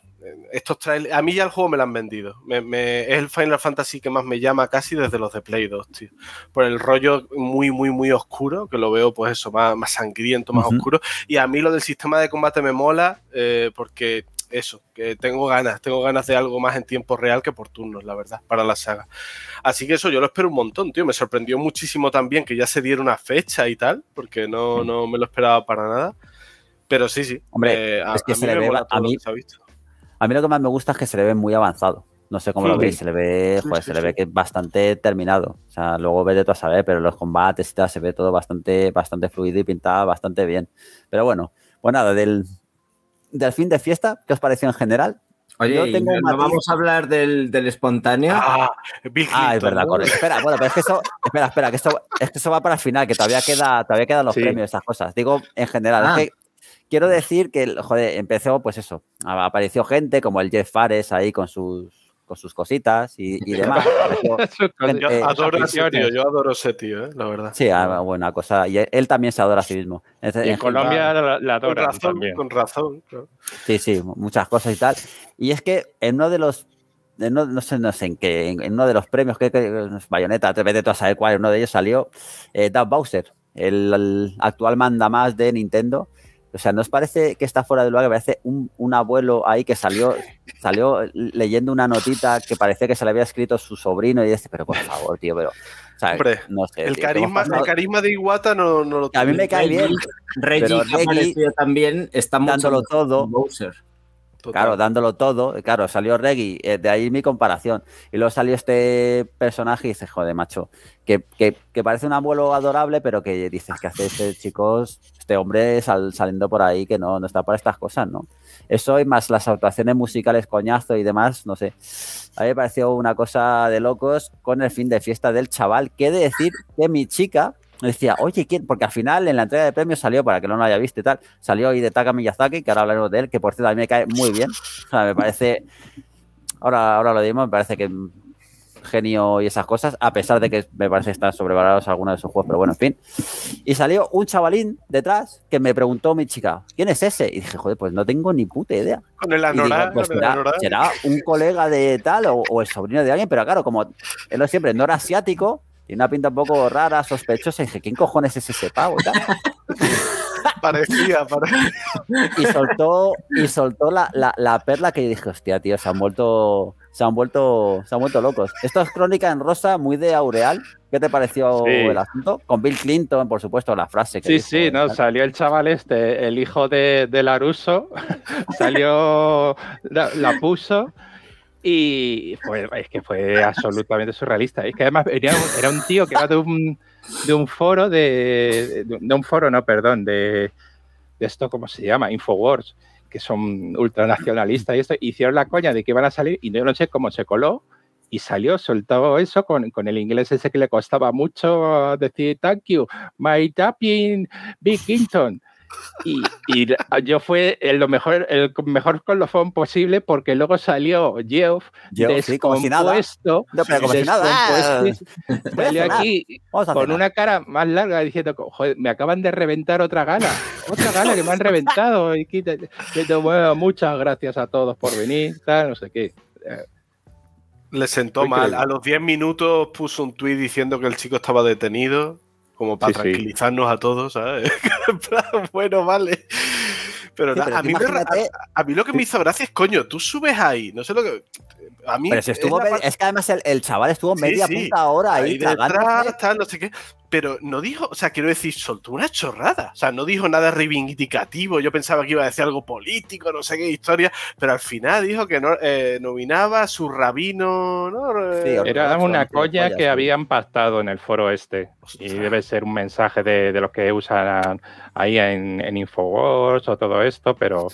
estos a mí ya el juego me lo han vendido. es el Final Fantasy que más me llama casi desde los de Play 2, tío. Por el rollo muy, muy, muy oscuro, que lo veo pues eso, más, sangriento, más oscuro. Y a mí lo del sistema de combate me mola eh, porque eso, que tengo ganas, tengo ganas de algo más en tiempo real que por turnos, la verdad, para la saga. Así que eso yo lo espero un montón, tío. Me sorprendió muchísimo también que ya se diera una fecha y tal, porque no, no me lo esperaba para nada. Pero sí, sí. Hombre, que se le a mí, visto. A mí lo que más me gusta es que se le ve muy avanzado. No sé cómo lo veis, se le ve, se le ve que es bastante terminado. O sea, luego de de a saber, pero los combates y tal, se ve todo bastante, bastante fluido y pintado bastante bien. Pero bueno, pues nada, del, del fin de fiesta, ¿qué os pareció en general? Oye, tengo ¿no vamos a hablar del, del espontáneo? Ah, ah es verdad, corre. Espera, bueno, pero es que eso, espera, espera, que eso, es que eso va para el final, que todavía queda, todavía quedan los premios y esas cosas. Digo, en general, es ah. que Quiero decir que, empezó, pues eso, apareció gente como el Jeff Fares ahí con sus, con sus cositas y, demás. Eh, yo adoro a yo adoro ese tío, eh, la verdad. Sí, ah, buena cosa. Y él, también se adora a sí mismo. En, y en, Colombia la, razón, con razón. Sí, sí, muchas cosas y tal. Y es que en uno de los no, sé, no sé en qué, en, uno de los premios, que, que Bayonetta, te vete tú a saber cuál, uno de ellos salió, eh, Doug Bowser, el, el, actual manda más de Nintendo, o sea, ¿no os parece que está fuera de lugar? Que parece un, abuelo ahí que salió, salió leyendo una notita que parece que se le había escrito su sobrino y dice, pero por favor, tío, pero. el, carisma, de Iwata no, lo tiene. A mí me cae bien. Reggie, Reggie también está dándolo todo. Claro, dándolo todo. Claro, salió Reggie, eh, de ahí mi comparación. Y luego salió este personaje y dice, joder, macho, que, que parece un abuelo adorable, pero que dices, que hace este, chicos? Este hombre saliendo por ahí que no, no está para estas cosas, ¿no? Eso y más las actuaciones musicales, coñazo y demás, no sé. A mí me pareció una cosa de locos con el fin de fiesta del chaval. ¿Qué de decir que mi chica decía, oye, ¿quién? Porque al final en la entrega de premios salió, para que no lo haya visto y tal, salió ahí de Taka Miyazaki, que ahora hablaremos de él, que por cierto a mí me cae muy bien. me parece. Ahora, ahora lo digo, me parece que genio y esas cosas, a pesar de que me parece que están sobrevalorados algunos de sus juegos, pero bueno, en fin. Y salió un chavalín detrás que me preguntó mi chica, ¿quién es ese? Y dije, joder, pues no tengo ni puta idea. Con el pues, será, un colega de tal o, el sobrino de alguien, pero claro, como él siempre no era asiático, tiene una pinta un poco rara, sospechosa, y dije, ¿quién cojones es ese pavo? parecía, Y soltó, y soltó la, perla que dije, hostia, tío, se han vuelto se han vuelto, se han vuelto locos. Esto es Crónica en Rosa, muy de Aureal. ¿Qué te pareció el asunto? Con Bill Clinton, por supuesto, la frase que. Sí, sí, no, salió el chaval este, el hijo de, de Laruso, salió, la, puso. Y fue, es que fue absolutamente surrealista. Es que además era un, tío que era de un, de un foro de, de, un foro, no, perdón, de, de esto, ¿cómo se llama? Infowars que son ultranacionalistas y esto, hicieron la coña de que iban a salir y yo no sé cómo se coló y salió, soltó eso con, el inglés ese que le costaba mucho decir thank you, my tapping, Big y, yo fue el, lo mejor, el mejor colofón posible porque luego salió Jeff descompuesto. Salió aquí con una cara más larga diciendo, me acaban de reventar otra gala. Otra gala que me han reventado. Y te muchas gracias a todos por venir, no sé qué. Le sentó mal. A los 10 minutos puso un tuit diciendo que el chico estaba detenido como para tranquilizarnos a todos, ¿sabes? bueno, vale. Pero, a, mí lo que me hizo gracia es, coño, tú subes ahí, no sé lo que pero estuvo, es, que además el, chaval estuvo media puta punta hora ahí, Pero no dijo, o sea, quiero decir, soltó una chorrada. O sea, no dijo nada reivindicativo. Yo pensaba que iba a decir algo político, no sé qué historia, pero al final dijo que no, eh, nominaba a su rabino. Eh, Era una colla que habían pactado en el foro este. Y debe ser un mensaje de, los que usan ahí en, en Infowars o todo esto, pero.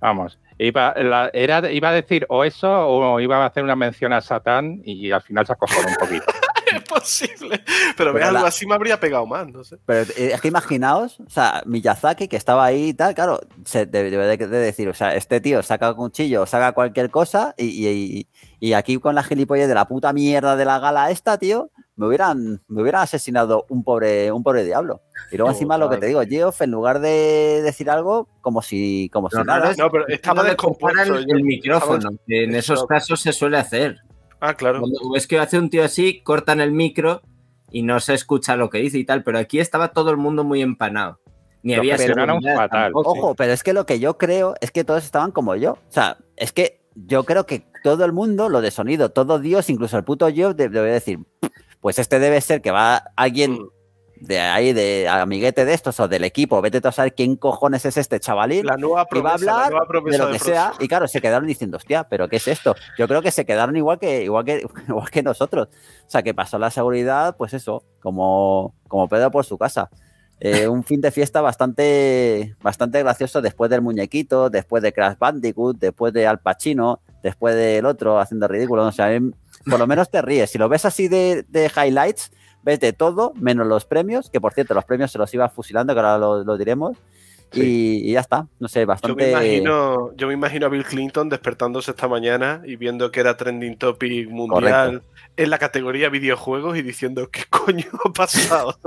Vamos, iba, era, iba a decir o eso o iba a hacer una mención a Satán y al final se acojonó un poquito. es posible. Pero, pero algo así me habría pegado más, no sé. Pero eh, es que imaginaos, o sea, Miyazaki que estaba ahí y tal, claro, se debe de, decir, o sea, este tío saca cuchillo, saca cualquier cosa y, aquí con la gilipollas de la puta mierda de la gala esta, tío, me hubieran, me asesinado un pobre, un pobre diablo. Y luego encima lo que te digo, Geoff, en lugar de decir algo, como si, como si nada. No, pero estaba el, micrófono. Que en esos casos se suele hacer. Ah, claro. Cuando ves que hace un tío así, cortan el micro y no se escucha lo que dice y tal. Pero aquí estaba todo el mundo muy empanado. Ni había pero, fatal. Ojo, pero es que lo que yo creo es que todos estaban como yo. O sea, es que yo creo que todo el mundo, lo de sonido, todo Dios, incluso el puto yo, a decir pues este debe ser que va alguien mm. de ahí, de amiguete de estos o del equipo, vete a saber quién cojones es este chavalín. La va a hablar de lo que sea. Y claro, se quedaron diciendo, hostia, ¿pero qué es esto? Yo creo que se quedaron igual que, igual que, que nosotros. O sea, que pasó la seguridad, pues eso, como, como Pedro por su casa. Eh, un fin de fiesta bastante, bastante gracioso después del muñequito, después de Crash Bandicoot, después de Al Pacino, después del otro haciendo ridículo. No sé, por lo menos te ríes. Si lo ves así de, highlights, ves de todo, menos los premios, que por cierto, los premios se los iba fusilando, que ahora lo, diremos. Y, ya está, no sé, bastante. Yo me, imagino, yo me imagino a Bill Clinton despertándose esta mañana y viendo que era trending topic mundial en la categoría videojuegos y diciendo qué coño ha pasado,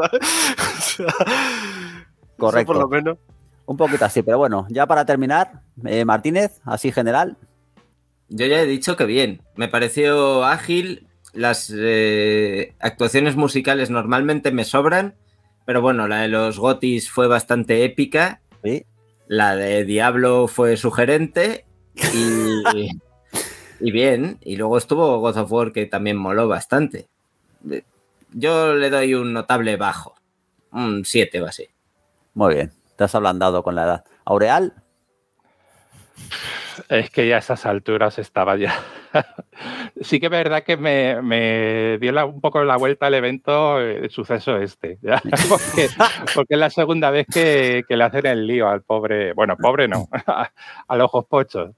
Correcto. por lo menos. Un poquito así, pero bueno, ya para terminar, eh, Martínez, así general, yo ya he dicho que bien. Me pareció ágil. Las eh, actuaciones musicales normalmente me sobran. Pero bueno, la de los Gotis fue bastante épica. La de Diablo fue sugerente. Y, bien. Y luego estuvo God of War, que también moló bastante. Yo le doy un notable bajo. Un 7 o así. Muy bien. Te has ablandado con la edad. ¿Aureal? es que ya a esas alturas estaba ya. sí que es verdad que me, dio la, un poco la vuelta al evento el suceso este, Porque, es la segunda vez que, le hacen el lío al pobre, bueno, pobre no, a, los ojos pochos,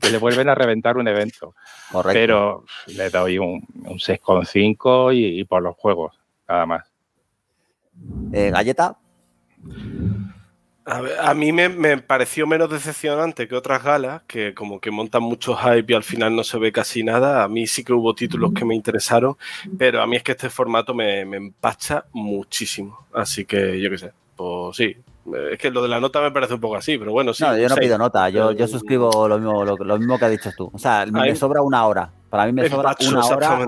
que le vuelven a reventar un evento. Correcto. Pero le doy un, un 6,5 y, y por los juegos, nada más. Eh, ¿Galleta? A, mí me, pareció menos decepcionante que otras galas, que como que montan mucho hype y al final no se ve casi nada. A mí sí que hubo títulos que me interesaron, pero a mí es que este formato me, me empacha muchísimo. Así que yo qué sé, pues sí. Es que lo de la nota me parece un poco así, pero bueno, sí. No, yo no pido nota, yo, yo eh, suscribo lo mismo, lo, mismo que has dicho tú. O sea, me, sobra una hora. Para mí me sobra una hora.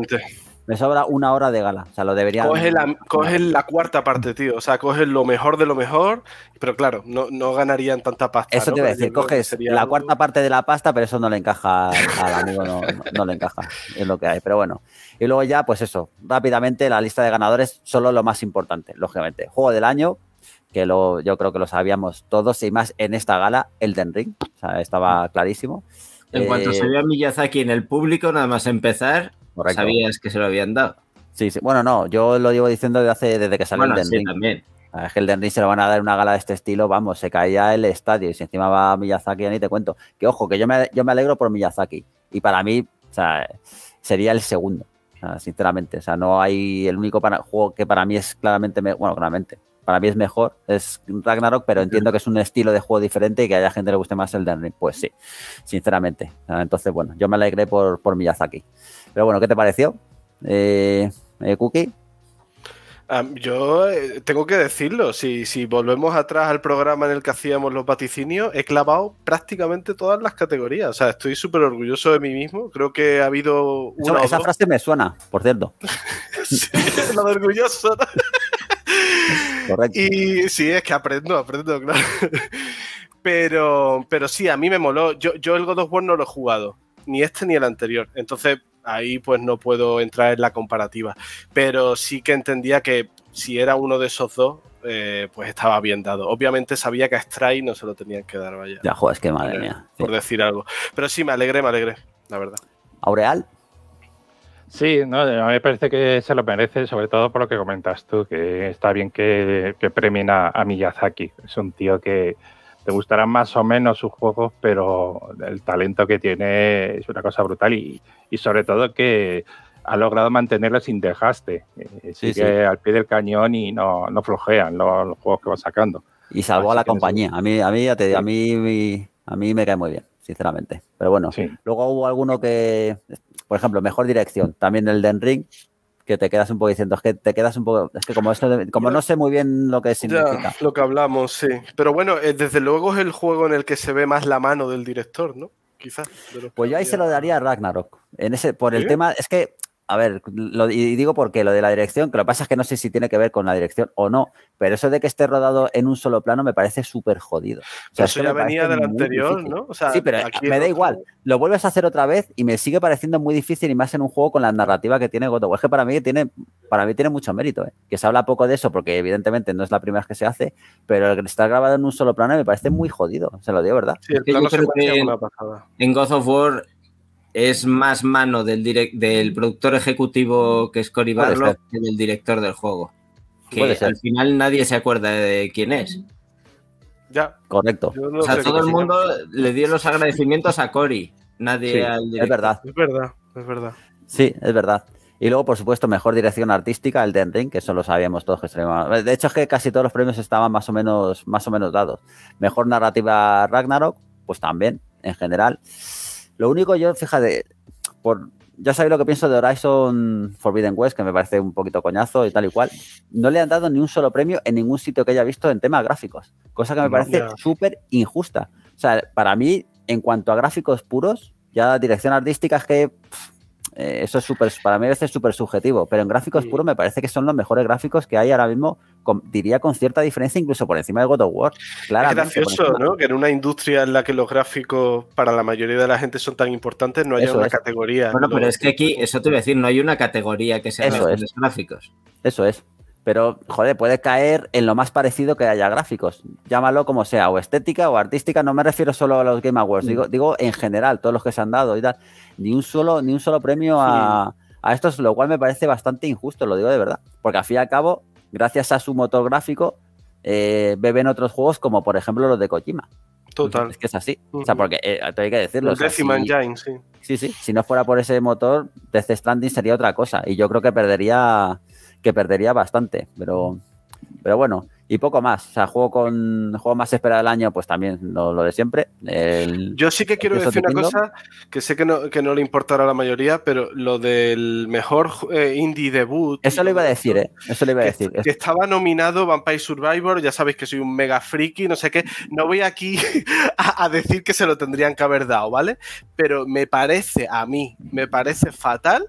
Me sobra una hora de gala. O sea, lo debería. Coge la, cuarta parte, tío. O sea, coges lo mejor de lo mejor. Pero claro, no, no ganarían tanta pasta. Eso te voy a decir. Coges la cuarta parte de la pasta, pero eso no le encaja al amigo. No, le encaja. en lo que hay. Pero bueno. Y luego ya, pues eso. Rápidamente, la lista de ganadores, solo lo más importante, lógicamente. Juego del año, que lo, yo creo que lo sabíamos todos, y más en esta gala, Elden Ring. O sea, estaba clarísimo. En cuanto eh, se vea Miyazaki en el público, nada más empezar, sabías que se lo habían dado. Sí, sí. Bueno, no, yo lo llevo diciendo desde, hace, desde que salió el Den sí, también. Es que el Den Ring se lo van a dar una gala de este estilo, vamos, se caía el estadio y si encima va Miyazaki, ni te cuento. Que ojo, que yo me, yo me alegro por Miyazaki y para mí, o sea, sería el segundo, sinceramente. O sea, no hay el único juego que para mí es claramente, bueno, claramente, para mí es mejor, es Ragnarok, pero entiendo que es un estilo de juego diferente y que haya la gente le guste más el Den Ring. Pues sí, sinceramente. Entonces, bueno, yo me alegré por, por Miyazaki. Pero bueno, ¿qué te pareció, eh, eh Cookie? Ah, yo eh, tengo que decirlo, si, volvemos atrás al programa en el que hacíamos los vaticinios, he clavado prácticamente todas las categorías. O sea, estoy súper orgulloso de mí mismo. Creo que ha habido una. esa frase me suena, por cierto. sí, es de orgulloso. Correcto. Y sí, es que aprendo, aprendo, claro. pero, pero sí, a mí me moló. Yo, yo el God of War no lo he jugado, ni este ni el anterior. Entonces, ahí pues no puedo entrar en la comparativa, pero sí que entendía que si era uno de esos dos, eh, pues estaba bien dado. Obviamente sabía que a Stray no se lo tenían que dar, vaya. Ya, joder, es que madre eh, mía. Por decir algo. Pero sí, me alegré, me alegré, la verdad. ¿Aureal? Sí, a mí me parece que se lo merece, sobre todo por lo que comentas tú, que está bien que, que premien a Miyazaki. Es un tío que, te gustarán más o menos sus juegos, pero el talento que tiene es una cosa brutal y, sobre todo que ha logrado mantenerlo sin dejaste. Eh, sigue al pie del cañón y no, flojean los, juegos que va sacando. Y salvó a la compañía. A mí, a mí, a mí, a mí me cae muy bien, sinceramente. Pero bueno, luego hubo alguno que, por ejemplo, mejor dirección. También el de Ring que te quedas un poco diciendo, es que te quedas un poco, es que como esto, como no sé muy bien lo que significa. lo que hablamos, sí. Pero bueno, eh, desde luego es el juego en el que se ve más la mano del director, ¿no? Quizás. pues yo ahí se lo daría a Ragnarok. En ese, por el tema, es que a ver, y digo porque lo de la dirección, que lo que pasa es que no sé si tiene que ver con la dirección o no, pero eso de que esté rodado en un solo plano me parece súper jodido. O sea, eso, ya venía del anterior, ¿no? sí, pero me da igual. Lo vuelves a hacer otra vez y me sigue pareciendo muy difícil y más en un juego con la narrativa que tiene God of War. Es que para mí tiene, para mí tiene mucho mérito, ¿eh? que se habla poco de eso porque evidentemente no es la primera vez que se hace, pero el que está grabado en un solo plano me parece muy jodido, se lo digo, ¿verdad? Sí, el plano se en, en God of War es más mano del, del productor ejecutivo que es Cory Barlow que del director del juego. Que al final nadie se acuerda de quién es. Ya. Correcto. o sea, todo el mundo le dio los agradecimientos a Cory, nadie al director. Es verdad. Es verdad, es verdad. Sí, es verdad. Y luego, por supuesto, mejor dirección artística, el Den Ring, que eso lo sabíamos todos que De hecho, es que casi todos los premios estaban más o menos, más o menos dados. Mejor narrativa Ragnarok, pues también, en general. Lo único, yo, fíjate, por, ya sabéis lo que pienso de Horizon Forbidden West, que me parece un poquito coñazo y tal y cual. No le han dado ni un solo premio en ningún sitio que haya visto en temas gráficos, cosa que me parece súper injusta. O sea, para mí, en cuanto a gráficos puros, ya dirección artística es que eh, eso es súper, para mí a veces súper subjetivo, pero en gráficos puro me parece que son los mejores gráficos que hay ahora mismo, diría con cierta diferencia, incluso por encima de God of War. Claro. Es gracioso, ¿no? Que en una industria en la que los gráficos para la mayoría de la gente son tan importantes, no haya una categoría. Bueno, pero es que aquí, eso te voy a decir, no hay una categoría que sea eso los gráficos. Eso es. Pero, joder, puede caer en lo más parecido que haya gráficos. Llámalo como sea, o estética o artística. No me refiero solo a los Game Awards, digo, mm. digo en general, todos los que se han dado y tal. Ni un solo, ni un solo premio a, estos, lo cual me parece bastante injusto, lo digo de verdad. Porque al fin y al cabo, gracias a su motor gráfico, eh, beben otros juegos como por ejemplo los de Kojima. Total. Es que es así. O sea, porque eh, te hay que decirlo. sí. Sí, sí. Si no fuera por ese motor, Death Stranding sería otra cosa. Y yo creo que perdería que perdería bastante, pero, pero bueno, y poco más. O sea, juego con juego más esperado del año, pues también lo, de siempre. Yo sí que quiero decir una cosa que sé que no, le importará a la mayoría, pero lo del mejor eh, indie debut. Eso lo iba a decir, ¿eh? Eso lo iba a decir. Que estaba nominado Vampire Survivor, ya sabéis que soy un mega friki, no sé qué. No voy aquí a decir que se lo tendrían que haber dado, ¿vale? Pero me parece, a mí, me parece fatal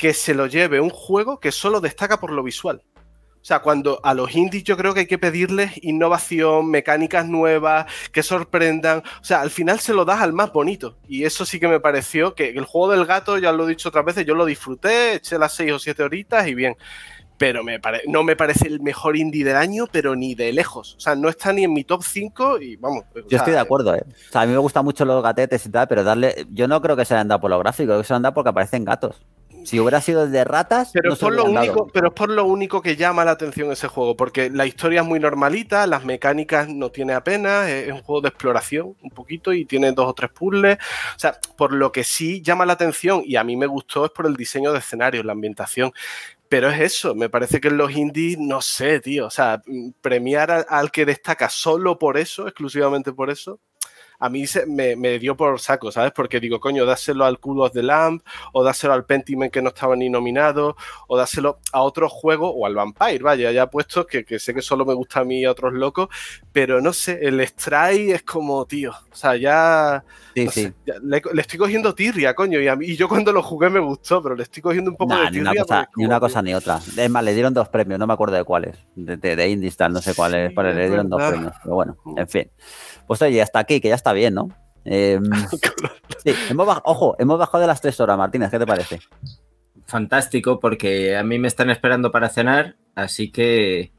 que se lo lleve un juego que solo destaca por lo visual. O sea, cuando a los indies yo creo que hay que pedirles innovación, mecánicas nuevas, que sorprendan. O sea, al final se lo das al más bonito. Y eso sí que me pareció que el juego del gato, ya lo he dicho otras veces, yo lo disfruté, eché las seis o siete horitas y bien. Pero me no me parece el mejor indie del año, pero ni de lejos. O sea, no está ni en mi top 5 y vamos. Yo estoy de acuerdo, ¿eh? O sea, a mí me gustan mucho los gatetes y tal, pero darle. Yo no creo que se hayan han dado por lo gráfico creo que se han dado porque aparecen gatos. Si hubiera sido de ratas, pero es por lo único, que llama la atención ese juego, porque la historia es muy normalita, las mecánicas no tiene apenas, es un juego de exploración un poquito y tiene dos o tres puzzles, o sea, por lo que sí llama la atención y a mí me gustó es por el diseño de escenarios, la ambientación, pero es eso, me parece que en los indies, no sé, tío. O sea, premiar al, que destaca solo por eso, exclusivamente por eso, a mí se, me, dio por saco, ¿sabes? Porque digo, coño, dáselo al culo de Lamp, o dáselo al Pentiment que no estaba ni nominado, o dáselo a otro juego, o al Vampire, vaya, ya puestos que, que sé que solo me gusta a mí y a otros locos, pero no sé, el Strike es como, tío, o sea, ya, sí, sí. le, estoy cogiendo tirria, coño, y, a mí, yo cuando lo jugué me gustó, pero le estoy cogiendo un poco de tirria. Ni una, cosa, ni, otra. Es más, le dieron dos premios, no me acuerdo de cuáles, de, de, no sé cuáles, pero le dieron dos premios, pero bueno, en mm. fin. Pues oye, hasta aquí, que ya está bien, ¿no? Em, sí, hemos bajado, ojo, hemos bajado de las tres horas, Martínez, ¿qué te parece? Fantástico, porque a mí me están esperando para cenar, así que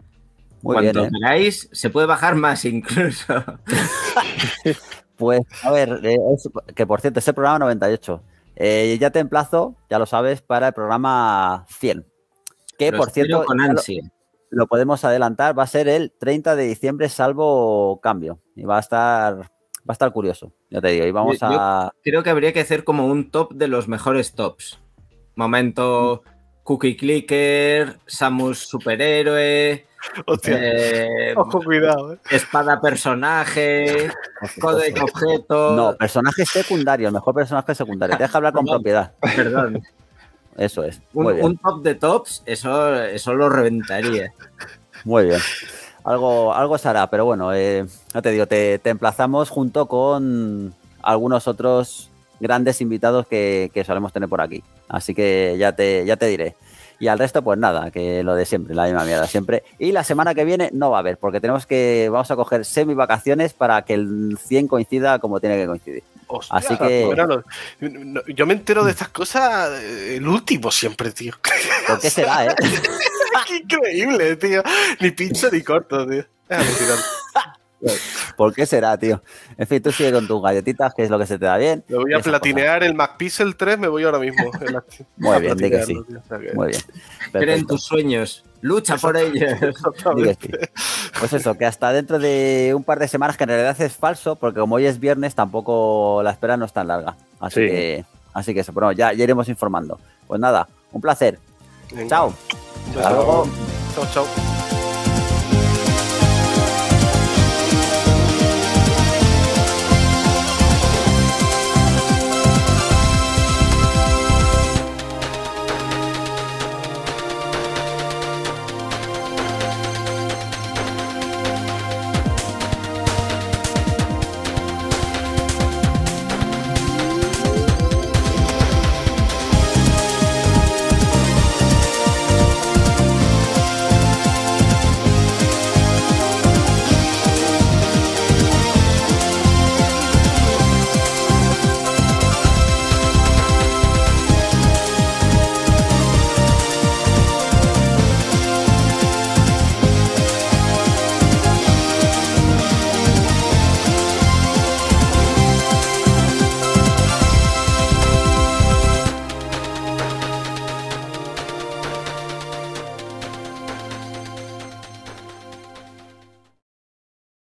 cuando ¿eh? se puede bajar más incluso. pues, a ver, eh, que por cierto, ese programa 98. Eh, ya te emplazo, ya lo sabes, para el programa 100. Que, por cierto, lo podemos adelantar, va a ser el 30 de diciembre, salvo cambio. Y va a estar va a estar curioso, ya te digo. Y vamos a. creo que habría que hacer como un top de los mejores tops. Momento Cookie Clicker, Samus Superhéroe. Eh, ojo, cuidado. Eh. Espada personaje, código objeto. No, personaje secundario, el mejor personaje secundario. deja hablar con propiedad. Perdón. Eso es. Un, top de tops, eso, eso lo reventaría. Muy bien algo, algo se hará, pero bueno, eh, no te digo, te, emplazamos junto con algunos otros grandes invitados que, solemos tener por aquí. Así que ya ya te diré. Y al resto, pues nada, que lo de siempre, la misma mierda siempre. Y la semana que viene no va a haber, porque tenemos que, vamos a coger semi vacaciones para que el 100 coincida como tiene que coincidir. Así que. yo me entero de estas cosas eh, el último siempre, tío. ¿Por qué será, eh? Qué increíble, tío. Ni pincho ni corto, tío. ¿Por qué será, tío? En fin, tú sigue con tus galletitas, que es lo que se te da bien. Me voy a platinear el MacPixel 3, me voy ahora mismo. Muy bien, Muy bien. Creen tus sueños, lucha por ellos. Pues eso, que hasta dentro de un par de semanas, que en realidad es falso, porque como hoy es viernes, tampoco la espera no es tan larga. Así que así que eso, bueno, ya, iremos informando. Pues nada, un placer. Chao. Chao, chao.